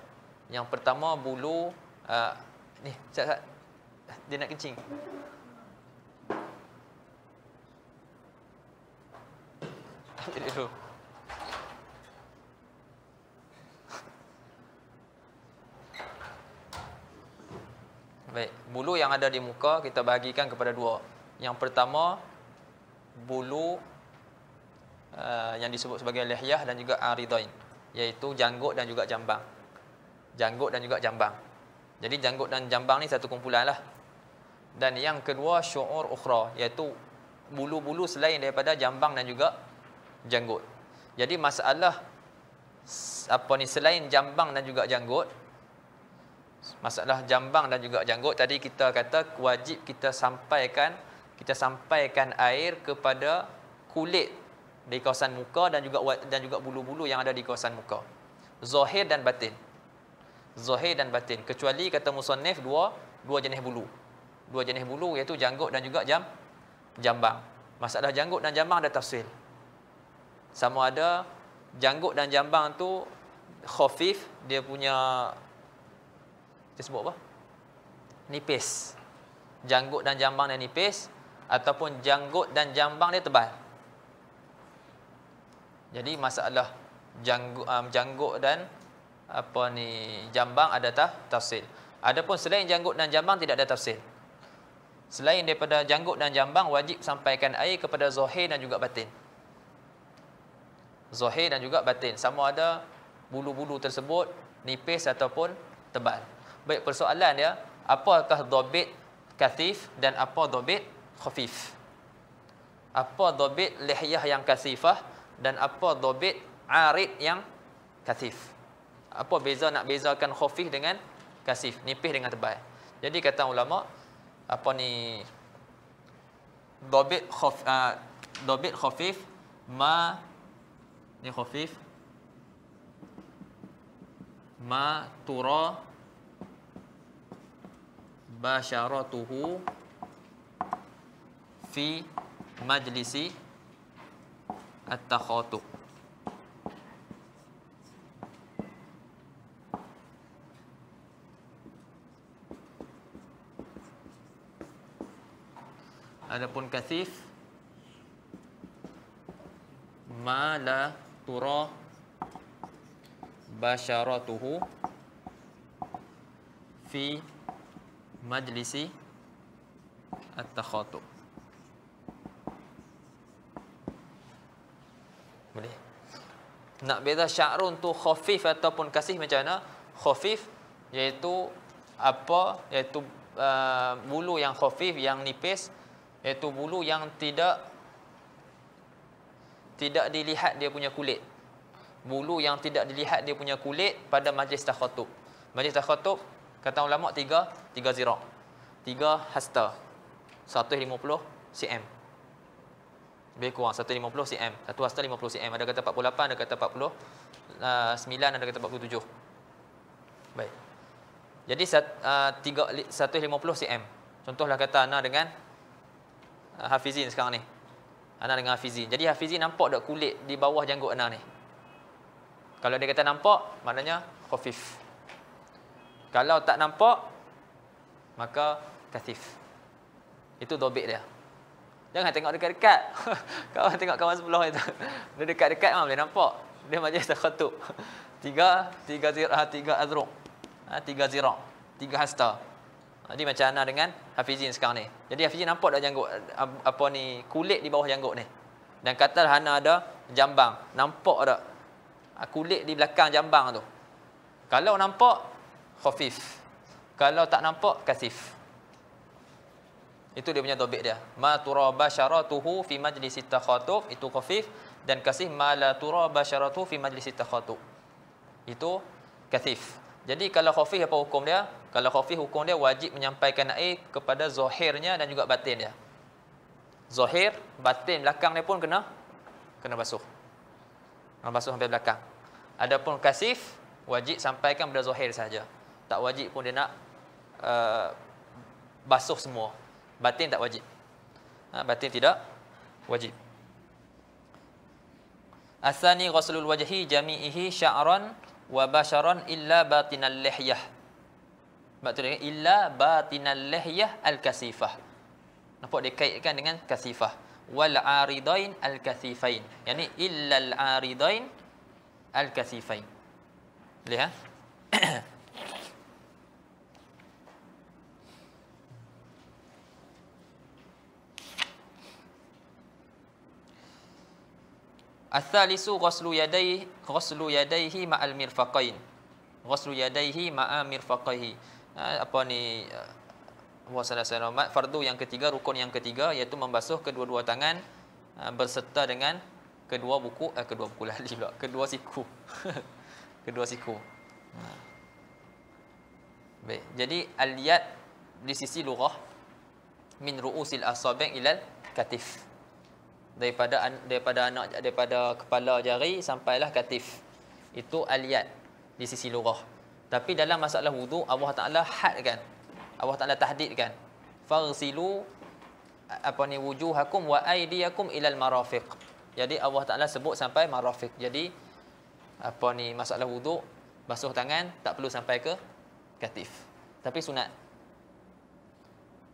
yang pertama bulu uh, ni sat, sat. dia nak kencing jadi yang ada di muka kita bahagikan kepada dua. Yang pertama bulu uh, yang disebut sebagai lihyah dan juga aridain iaitu janggut dan juga jambang. Janggut dan juga jambang. Jadi janggut dan jambang ni satu kumpulan lah. Dan yang kedua syu'ur ukhra iaitu bulu-bulu selain daripada jambang dan juga janggut. Jadi masalah apa ni selain jambang dan juga janggut masalah jambang dan juga janggut tadi kita kata wajib kita sampaikan kita sampaikan air kepada kulit di kawasan muka dan juga dan juga bulu-bulu yang ada di kawasan muka zahir dan batin zahir dan batin kecuali kata musannif dua dua jenis bulu dua jenis bulu iaitu janggut dan juga jam jambang masalah janggut dan jambang ada tafsir, sama ada janggut dan jambang tu khafif dia punya dia sebut apa? Nipis. Janggut dan jambang dia nipis. Ataupun janggut dan jambang dia tebal. Jadi masalah janggut, um, janggut dan apa ni jambang ada tak tafsir. Adapun selain janggut dan jambang tidak ada tafsir. Selain daripada janggut dan jambang wajib sampaikan air kepada zahir dan juga batin. Zahir dan juga batin sama ada bulu-bulu tersebut nipis ataupun tebal baik persoalan ya apakah dobit kathif dan apa dobit khafif apa dobit lihyah yang kasifah dan apa dobit arid yang kathif apa beza nak bezakan khafif dengan kasif nipih dengan tebal jadi kata ulama apa ni dobit khaf uh, dhabit khafif ma ni khafif ma tura Basharatuhu fi majlisi at-takhatuh Adapun kasif ma la tura basyaratuhu fi majlisi at-takhatub. Boleh. Nak beza sya'run tu khafif ataupun kasih macam mana? Khafif iaitu apa? iaitu uh, bulu yang khafif yang nipis iaitu bulu yang tidak tidak dilihat dia punya kulit. Bulu yang tidak dilihat dia punya kulit pada majlis takhatub. Majlis takhatub Kata ulama tiga, tiga zira. Tiga hasta. 150 cm. Lebih kurang 150 cm. Satu hasta 50 cm. Ada kata 48, ada kata 49, uh, ada kata 47. Baik. Jadi uh, 150 cm. Contohlah kata Ana dengan uh, Hafizin sekarang ni. Ana dengan Hafizin. Jadi Hafizin nampak tak kulit di bawah janggut Ana ni? Kalau dia kata nampak, maknanya khafif. Kalau tak nampak Maka kasif Itu dobek dia Jangan tengok dekat-dekat Kawan tengok kawan sebelah itu Dia dekat-dekat memang boleh nampak Dia macam sekhutub Tiga Tiga zirah ah, Tiga azruq ah, Tiga zirah Tiga hasta Jadi ah, macam Ana dengan Hafizin sekarang ni Jadi Hafizin nampak dah janggut Apa ni Kulit di bawah janggut ni Dan kata Ana ada Jambang Nampak tak Kulit di belakang jambang tu Kalau nampak khafif. Kalau tak nampak kasif. Itu dia punya topik dia. Ma tura basharatuhu fi majlis takhatub itu khafif dan kasif ma la tura basharatuhu fi majlis takhatub. Itu kasif. Jadi kalau khafif apa hukum dia? Kalau khafif hukum dia wajib menyampaikan air kepada zahirnya dan juga batin dia. Zahir, batin, belakang dia pun kena kena basuh. Kena basuh sampai belakang. Adapun kasif wajib sampaikan pada zahir saja tak wajib pun dia nak uh, basuh semua. Batin tak wajib. Ha, batin tidak wajib. Asani ghuslul wajhi jami'ihi sya'ran wa basharan illa batinal lihyah. Maksud dia illa batinal lihyah al-kasifah. Nampak dia kaitkan dengan kasifah. Wal aridain al-kasifain. Yani illa al-aridain al-kasifain. Lihat. Al-thalisu ghuslu yadayhi ghuslu yadayhi ma'al mirfaqain. Ghuslu yadayhi ma'al mirfaqaihi. Ha, apa ni? Uh, wa sallallahu alaihi fardu yang ketiga, rukun yang ketiga iaitu membasuh kedua-dua tangan ha, berserta dengan kedua buku eh, kedua buku lali pula, kedua siku. kedua siku. Ha. Baik, jadi al-yad di sisi lughah min ru'usil asabi ilal katif daripada daripada anak daripada kepala jari sampailah katif. Itu aliyat di sisi lurah. Tapi dalam masalah wudu Allah Taala hadkan. Allah Taala tahdidkan. Farsilu apa ni wujuhakum wa aydiyakum ilal marafiq. Jadi Allah Taala sebut sampai marafiq. Jadi apa ni masalah wudu basuh tangan tak perlu sampai ke katif. Tapi sunat.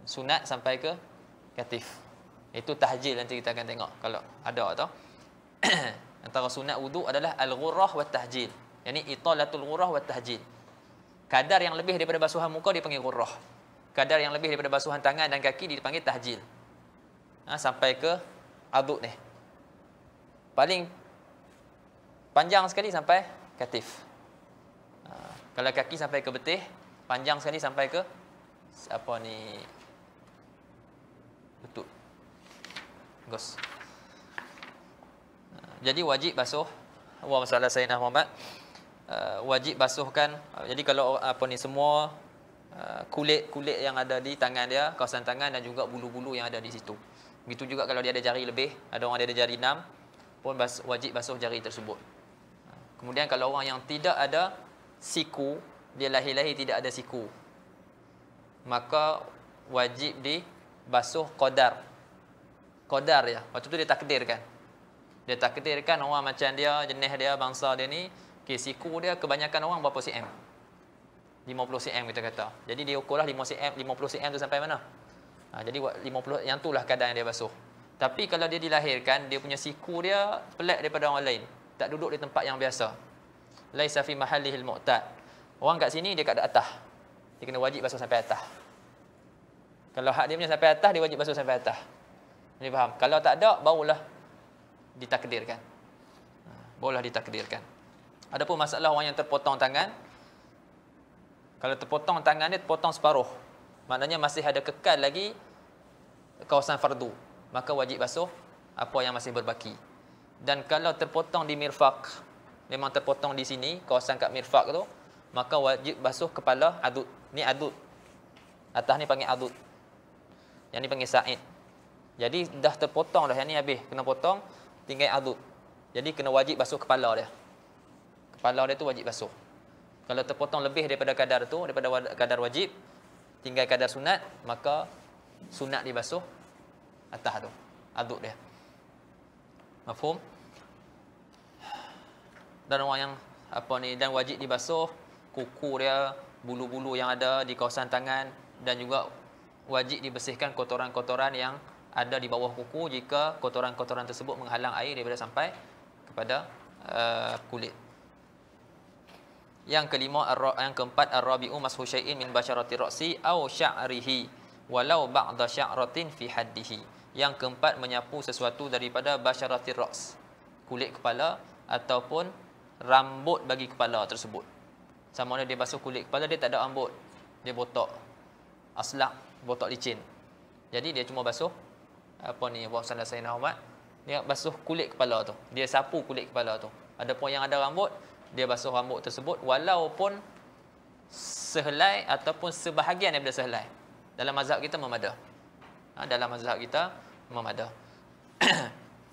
Sunat sampai ke katif. Itu tahjil nanti kita akan tengok kalau ada atau Antara sunat wuduk adalah al-ghurrah wa tahjil. Yani italatul ghurrah wa tahjil. Kadar yang lebih daripada basuhan muka dipanggil ghurrah. Kadar yang lebih daripada basuhan tangan dan kaki dipanggil tahjil. Ha, sampai ke aduk ni. Paling panjang sekali sampai katif. Ha, kalau kaki sampai ke betih, panjang sekali sampai ke apa ni? Lutut. Gus. Ah, jadi wajib basuh. Wa masalah Sayyidina Muhammad. Uh, wajib basuhkan. Jadi kalau apa ni semua ah, kulit-kulit yang ada di tangan dia, kawasan tangan dan juga bulu-bulu yang ada di situ. Begitu juga kalau dia ada jari lebih, ada orang dia ada jari enam, pun bas, wajib basuh jari tersebut. Kemudian kalau orang yang tidak ada siku, dia lahir-lahir tidak ada siku, maka wajib dibasuh qadar. Qadar ya, Waktu tu dia takdirkan. Dia takdirkan orang macam dia, jenis dia, bangsa dia ni, okay, siku dia kebanyakan orang berapa cm? 50 cm kita kata. Jadi dia ukurlah 50 cm, 50 cm tu sampai mana? Ha, jadi 50 yang itulah kadar yang dia basuh. Tapi kalau dia dilahirkan, dia punya siku dia pelat daripada orang lain. Tak duduk di tempat yang biasa. Laisa fi mahallihil mu'tad. Orang kat sini dia kat atas. Dia kena wajib basuh sampai atas. Kalau hak dia punya sampai atas, dia wajib basuh sampai atas. Ini faham? Kalau tak ada, barulah ditakdirkan. Ha, barulah ditakdirkan. Adapun masalah orang yang terpotong tangan, kalau terpotong tangan dia, terpotong separuh. Maknanya masih ada kekal lagi kawasan fardu. Maka wajib basuh apa yang masih berbaki. Dan kalau terpotong di mirfak, memang terpotong di sini, kawasan kat mirfak tu, maka wajib basuh kepala adut. Ni adut. Atas ni panggil adut. Yang ni panggil sa'id. Jadi dah terpotong dah yang ni habis kena potong tinggal adud. Jadi kena wajib basuh kepala dia. Kepala dia tu wajib basuh. Kalau terpotong lebih daripada kadar tu daripada kadar wajib tinggal kadar sunat maka sunat dibasuh atas tu adud dia. Mafhum? Dan orang yang apa ni dan wajib dibasuh kuku dia, bulu-bulu yang ada di kawasan tangan dan juga wajib dibersihkan kotoran-kotoran yang ada di bawah kuku jika kotoran-kotoran tersebut menghalang air daripada sampai kepada uh, kulit. Yang kelima yang keempat ar-rabi'u mashu syai'in min basharati ra'si au sya'rihi walau ba'da sya'ratin fi haddihi. Yang keempat menyapu sesuatu daripada basharati ra's kulit kepala ataupun rambut bagi kepala tersebut. Sama ada dia basuh kulit kepala dia tak ada rambut. Dia botok aslak, botok licin. Jadi dia cuma basuh apa ni bahasa dalam Sayyidina Ahmad dia basuh kulit kepala tu dia sapu kulit kepala tu Ada pun yang ada rambut dia basuh rambut tersebut walaupun sehelai ataupun sebahagian daripada sehelai dalam mazhab kita memadah ha, dalam mazhab kita memadah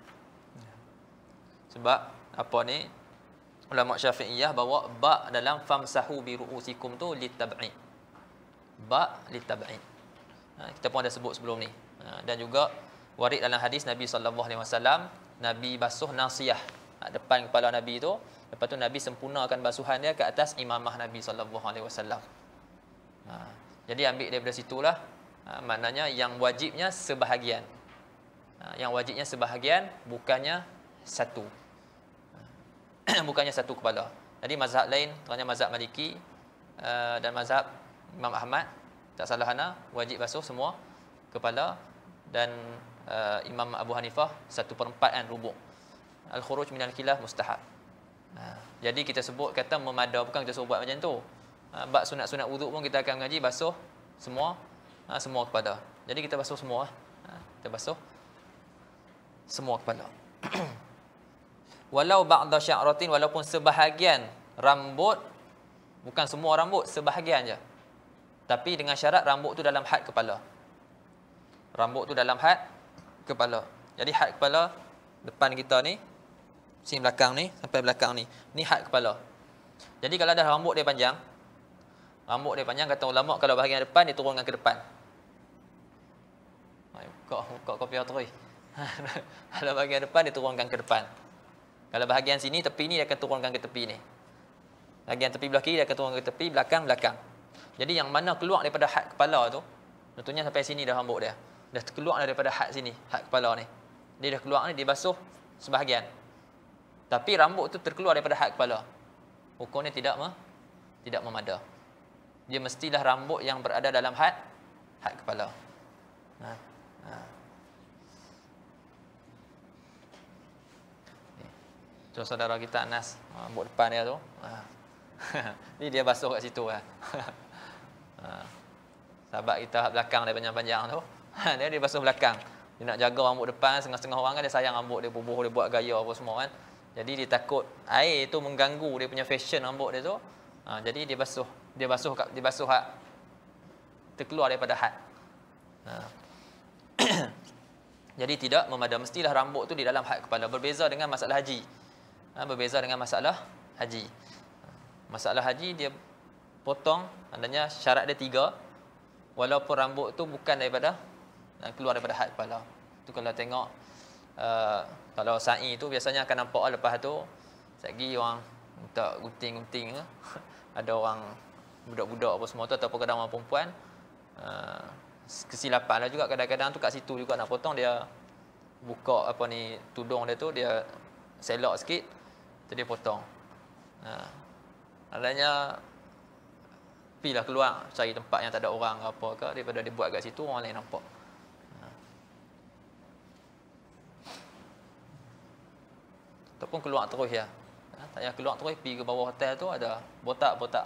sebab apa ni ulama syafi'iyah bawa ba dalam famsahu bi ru'usikum tu li ba li ha, kita pun ada sebut sebelum ni ha, dan juga warid dalam hadis Nabi saw, Nabi basuh nasiah ha, depan kepala Nabi itu. lepas tu Nabi sempurnakan basuhan dia ke atas imamah Nabi saw. ha jadi ambil daripada situlah ha, maknanya yang wajibnya sebahagian ha, yang wajibnya sebahagian bukannya satu ha, bukannya satu kepala jadi mazhab lain contohnya mazhab Maliki uh, dan mazhab Imam Ahmad tak salah ana wajib basuh semua kepala dan uh, Imam Abu Hanifah satu perempat kan rubuk. Al-khuruj min al-kilah mustahab. Uh, jadi kita sebut kata memadah bukan kita suruh macam tu. Uh, bab sunat-sunat wuduk pun kita akan mengaji basuh semua uh, semua kepada. Jadi kita basuh semua. Uh, kita basuh semua kepala. Walau ba'da sya'ratin walaupun sebahagian rambut bukan semua rambut sebahagian je. Tapi dengan syarat rambut tu dalam had kepala. Rambut tu dalam had kepala. Jadi had kepala depan kita ni, sini belakang ni sampai belakang ni. Ni had kepala. Jadi kalau ada rambut dia panjang, rambut dia panjang kata ulama kalau bahagian depan dia turunkan ke depan. Hai buka buka kopi otori. kalau bahagian depan dia turunkan ke depan. Kalau bahagian sini tepi ni dia akan turunkan ke tepi ni. Bahagian tepi belakang kiri dia akan turunkan ke tepi belakang belakang. Jadi yang mana keluar daripada had kepala tu, tentunya sampai sini dah rambut dia dah terkeluar daripada had sini, had kepala ni. Dia dah keluar ni, dia basuh sebahagian. Tapi rambut tu terkeluar daripada had kepala. Hukumnya tidak me, tidak memada. Dia mestilah rambut yang berada dalam had, had kepala. Ha. Ha. Tu saudara kita Anas, ha, rambut depan dia tu. Ha. Ni dia basuh kat situ ha. Ha. Sahabat kita belakang dia panjang-panjang tu. Ha. Ha, dia, dia basuh belakang. Dia nak jaga rambut depan, setengah-setengah orang kan dia sayang rambut dia bubuh, dia buat gaya apa semua kan. Jadi dia takut air itu mengganggu dia punya fashion rambut dia tu. Ha, jadi dia basuh, dia basuh kat dia basuh hak terkeluar daripada had. Ha. jadi tidak memadam mestilah rambut tu di dalam had kepala berbeza dengan masalah haji. Ha, berbeza dengan masalah haji. Masalah haji dia potong, adanya syarat dia tiga. Walaupun rambut tu bukan daripada keluar daripada had kepala. Tu kalau tengok uh, kalau sa'i tu biasanya akan nampak lah lepas tu segi orang tak gunting-gunting ke. ada orang budak-budak apa semua tu ataupun kadang orang perempuan uh, kesilapan lah juga kadang-kadang tu kat situ juga nak potong dia buka apa ni tudung dia tu dia selok sikit tu dia potong uh, adanya pilah keluar cari tempat yang tak ada orang apa ke daripada dia buat kat situ orang lain nampak ataupun keluar terus ya. Ah, tak payah keluar terus pergi ke bawah hotel tu ada botak-botak.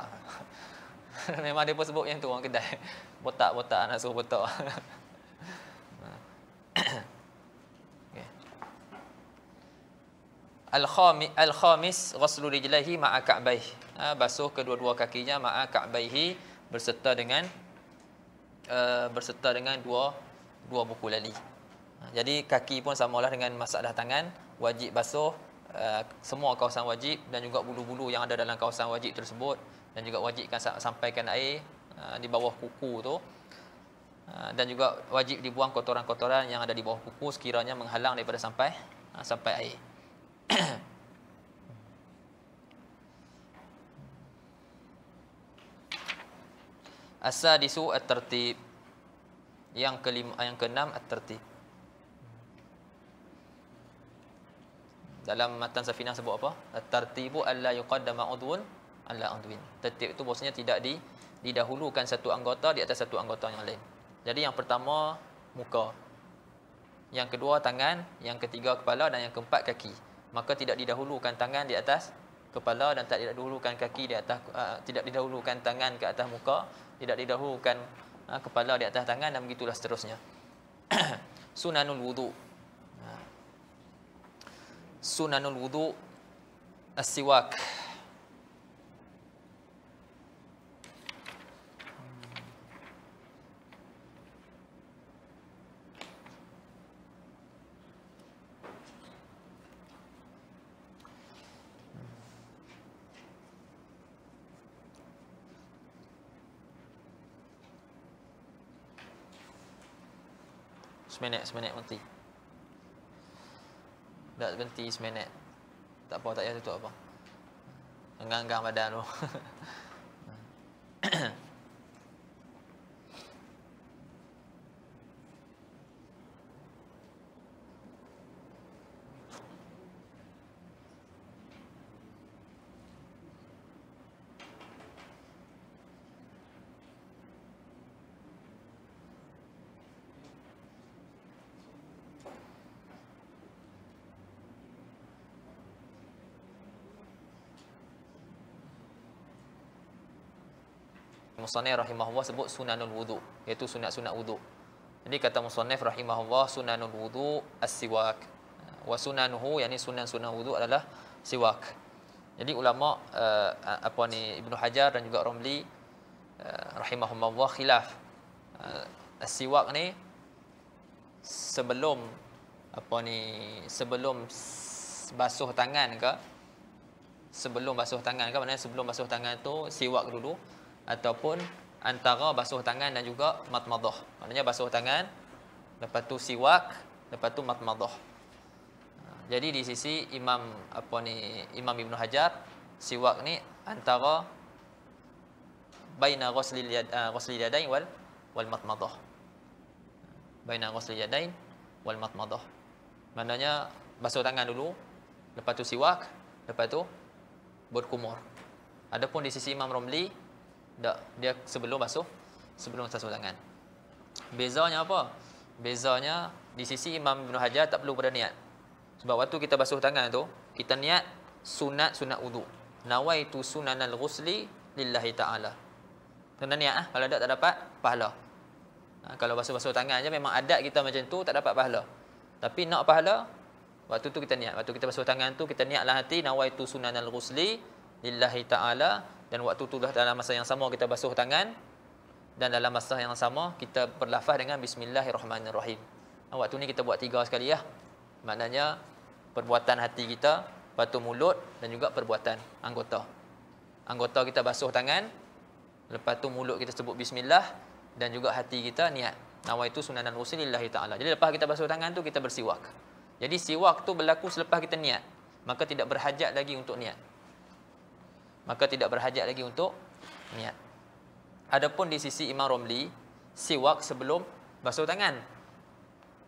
Memang dia pun sebut yang tu orang kedai. Botak-botak nak suruh botak. al Khami al-khamis ghuslu rijlaihi ma'a ka'baihi. Ah, basuh kedua-dua kakinya ma'a ka'baihi berserta dengan uh, berserta dengan dua dua buku lali. Jadi kaki pun samalah dengan masalah tangan, wajib basuh Eh, semua kawasan wajib dan juga bulu-bulu yang ada dalam kawasan wajib tersebut dan juga wajibkan sampaikan air uh, di bawah kuku tu uh, dan juga wajib dibuang kotoran-kotoran yang ada di bawah kuku sekiranya menghalang daripada sampai uh, sampai air asadisu at-tartib yang kelima yang keenam at-tartib dalam matan safina sebut apa tartibu alla yuqaddama udwun alla udwin tertib itu bosnya tidak di didahulukan satu anggota di atas satu anggota yang lain jadi yang pertama muka yang kedua tangan yang ketiga kepala dan yang keempat kaki maka tidak didahulukan tangan di atas kepala dan tak didahulukan kaki di atas uh, tidak didahulukan tangan ke atas muka tidak didahulukan uh, kepala di atas tangan dan begitulah seterusnya sunanul wudu sunanul wudu as-siwak. Seminit, seminit, menteri. Tak berhenti seminit. Tak apa, tak payah tutup apa. Enggang-enggang badan tu. Musannif rahimahullah sebut sunanul wudu iaitu sunat-sunat wudu. Jadi kata Musannif rahimahullah sunanul wudu as-siwak wa sunanuhu yakni sunan-sunan wudu adalah siwak. Jadi ulama uh, apa ni Ibnu Hajar dan juga Romli uh, rahimahumullah khilaf uh, as-siwak ni sebelum apa ni sebelum basuh tangan ke sebelum basuh tangan ke maknanya sebelum basuh tangan tu siwak dulu ataupun antara basuh tangan dan juga matmadah. Maknanya basuh tangan, lepas tu siwak, lepas tu matmadah. Ha, jadi di sisi Imam apa ni Imam Ibnu Hajar siwak ni antara baina ghuslil yad uh, ghuslil yadain wal wal matmadah. Baina ghuslil yadain wal matmadah. Maknanya basuh tangan dulu, lepas tu siwak, lepas tu berkumur. Adapun di sisi Imam Romli tak, dia sebelum basuh sebelum basuh tangan. Bezanya apa? Bezanya di sisi Imam Ibn Hajar tak perlu pada niat. Sebab waktu kita basuh tangan tu, kita niat sunat-sunat wuduk. Nawaitu sunanal ghusli lillahi ta'ala. Kena niat ah, kalau tak tak dapat pahala. Ha, kalau basuh-basuh tangan aja memang adat kita macam tu tak dapat pahala. Tapi nak pahala, waktu tu kita niat. Waktu kita basuh tangan tu kita niatlah hati nawaitu sunanal ghusli lillahi ta'ala dan waktu itu dalam masa yang sama kita basuh tangan dan dalam masa yang sama kita berlafaz dengan bismillahirrahmanirrahim waktu ni kita buat tiga sekali ya maknanya perbuatan hati kita batu mulut dan juga perbuatan anggota anggota kita basuh tangan lepas tu mulut kita sebut bismillah dan juga hati kita niat nawa itu sunanan usulillahi ta'ala jadi lepas kita basuh tangan tu kita bersiwak jadi siwak tu berlaku selepas kita niat maka tidak berhajat lagi untuk niat maka tidak berhajat lagi untuk niat. Adapun di sisi Imam Romli, siwak sebelum basuh tangan.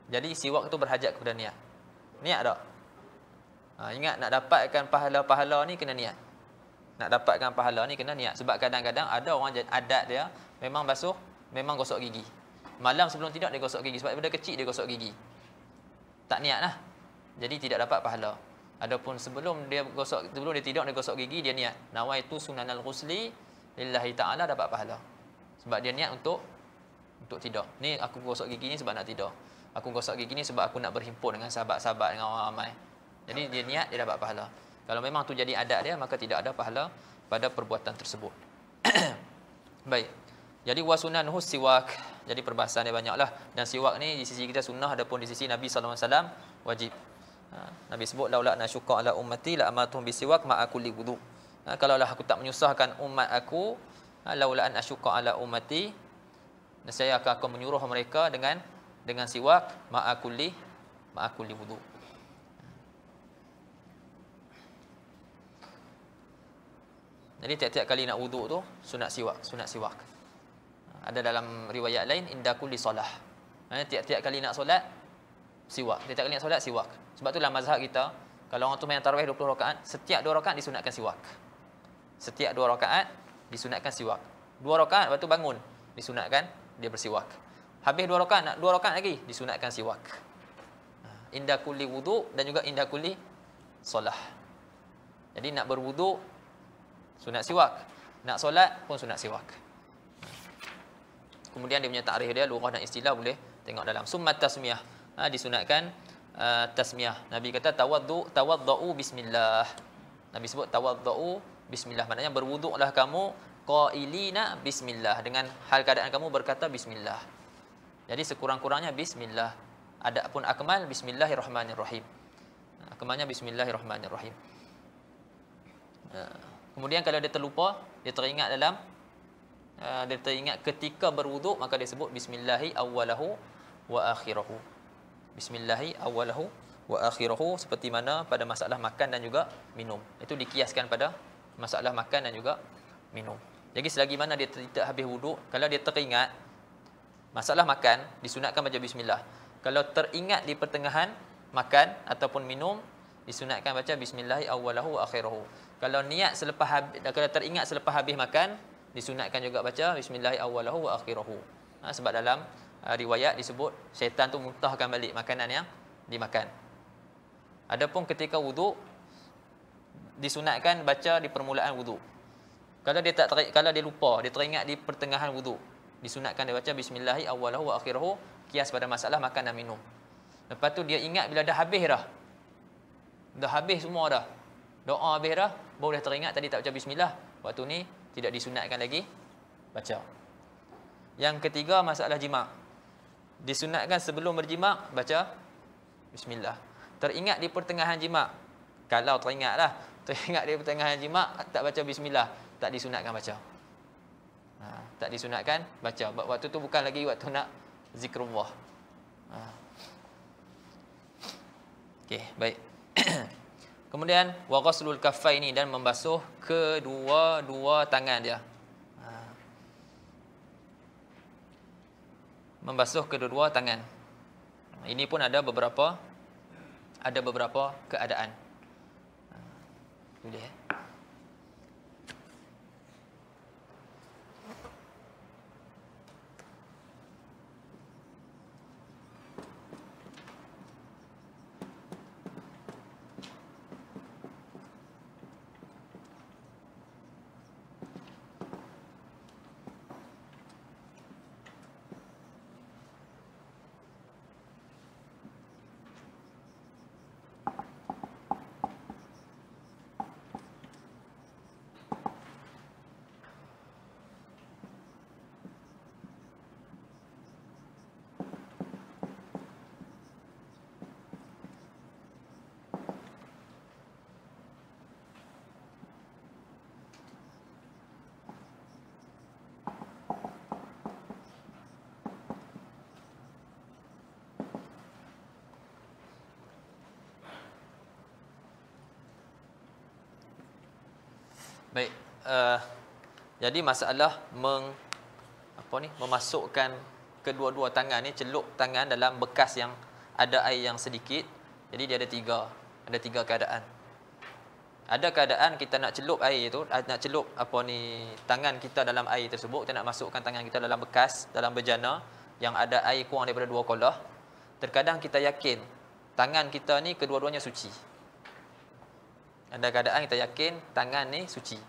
Jadi siwak itu berhajat kepada niat. Niat tak? Ha, ingat nak dapatkan pahala-pahala ni kena niat. Nak dapatkan pahala ni kena niat. Sebab kadang-kadang ada orang adat dia memang basuh, memang gosok gigi. Malam sebelum tidur dia gosok gigi. Sebab daripada kecil dia gosok gigi. Tak niat lah. Jadi tidak dapat pahala. Adapun sebelum dia gosok sebelum dia tidur dia gosok gigi dia niat. nawa itu sunan sunanul ghusli lillahi taala dapat pahala. Sebab dia niat untuk untuk tidur. Ni aku gosok gigi ni sebab nak tidur. Aku gosok gigi ni sebab aku nak berhimpun dengan sahabat-sahabat dengan orang ramai. Jadi dia niat dia dapat pahala. Kalau memang tu jadi adat dia maka tidak ada pahala pada perbuatan tersebut. Baik. Jadi wasunan hu siwak. Jadi perbahasan dia banyaklah dan siwak ni di sisi kita sunnah adapun di sisi Nabi sallallahu alaihi wasallam wajib. Ha, Nabi sebut laula na syukra ala ummati la amatum bisiwak ma aku li wudu. Ha, kalaulah aku tak menyusahkan umat aku, ha, laula an asyuka ala ummati nescaya aku akan menyuruh mereka dengan dengan siwak ma aku li ma aku li wudu. Jadi tiap-tiap kali nak wuduk tu sunat siwak, sunat siwak. Ha, ada dalam riwayat lain inda kulli solah. Ha, tiap-tiap kali nak solat siwak. Dia tak kena solat siwak. Sebab itulah mazhab kita, kalau orang tu main tarawih 20 rakaat, setiap 2 rakaat disunatkan siwak. Setiap 2 rakaat disunatkan siwak. 2 rakaat waktu bangun, disunatkan dia bersiwak. Habis 2 rakaat nak 2 rakaat lagi disunatkan siwak. Ha, inda kulli wudu dan juga inda kulli solah. Jadi nak berwudu sunat siwak, nak solat pun sunat siwak. Kemudian dia punya takrif dia lurah dan istilah boleh tengok dalam summat tasmiyah ha, disunatkan uh, tasmiyah. Nabi kata tawaddu tawaddu bismillah. Nabi sebut tawaddu bismillah maknanya berwuduklah kamu qailina bismillah dengan hal keadaan kamu berkata bismillah. Jadi sekurang-kurangnya bismillah. Adapun akmal bismillahirrahmanirrahim. Akmalnya bismillahirrahmanirrahim. Ha, kemudian kalau dia terlupa, dia teringat dalam ha, dia teringat ketika berwuduk maka dia sebut bismillahirrahmanirrahim wa akhirahu bismillahi awalahu wa akhirahu seperti mana pada masalah makan dan juga minum. Itu dikiaskan pada masalah makan dan juga minum. Jadi selagi mana dia tidak habis wuduk, kalau dia teringat masalah makan disunatkan baca bismillah. Kalau teringat di pertengahan makan ataupun minum disunatkan baca bismillahi awalahu wa akhirahu. Kalau niat selepas habis, kalau teringat selepas habis makan disunatkan juga baca bismillahi awalahu wa akhirahu. Ha, sebab dalam Ah, riwayat disebut syaitan tu muntahkan balik makanan yang dimakan. Adapun ketika wuduk disunatkan baca di permulaan wuduk. Kalau dia tak terik, kalau dia lupa, dia teringat di pertengahan wuduk, disunatkan dia baca bismillah awwalahu wa akhirahu kias pada masalah makan dan minum. Lepas tu dia ingat bila dah habis dah. Dah habis semua dah. Doa habis dah, baru dah teringat tadi tak baca bismillah. Waktu ni tidak disunatkan lagi baca. Yang ketiga masalah jima' disunatkan sebelum berjima baca bismillah teringat di pertengahan jima kalau teringatlah teringat di pertengahan jima tak baca bismillah tak disunatkan baca ha, tak disunatkan baca Bak waktu tu bukan lagi waktu nak zikrullah ha. okey baik kemudian wa ghuslul kaffaini dan membasuh kedua-dua tangan dia membasuh kedua-dua tangan. Ini pun ada beberapa ada beberapa keadaan. Boleh ya? uh, jadi masalah meng apa ni memasukkan kedua-dua tangan ni celup tangan dalam bekas yang ada air yang sedikit jadi dia ada tiga ada tiga keadaan ada keadaan kita nak celup air tu ah, nak celup apa ni tangan kita dalam air tersebut kita nak masukkan tangan kita dalam bekas dalam bejana yang ada air kurang daripada dua kolah terkadang kita yakin tangan kita ni kedua-duanya suci ada keadaan kita yakin tangan ni suci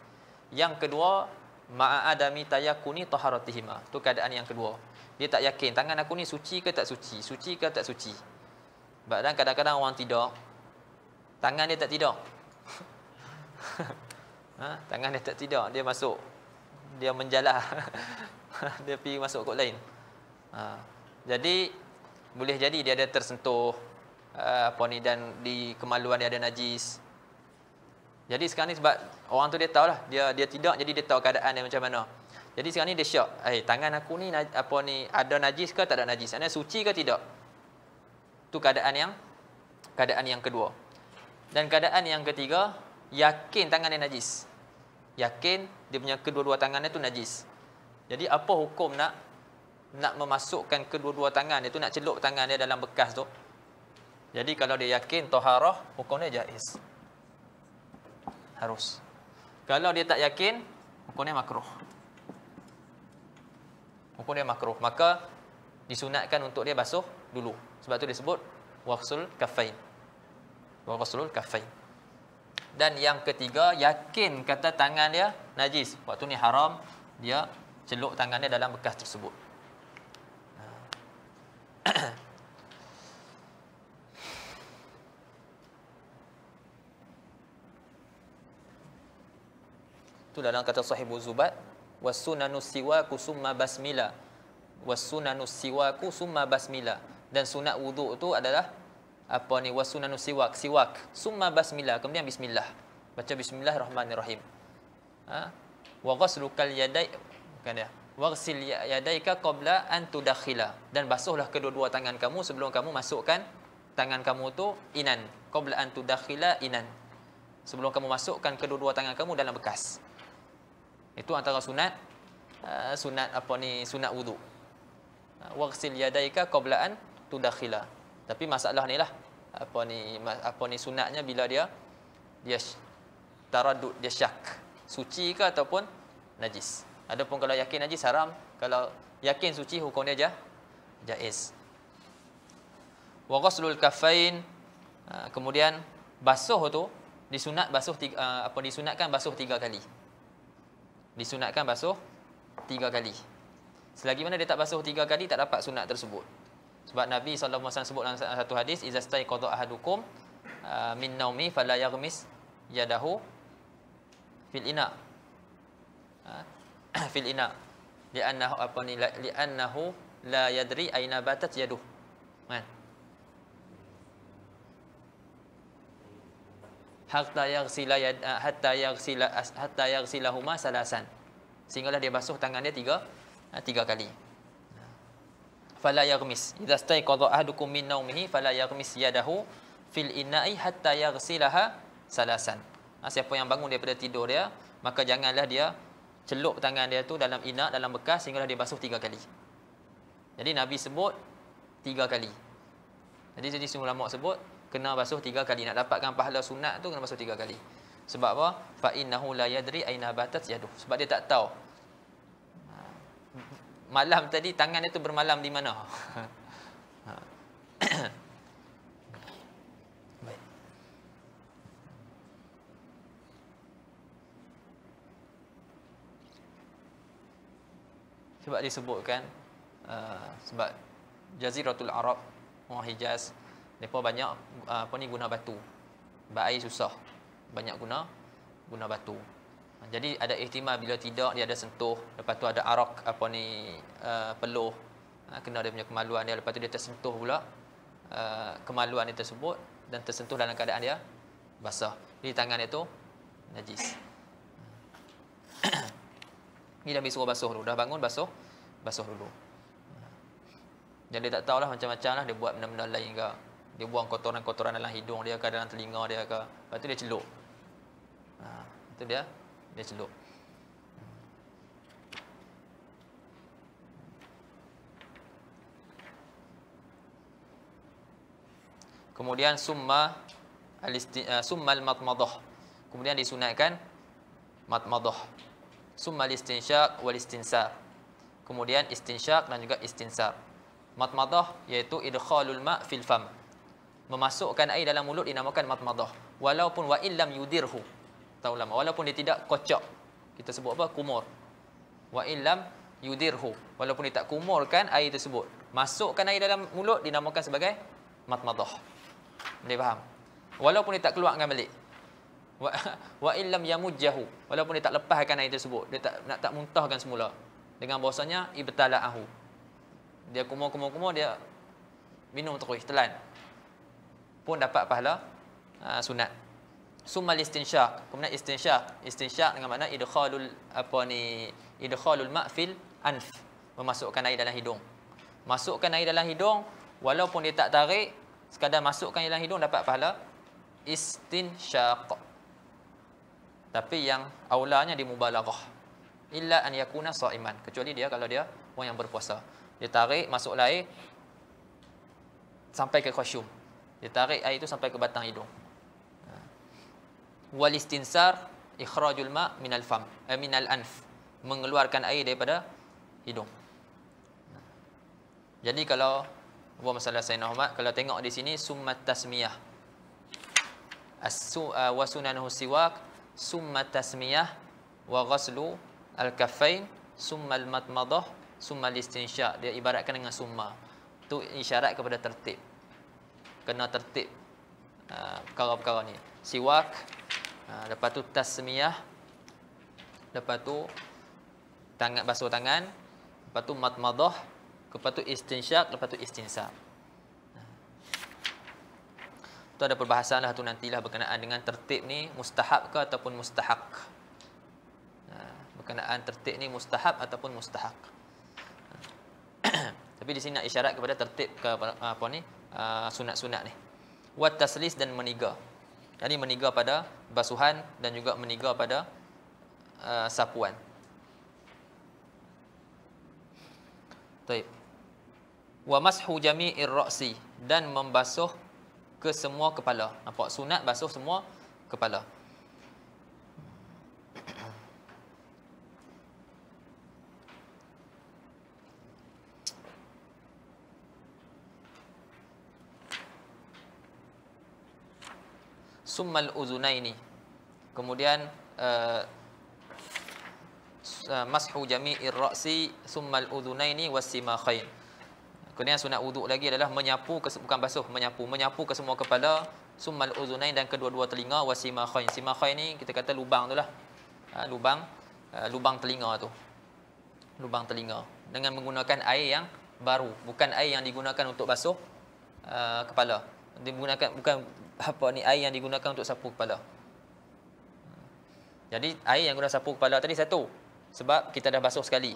yang kedua, ma'adami tayakuni taharatihima. Tu keadaan yang kedua. Dia tak yakin tangan aku ni suci ke tak suci, suci ke tak suci. Badan kadang-kadang orang tidur. Tangan dia tak tidur. ha? tangan dia tak tidur, dia masuk dia menjala, dia pergi masuk kot lain. Ha. Jadi boleh jadi dia ada tersentuh uh, apa ni dan di kemaluan dia ada najis. Jadi sekarang ni sebab orang tu dia tahu lah dia dia tidak jadi dia tahu keadaan dia macam mana. Jadi sekarang ni dia syak. Eh hey, tangan aku ni apa ni ada najis ke tak ada najis? Ana suci ke tidak? Tu keadaan yang keadaan yang kedua. Dan keadaan yang ketiga, yakin tangan dia najis. Yakin dia punya kedua-dua tangan dia tu najis. Jadi apa hukum nak nak memasukkan kedua-dua tangan dia tu nak celup tangan dia dalam bekas tu? Jadi kalau dia yakin taharah, hukumnya dia jaiz harus. Kalau dia tak yakin, hukumnya makruh. Hukumnya makruh. Maka disunatkan untuk dia basuh dulu. Sebab tu disebut waghsul kaffain. Waghsul kaffain. Dan yang ketiga, yakin kata tangan dia najis. Waktu ni haram, dia celuk tangannya dalam bekas tersebut. Ah. itulah dalam kata sahih Zubat wasunanus siwaku summa basmila wasunanus siwaku summa basmila dan sunat wuduk tu adalah apa ni wasunanus siwak siwak summa basmila kemudian bismillah baca bismillahirrahmanirrahim ha wa ghaslukal yadai bukan dia waghsil ya-, yadaika qabla an tudakhila dan basuhlah kedua-dua tangan kamu sebelum kamu masukkan tangan kamu tu inan qabla an tudakhila inan sebelum kamu masukkan kedua-dua tangan kamu dalam bekas itu antara sunat uh, sunat apa ni sunat wuduk. Uh, waghsil yadayka qabla an tudakhila. Tapi masalah ni lah apa ni apa ni sunatnya bila dia dia taradud dia syak suci ke ataupun najis. Adapun kalau yakin najis haram, kalau yakin suci hukum dia jah, jaiz. Wa ghuslul kaffain uh, kemudian basuh tu disunat basuh tiga, uh, apa disunatkan basuh tiga kali disunatkan basuh tiga kali. Selagi mana dia tak basuh tiga kali, tak dapat sunat tersebut. Sebab Nabi SAW sebut dalam satu hadis, Izastai qadu' ahadukum uh, min naumi falayagmis yadahu fil ina. Uh, fil ina. Li'annahu apa ni? Li'annahu la yadri aina batat yaduh. Kan? Right. hatta yaghsila ah, hatta yaghsila hatta yaghsila huma salasan sehinggalah dia basuh tangan dia tiga ah, tiga kali fala yaghmis idza staiqadha ahadukum min nawmihi fala yaghmis yadahu fil inai hatta yaghsilaha salasan ah, siapa yang bangun daripada tidur dia maka janganlah dia celup tangan dia tu dalam inak dalam bekas sehinggalah dia basuh tiga kali jadi nabi sebut tiga kali jadi jadi semua ulama sebut kena basuh tiga kali nak dapatkan pahala sunat tu kena basuh tiga kali sebab apa fa innahu la yadri aina batat yaduh sebab dia tak tahu ha. malam tadi tangan dia tu bermalam di mana ha. sebab disebutkan uh, sebab jaziratul arab wa hijaz mereka banyak apa ni guna batu. Sebab air susah. Banyak guna guna batu. Jadi ada ihtimal bila tidak dia ada sentuh. Lepas tu ada arak apa ni eh, peluh. Ha, kena dia punya kemaluan dia. Lepas tu dia tersentuh pula eh, kemaluan dia tersebut. Dan tersentuh dalam keadaan dia basah. Jadi tangan dia tu najis. Ini dah suruh basuh dulu. Dah bangun basuh. Basuh dulu. Jadi tak tahulah macam-macam lah dia buat benda-benda lain ke. Dia buang kotoran-kotoran dalam hidung dia ke dalam telinga dia ke. Lepas tu dia celuk. Ha, itu dia dia celuk. Kemudian summa alisti, uh, summa al Kemudian disunatkan matmadah. Summa al-istinsyak wal istinsar. Kemudian istinsyak dan juga istinsar. Matmadah iaitu idkhalul ma' fil fam memasukkan air dalam mulut dinamakan matmadah walaupun wa illam yudirhu tahu lama walaupun dia tidak kocok kita sebut apa kumur wa illam yudirhu walaupun dia tak kumurkan air tersebut masukkan air dalam mulut dinamakan sebagai matmadah boleh faham walaupun dia tak keluarkan balik wa, wa illam yamujjahu walaupun dia tak lepaskan air tersebut dia tak nak tak muntahkan semula dengan bahasanya ibtala'ahu dia kumur-kumur-kumur dia minum terus telan pun dapat pahala uh, sunat. Summal istinsyak. Kemudian istinsyak. Istinsyak dengan makna idkhalul apa ni? Idkhalul ma' anf. Memasukkan air dalam hidung. Masukkan air dalam hidung walaupun dia tak tarik sekadar masukkan air dalam hidung dapat pahala istinsyak. Tapi yang aulanya di mubalaghah. Illa an yakuna sa'iman. Kecuali dia kalau dia orang yang berpuasa. Dia tarik masuk air sampai ke khusyum. Dia tarik air itu sampai ke batang hidung. Ha. Wal istinsar ikhrajul ma' minal fam, eh, minal anf. Mengeluarkan air daripada hidung. Ha. Jadi kalau buat masalah Sayyidina Ahmad, kalau tengok di sini, summat tasmiyah. asu, su uh, siwak, summat tasmiyah, wa ghaslu al-kafain, summal matmadah, summal istinsya. Dia ibaratkan dengan summa. tu isyarat kepada tertib kena tertib uh, perkara-perkara ni siwak uh, lepas tu tasmiyah lepas tu tangan basuh tangan lepas tu matmadah lepas tu istinsyak lepas tu istinsak uh. Tu ada perbahasan lah tu nantilah berkenaan dengan tertib ni mustahab ke ataupun mustahak. Uh, berkenaan tertib ni mustahab ataupun mustahak. Tapi di sini nak isyarat kepada tertib ke apa, apa ni Ah, sunat-sunat ni. Wat taslis dan meniga. Jadi meniga pada basuhan dan juga meniga pada uh, sapuan. Baik. Wa mashu jami'ir ra'si dan membasuh ke semua kepala. Nampak sunat basuh semua kepala. summal uzunaini kemudian uh, mashu jami'ir ra'si summal uzunaini wasimakhain kemudian sunat wuduk lagi adalah menyapu ke, bukan basuh menyapu menyapu ke semua kepala summal uzunain dan kedua-dua telinga wasimakhain simakhain ni kita kata lubang tu lah ha, lubang uh, lubang telinga tu lubang telinga dengan menggunakan air yang baru bukan air yang digunakan untuk basuh uh, kepala digunakan bukan apa ni air yang digunakan untuk sapu kepala. Hmm. Jadi air yang guna sapu kepala tadi satu sebab kita dah basuh sekali.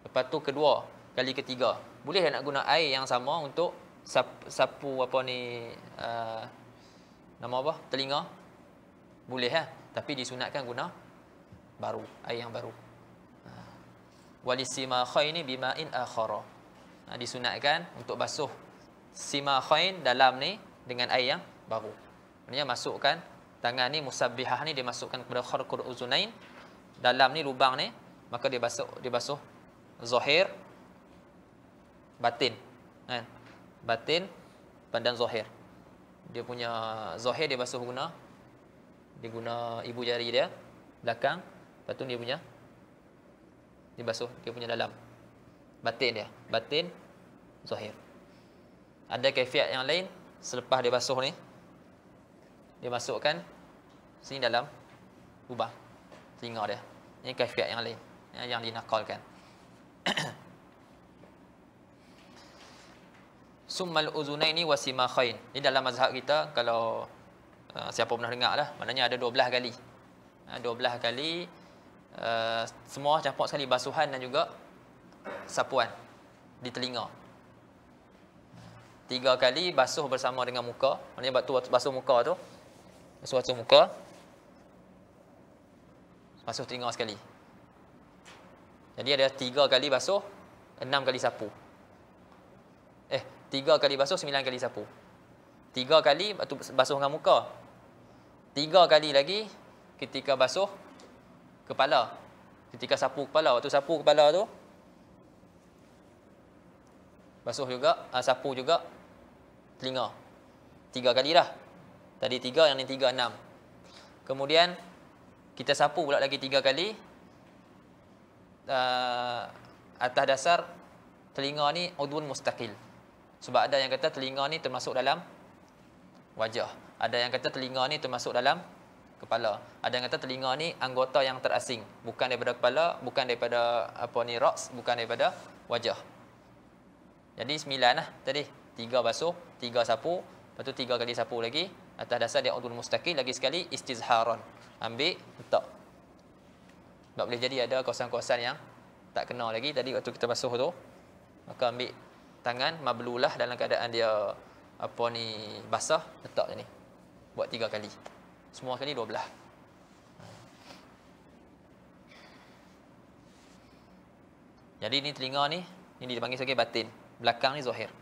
Lepas tu kedua, kali ketiga, boleh nak guna air yang sama untuk sapu, sapu apa ni uh, nama apa? telinga. Boleh ya tapi disunatkan guna baru, air yang baru. Hmm. Wali sima khaini bima'in akhara. Disunatkan untuk basuh sima khain dalam ni dengan air yang baru. Maksudnya masukkan tangan ni musabbihah ni dimasukkan kepada kharqul uzunain dalam ni lubang ni maka dia basuh dia basuh zahir batin kan batin pandang zahir dia punya zahir dia basuh guna dia guna ibu jari dia belakang lepas tu dia punya dia basuh dia punya dalam batin dia batin zahir ada kaifiat yang lain selepas dia basuh ni dia masukkan sini dalam lubang telinga dia ini kafiat yang lain ya, yang dinakalkan summal uzunaini wasimakhain ini dalam mazhab kita kalau uh, siapa pernah dengar lah maknanya ada 12 kali ha, uh, 12 kali uh, semua campur sekali basuhan dan juga sapuan di telinga tiga kali basuh bersama dengan muka maknanya batu basuh muka tu suatu muka basuh telinga sekali jadi ada tiga kali basuh enam kali sapu eh tiga kali basuh sembilan kali sapu tiga kali basuh dengan muka tiga kali lagi ketika basuh kepala ketika sapu kepala waktu sapu kepala tu basuh juga ah, sapu juga telinga tiga kali dah Tadi tiga, yang ni tiga, enam. Kemudian, kita sapu pula lagi tiga kali. Uh, atas dasar, telinga ni udun mustaqil. Sebab ada yang kata telinga ni termasuk dalam wajah. Ada yang kata telinga ni termasuk dalam kepala. Ada yang kata telinga ni anggota yang terasing. Bukan daripada kepala, bukan daripada apa ni rocks, bukan daripada wajah. Jadi sembilan lah tadi. Tiga basuh, tiga sapu. Lepas tu tiga kali sapu lagi atas dasar dia udul mustaqil lagi sekali istizharan ambil letak tak boleh jadi ada kawasan-kawasan yang tak kena lagi tadi waktu kita basuh tu maka ambil tangan mablulah dalam keadaan dia apa ni basah letak sini buat tiga kali semua kali dua belah jadi ini telinga ni ini dipanggil sebagai batin belakang ni zahir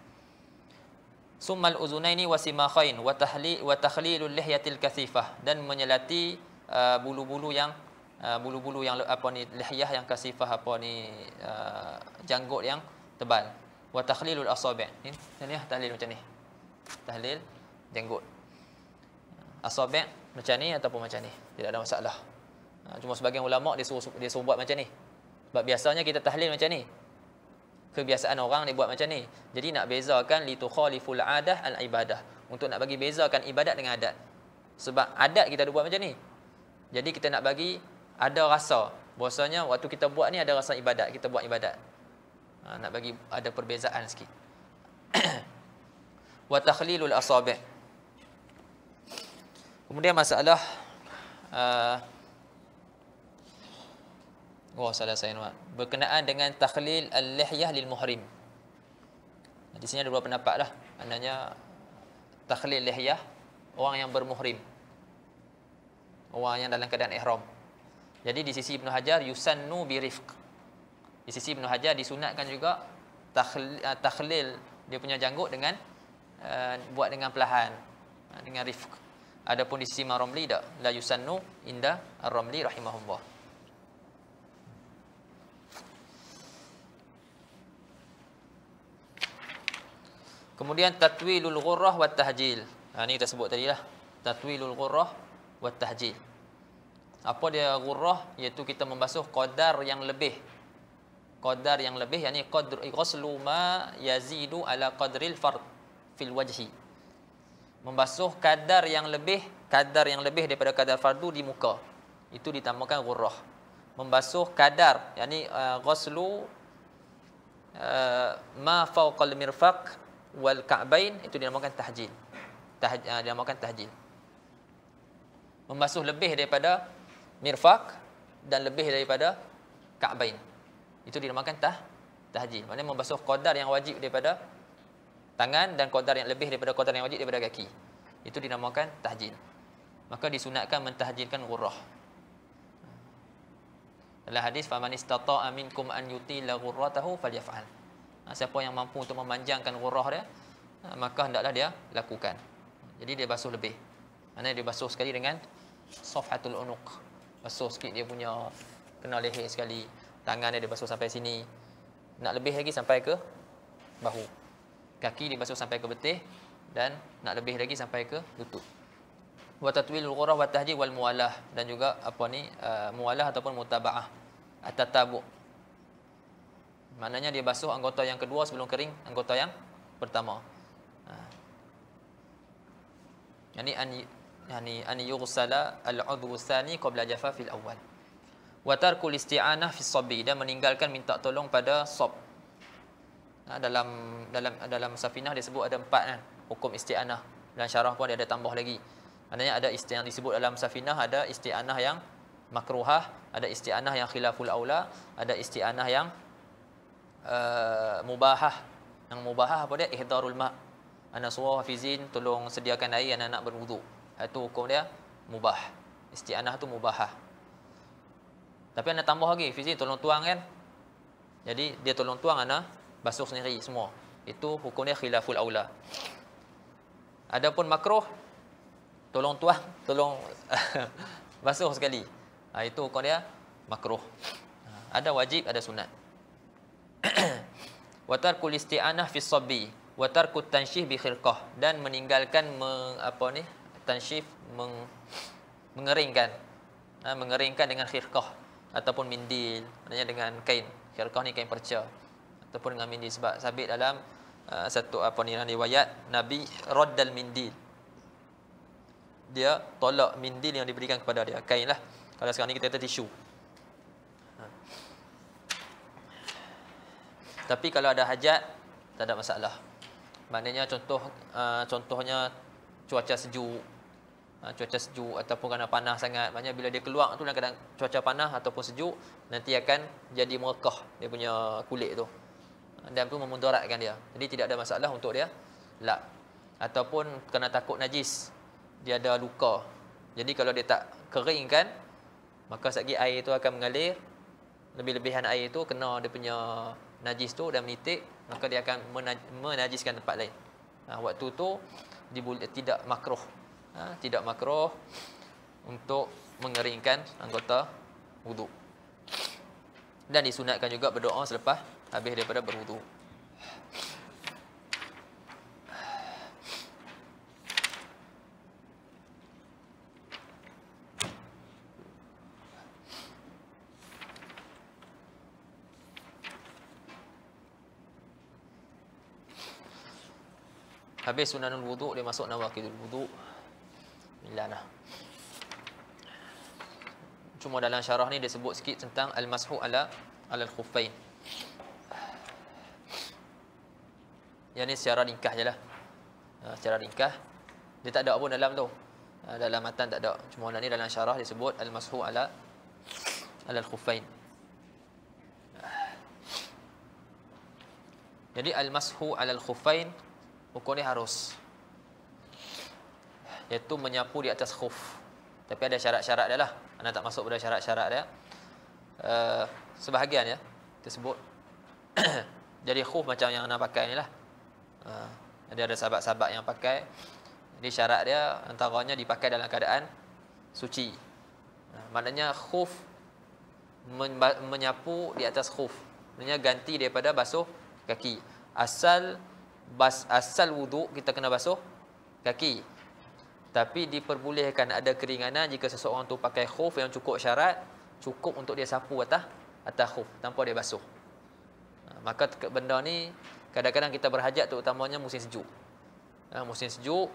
summal uzunaini wasimakhain wa tahli wa takhlilul lihyatil kasifah dan menyelati uh, bulu-bulu uh, yang bulu-bulu uh, yang apa ni lihyah yang kasifah apa ni uh, janggut yang tebal wa takhlilul asabi' ni ni lah, tahlil macam ni tahlil janggut asabi' macam ni ataupun macam ni tidak ada masalah uh, cuma sebagian ulama dia suruh dia suruh buat macam ni sebab biasanya kita tahlil macam ni kebiasaan orang ni buat macam ni. Jadi nak bezakan li tukhaliful adah al ibadah. Untuk nak bagi bezakan ibadat dengan adat. Sebab adat kita ada buat macam ni. Jadi kita nak bagi ada rasa. Bahasanya waktu kita buat ni ada rasa ibadat. Kita buat ibadat. Ha, nak bagi ada perbezaan sikit. Wa takhlilul asabih. Kemudian masalah uh, Wah, oh, salah saya nampak. Berkenaan dengan takhlil al-lihyah lil-muhrim. Di sini ada dua pendapat lah. Andanya, takhlil lihyah, orang yang bermuhrim. Orang yang dalam keadaan ihram. Jadi, di sisi Ibn Hajar, yusannu birifq. Di sisi Ibn Hajar, disunatkan juga takhlil eh, dia punya janggut dengan uh, buat dengan pelahan. Eh, dengan rifq. Adapun di sisi Maromli, tak. La yusannu inda ar-ramli rahimahullah. Kemudian tatwilul ghurrah wat tahjil. Ha ni kita sebut tadi lah, Tatwilul ghurrah wat tahjil. Apa dia ghurrah? Iaitu kita membasuh qadar yang lebih. Qadar yang lebih yakni qadru ghuslu ma yazidu ala qadril fard fil wajhi. Membasuh kadar yang lebih, kadar yang lebih daripada kadar fardu di muka. Itu ditamakan ghurrah. Membasuh kadar yakni uh, ghuslu uh, ma fawqal mirfaq wal ka'bain itu dinamakan tahjil. Tahj, uh, dinamakan tahjil. Membasuh lebih daripada mirfak dan lebih daripada ka'bain. Itu dinamakan tah tahjil. Maksudnya membasuh qadar yang wajib daripada tangan dan qadar yang lebih daripada qadar yang wajib daripada kaki. Itu dinamakan tahjil. Maka disunatkan mentahjilkan gurrah. Dalam hadis, فَمَنِ اسْتَطَعَ مِنْكُمْ أَنْ يُطِيلَ غُرَّتَهُ فَلْيَفْعَلْ Ha, siapa yang mampu untuk memanjangkan gurah dia ha, maka hendaklah dia lakukan jadi dia basuh lebih mana dia basuh sekali dengan safhatul unuq basuh sikit dia punya kena leher sekali tangan dia, basuh sampai sini nak lebih lagi sampai ke bahu kaki dia basuh sampai ke betis dan nak lebih lagi sampai ke lutut wa tatwilul ghurah wa tahjid wal mualah dan juga apa ni uh, mualah ataupun mutabaah at Maknanya dia basuh anggota yang kedua sebelum kering anggota yang pertama. ini ha. an yani an yughsala al-udhu tsani qabla jafafil awal. Wa tarkul isti'anah fi sabi dan meninggalkan minta tolong pada sob. Ha, dalam dalam dalam safinah dia sebut ada empat kan hukum isti'anah. Dan syarah pun dia ada tambah lagi. Maknanya ada isti yang disebut dalam safinah ada isti'anah yang makruhah, ada isti'anah yang khilaful aula, ada isti'anah yang Uh, mubahah yang mubahah apa dia ihdarul ma ana suwa fizin tolong sediakan air anak nak berwuduk itu hukum dia mubah isti'anah tu mubahah tapi anda tambah lagi fizin tolong tuang kan jadi dia tolong tuang anak basuh sendiri semua itu hukum dia khilaful aula adapun makruh tolong tuang tolong basuh sekali ha, itu hukum dia makruh ha, ada wajib ada sunat wa tarkul isti'anah fi sabbi wa tarkut tansyih bi khirqah dan meninggalkan meng, apa ni tansyih meng, mengeringkan ha, mengeringkan dengan khirqah ataupun mindil maknanya dengan kain khirqah ni kain perca ataupun dengan mindil sebab sabit dalam uh, satu apa ni riwayat nabi raddal mindil dia tolak mindil yang diberikan kepada dia kainlah kalau sekarang ni kita kata tisu Tapi kalau ada hajat Tak ada masalah Maknanya contoh uh, Contohnya Cuaca sejuk uh, Cuaca sejuk Ataupun kena panas sangat Maknanya bila dia keluar tu Kadang-kadang cuaca panas Ataupun sejuk Nanti akan Jadi merekah Dia punya kulit tu Dan tu memudaratkan dia Jadi tidak ada masalah untuk dia Lap Ataupun Kena takut najis Dia ada luka Jadi kalau dia tak keringkan Maka sekejap air itu akan mengalir Lebih-lebihan air itu Kena dia punya najis tu dan menitik maka dia akan menajiskan tempat lain. Ha, waktu tu dibul- tidak makruh. Ha, tidak makruh untuk mengeringkan anggota wuduk. Dan disunatkan juga berdoa selepas habis daripada berwuduk. Habis sunanul wuduk dia masuk nawakidul wuduk. Bismillah. Lah. Cuma dalam syarah ni dia sebut sikit tentang al-mashu ala al khuffain. Yang ni secara ringkas jelah. Ha, secara ringkas dia tak ada pun dalam tu. Ha, dalam matan tak ada. Cuma dalam ni dalam syarah dia sebut al-mashu ala ala al-khuffain. Jadi al-mashu ala al-khuffain Hukum ni harus Iaitu menyapu di atas khuf Tapi ada syarat-syarat dia lah Anda tak masuk pada syarat-syarat dia uh, Sebahagian ya Tersebut Jadi khuf macam yang anda pakai ni lah uh, Jadi ada sahabat-sahabat yang pakai Jadi syarat dia Antaranya dipakai dalam keadaan Suci uh, Maknanya khuf men- Menyapu di atas khuf Maknanya ganti daripada basuh kaki Asal bas asal wuduk kita kena basuh kaki. Tapi diperbolehkan ada keringanan jika seseorang tu pakai khuf yang cukup syarat, cukup untuk dia sapu atas atas khuf tanpa dia basuh. Ha, maka benda ni kadang-kadang kita berhajat tu, terutamanya musim sejuk. Ha, musim sejuk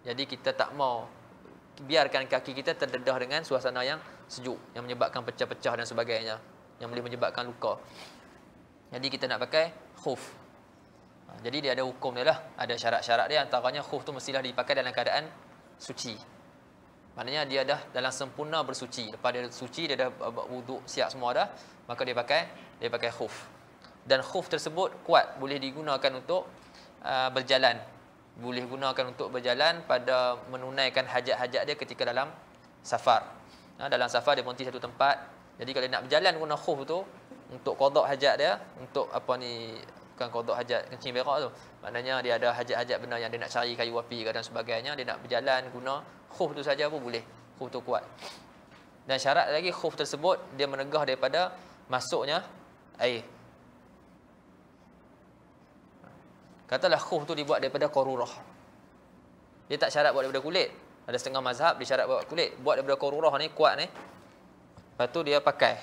jadi kita tak mau biarkan kaki kita terdedah dengan suasana yang sejuk yang menyebabkan pecah-pecah dan sebagainya yang boleh menyebabkan luka. Jadi kita nak pakai khuf. Jadi dia ada hukum dia lah. Ada syarat-syarat dia antaranya khuf tu mestilah dipakai dalam keadaan suci. Maknanya dia dah dalam sempurna bersuci. Lepas dia suci, dia dah wuduk siap semua dah. Maka dia pakai dia pakai khuf. Dan khuf tersebut kuat. Boleh digunakan untuk uh, berjalan. Boleh gunakan untuk berjalan pada menunaikan hajat-hajat dia ketika dalam safar. Ha, dalam safar dia berhenti satu tempat. Jadi kalau nak berjalan guna khuf tu untuk kodok hajat dia, untuk apa ni melakukan kodok hajat kencing berak tu. Maknanya dia ada hajat-hajat benda yang dia nak cari kayu api ke dan sebagainya. Dia nak berjalan guna khuf tu saja pun boleh. Khuf tu kuat. Dan syarat lagi khuf tersebut dia menegah daripada masuknya air. Katalah khuf tu dibuat daripada korurah. Dia tak syarat buat daripada kulit. Ada setengah mazhab dia syarat buat kulit. Buat daripada korurah ni kuat ni. Lepas tu dia pakai.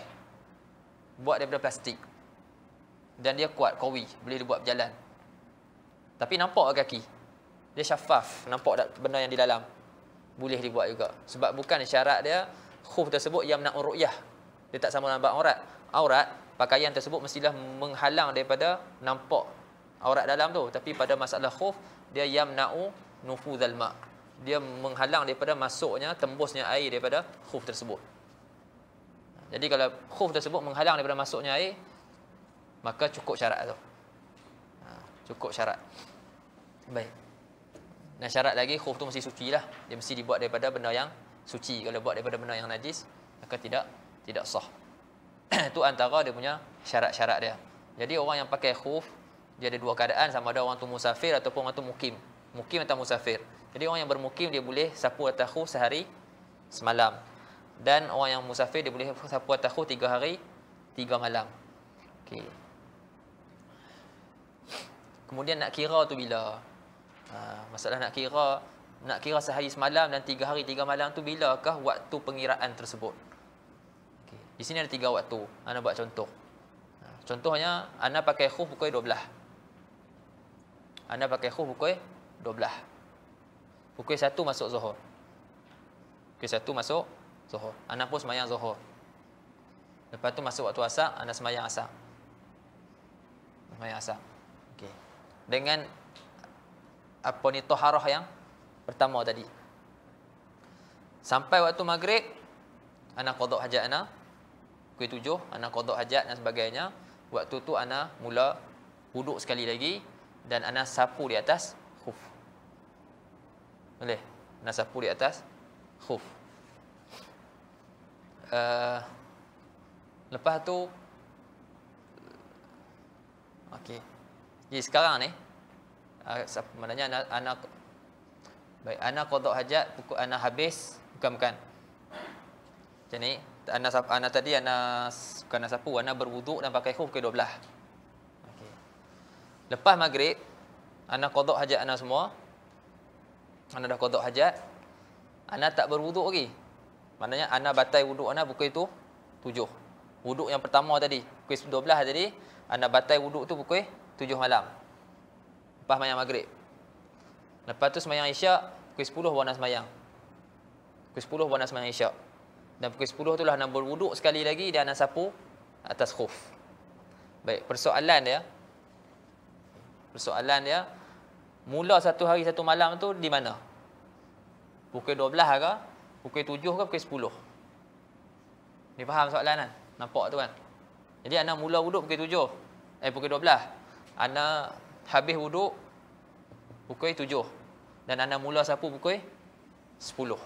Buat daripada plastik. Dan dia kuat, kawi. Boleh dia buat berjalan. Tapi nampak kaki. Dia syafaf. Nampak tak benda yang di dalam. Boleh dibuat juga. Sebab bukan syarat dia khuf tersebut yang nak ru'yah. Dia tak sama nampak aurat. Aurat, pakaian tersebut mestilah menghalang daripada nampak aurat dalam tu. Tapi pada masalah khuf, dia yamna'u nufuzal ma' dia menghalang daripada masuknya tembusnya air daripada khuf tersebut. Jadi kalau khuf tersebut menghalang daripada masuknya air, maka cukup syarat tu ha, cukup syarat baik dan syarat lagi khuf tu mesti suci lah dia mesti dibuat daripada benda yang suci kalau buat daripada benda yang najis maka tidak tidak sah tu antara dia punya syarat-syarat dia jadi orang yang pakai khuf dia ada dua keadaan sama ada orang tu musafir ataupun orang tu mukim mukim atau musafir jadi orang yang bermukim dia boleh sapu atas khuf sehari semalam dan orang yang musafir dia boleh sapu atas khuf tiga hari tiga malam okay. Kemudian nak kira tu bila? Ha, masalah nak kira, nak kira sehari semalam dan tiga hari tiga malam tu bila kah waktu pengiraan tersebut? Okay. Di sini ada tiga waktu. Ana buat contoh. Ha, contohnya, Ana pakai khuf pukul dua belah. Ana pakai khuf pukul dua belah. Pukul satu masuk zuhur. Pukul satu masuk zuhur. Ana pun semayang zuhur. Lepas tu masuk waktu asak, Ana semayang asak. Semayang asak dengan ah, apa ni toharah yang pertama tadi. Sampai waktu maghrib, anak kodok hajat anak, kuih tujuh, anak kodok hajat dan sebagainya. Waktu tu anak mula wuduk sekali lagi dan anak sapu di atas khuf. Boleh? Anak sapu di atas khuf. Uh, lepas tu, okey. Jadi sekarang ni ah, siapa uh, anak ana, baik anak qada hajat pukul anak habis bukan bukan. Macam ni anak anak tadi anak bukan anak sapu anak berwuduk dan pakai khuf ke 12. Okey. Lepas maghrib anak qada hajat anak semua. Anak dah qada hajat. Anak tak berwuduk lagi. Maknanya anak batal wuduk anak pukul itu tujuh, Wuduk yang pertama tadi pukul 12 tadi anak batal wuduk tu pukul tujuh malam. Lepas semayang maghrib. Lepas tu semayang isyak, pukul sepuluh buah nak semayang. Pukul sepuluh buah nak semayang isyak. Dan pukul sepuluh tu lah nak berwuduk sekali lagi dan nak sapu atas khuf. Baik, persoalan dia. Persoalan dia, mula satu hari satu malam tu di mana? Pukul dua belas ke? Pukul tujuh ke pukul sepuluh? Ni faham soalan kan? Nampak tu kan? Jadi anak mula wuduk pukul tujuh. Eh, pukul dua belas. Ana habis wuduk pukul tujuh. Dan ana mula sapu pukul sepuluh.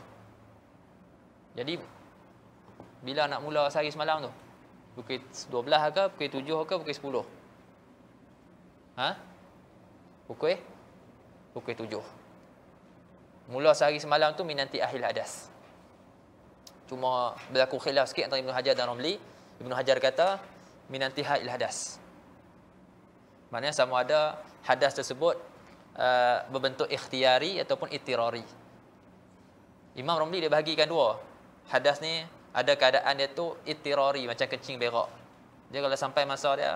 Jadi, bila nak mula sehari semalam tu? Pukul dua belas ke, pukul tujuh ke, pukul sepuluh? Ha? Pukul? Pukul tujuh. Mula sehari semalam tu, minanti ahil hadas. Cuma berlaku khilaf sikit antara Ibn Hajar dan Romli. Ibn Hajar kata, minanti ahil hadas. Maknanya sama ada hadas tersebut uh, berbentuk ikhtiari ataupun itirari. Imam Romli dia bahagikan dua. Hadas ni ada keadaan dia tu itirari macam kencing berak. Dia kalau sampai masa dia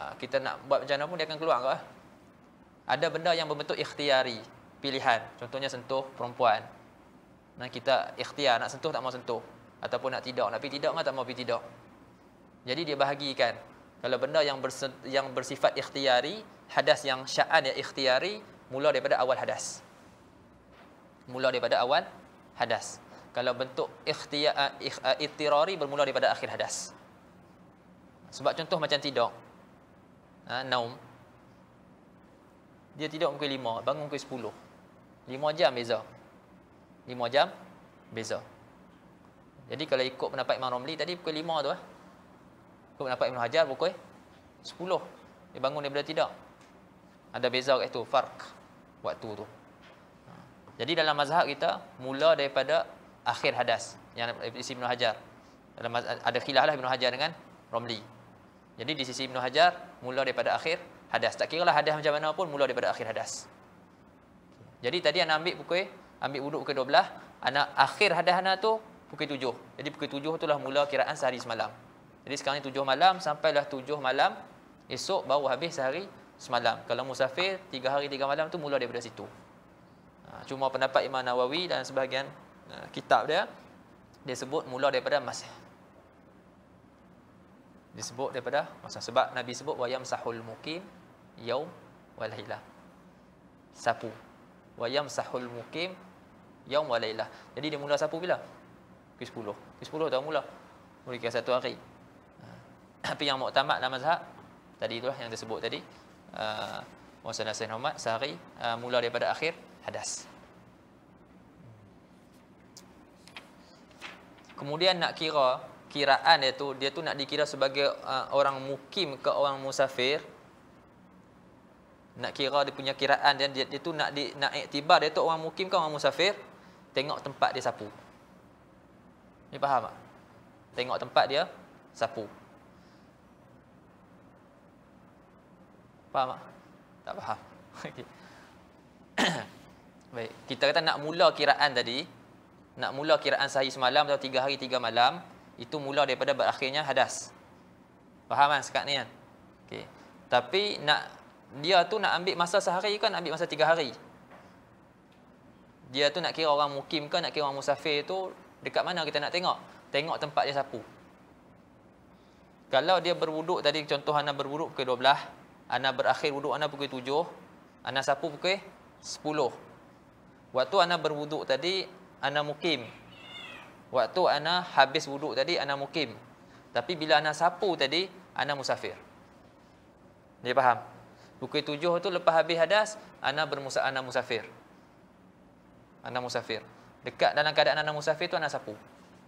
uh, kita nak buat macam mana pun dia akan keluar ke? Ada benda yang berbentuk ikhtiari, pilihan. Contohnya sentuh perempuan. Nah kita ikhtiar nak sentuh tak mau sentuh ataupun nak tidak, nak pergi tidak ke tak mau pergi tidak. Jadi dia bahagikan kalau benda yang yang bersifat ikhtiari, hadas yang sya'an yang ikhtiari, mula daripada awal hadas. Mula daripada awal hadas. Kalau bentuk ikhtiari, eh, eh, bermula daripada akhir hadas. Sebab contoh macam tidur. Ha, naum. Dia tidur pukul lima bangun pukul sepuluh, lima jam beza. lima jam beza. Jadi kalau ikut pendapat Imam Romli tadi pukul lima tu ah. Eh? Kemudian dapat Ibn Hajar pukul 10. Dia bangun daripada tidak. Ada beza kat situ. Fark. Waktu tu. Ha. Jadi dalam mazhab kita, mula daripada akhir hadas. Yang sisi Ibn Hajar. Dalam, ada khilah lah Ibn Hajar dengan Romli. Jadi di sisi Ibn Hajar, mula daripada akhir hadas. Tak kira lah hadas macam mana pun, mula daripada akhir hadas. Jadi tadi anak ambil pukul, ambil wuduk pukul 12. Anak akhir hadas anak tu, pukul tujuh Jadi pukul tujuh itulah mula kiraan sehari semalam. Jadi sekarang ni tujuh malam, sampailah tujuh malam, esok baru habis sehari semalam. Kalau musafir, tiga hari, tiga malam tu mula daripada situ. Ha, cuma pendapat Imam Nawawi dan sebahagian ha, kitab dia, dia sebut mula daripada masih. Disebut daripada masa sebab Nabi sebut wayam sahul mukim yaum walailah sapu wayam sahul mukim yaum walailah. jadi dia mula sapu bila ke 10 ke 10 dah mula mula kira satu hari tapi yang muktamad dalam mazhab tadi itulah yang disebut tadi uh, Muhsin Hasan Ahmad sehari uh, mula daripada akhir hadas. Kemudian nak kira kiraan dia tu dia tu nak dikira sebagai uh, orang mukim ke orang musafir nak kira dia punya kiraan dia dia, dia tu nak di, nak iktibar dia tu orang mukim ke orang musafir tengok tempat dia sapu ni faham tak tengok tempat dia sapu Faham tak? Tak faham. Okey. Baik, kita kata nak mula kiraan tadi, nak mula kiraan Sahih semalam atau tiga hari tiga malam, itu mula daripada berakhirnya hadas. Faham kan sekat ni kan? Okey. Tapi nak dia tu nak ambil masa sehari kan nak ambil masa tiga hari. Dia tu nak kira orang mukim kan, nak kira orang musafir tu dekat mana kita nak tengok? Tengok tempat dia sapu. Kalau dia berwuduk tadi contoh Hana berwuduk ke anak berakhir wuduk anak pukul 7, anak sapu pukul 10. Waktu anak berwuduk tadi anak mukim. Waktu anak habis wuduk tadi anak mukim. Tapi bila anak sapu tadi anak musafir. Dia faham? Pukul 7 tu lepas habis hadas anak bermusa anak musafir. Anak musafir. Dekat dalam keadaan anak musafir tu anak sapu.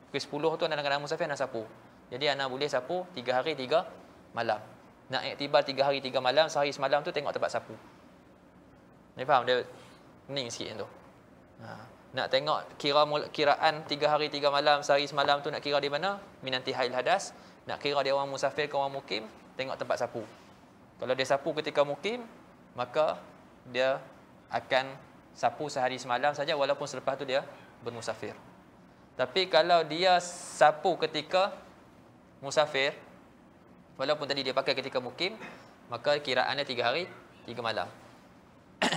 Pukul 10 tu anak dalam keadaan musafir anak sapu. Jadi anak boleh sapu 3 hari 3 malam nak iktibar tiga hari tiga malam sehari semalam tu tengok tempat sapu ni faham dia ni sikit tu ha. nak tengok kira kiraan tiga hari tiga malam sehari semalam tu nak kira di mana minanti hail hadas nak kira dia orang musafir ke orang mukim tengok tempat sapu kalau dia sapu ketika mukim maka dia akan sapu sehari semalam saja walaupun selepas tu dia bermusafir tapi kalau dia sapu ketika musafir Walaupun tadi dia pakai ketika mukim Maka kiraannya tiga hari Tiga malam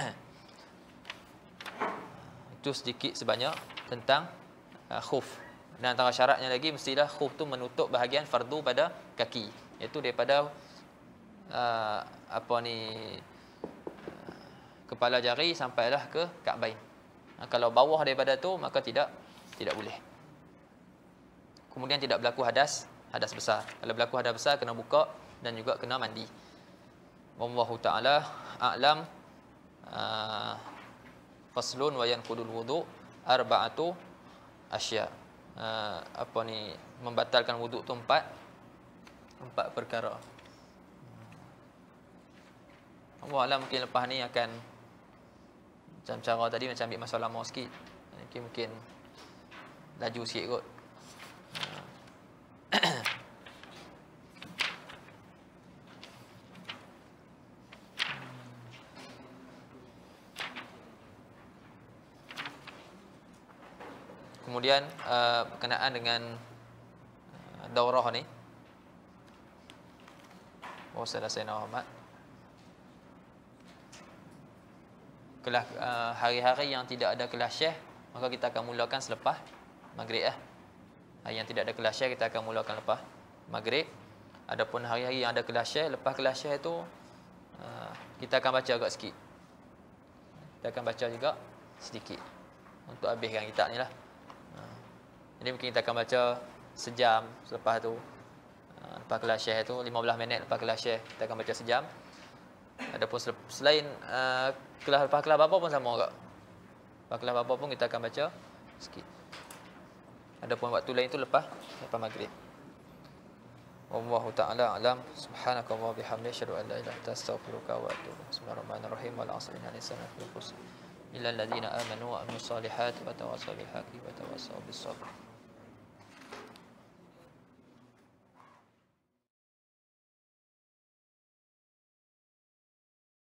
Itu sedikit sebanyak Tentang uh, khuf Dan antara syaratnya lagi Mestilah khuf tu menutup bahagian fardu pada kaki Iaitu daripada uh, Apa ni uh, Kepala jari sampailah ke Ka'bain uh, Kalau bawah daripada tu Maka tidak tidak boleh Kemudian tidak berlaku hadas hadas besar. Kalau berlaku hadas besar kena buka dan juga kena mandi. Wallahu taala a'lam. Uh, faslun wa yanqudul wudu arba'atu asya. Uh, apa ni membatalkan wudu tu empat empat perkara. Allah Allah mungkin lepas ni akan macam cara tadi macam ambil masa lama sikit. Okay, mungkin laju sikit kot. Kemudian uh, berkenaan dengan uh, daurah ni Oh saya dah senang Ahmad kelas uh, hari-hari uh, yang tidak ada kelas syekh maka kita akan mulakan selepas maghrib eh ya? hari yang tidak ada kelas syar kita akan mulakan lepas maghrib adapun hari-hari yang ada kelas syar lepas kelas syar itu uh, kita akan baca agak sikit kita akan baca juga sedikit untuk habiskan kitab ni lah uh, jadi mungkin kita akan baca sejam selepas tu uh, lepas kelas syar itu 15 minit lepas kelas syar kita akan baca sejam adapun selain uh, kelas lepas kelas apa pun sama juga. lepas kelas apa pun kita akan baca sikit Adapun waktu lain itu lepas lepas maghrib. Allahu taala alam subhanakallah wa bihamdika asyhadu an la ilaha illa anta astaghfiruka wa atubu ilaik. Bismillahirrahmanirrahim. Wal 'asri inna lisana fi khusr. Illa alladziina wa 'amilus wa tawassaw wa tawassaw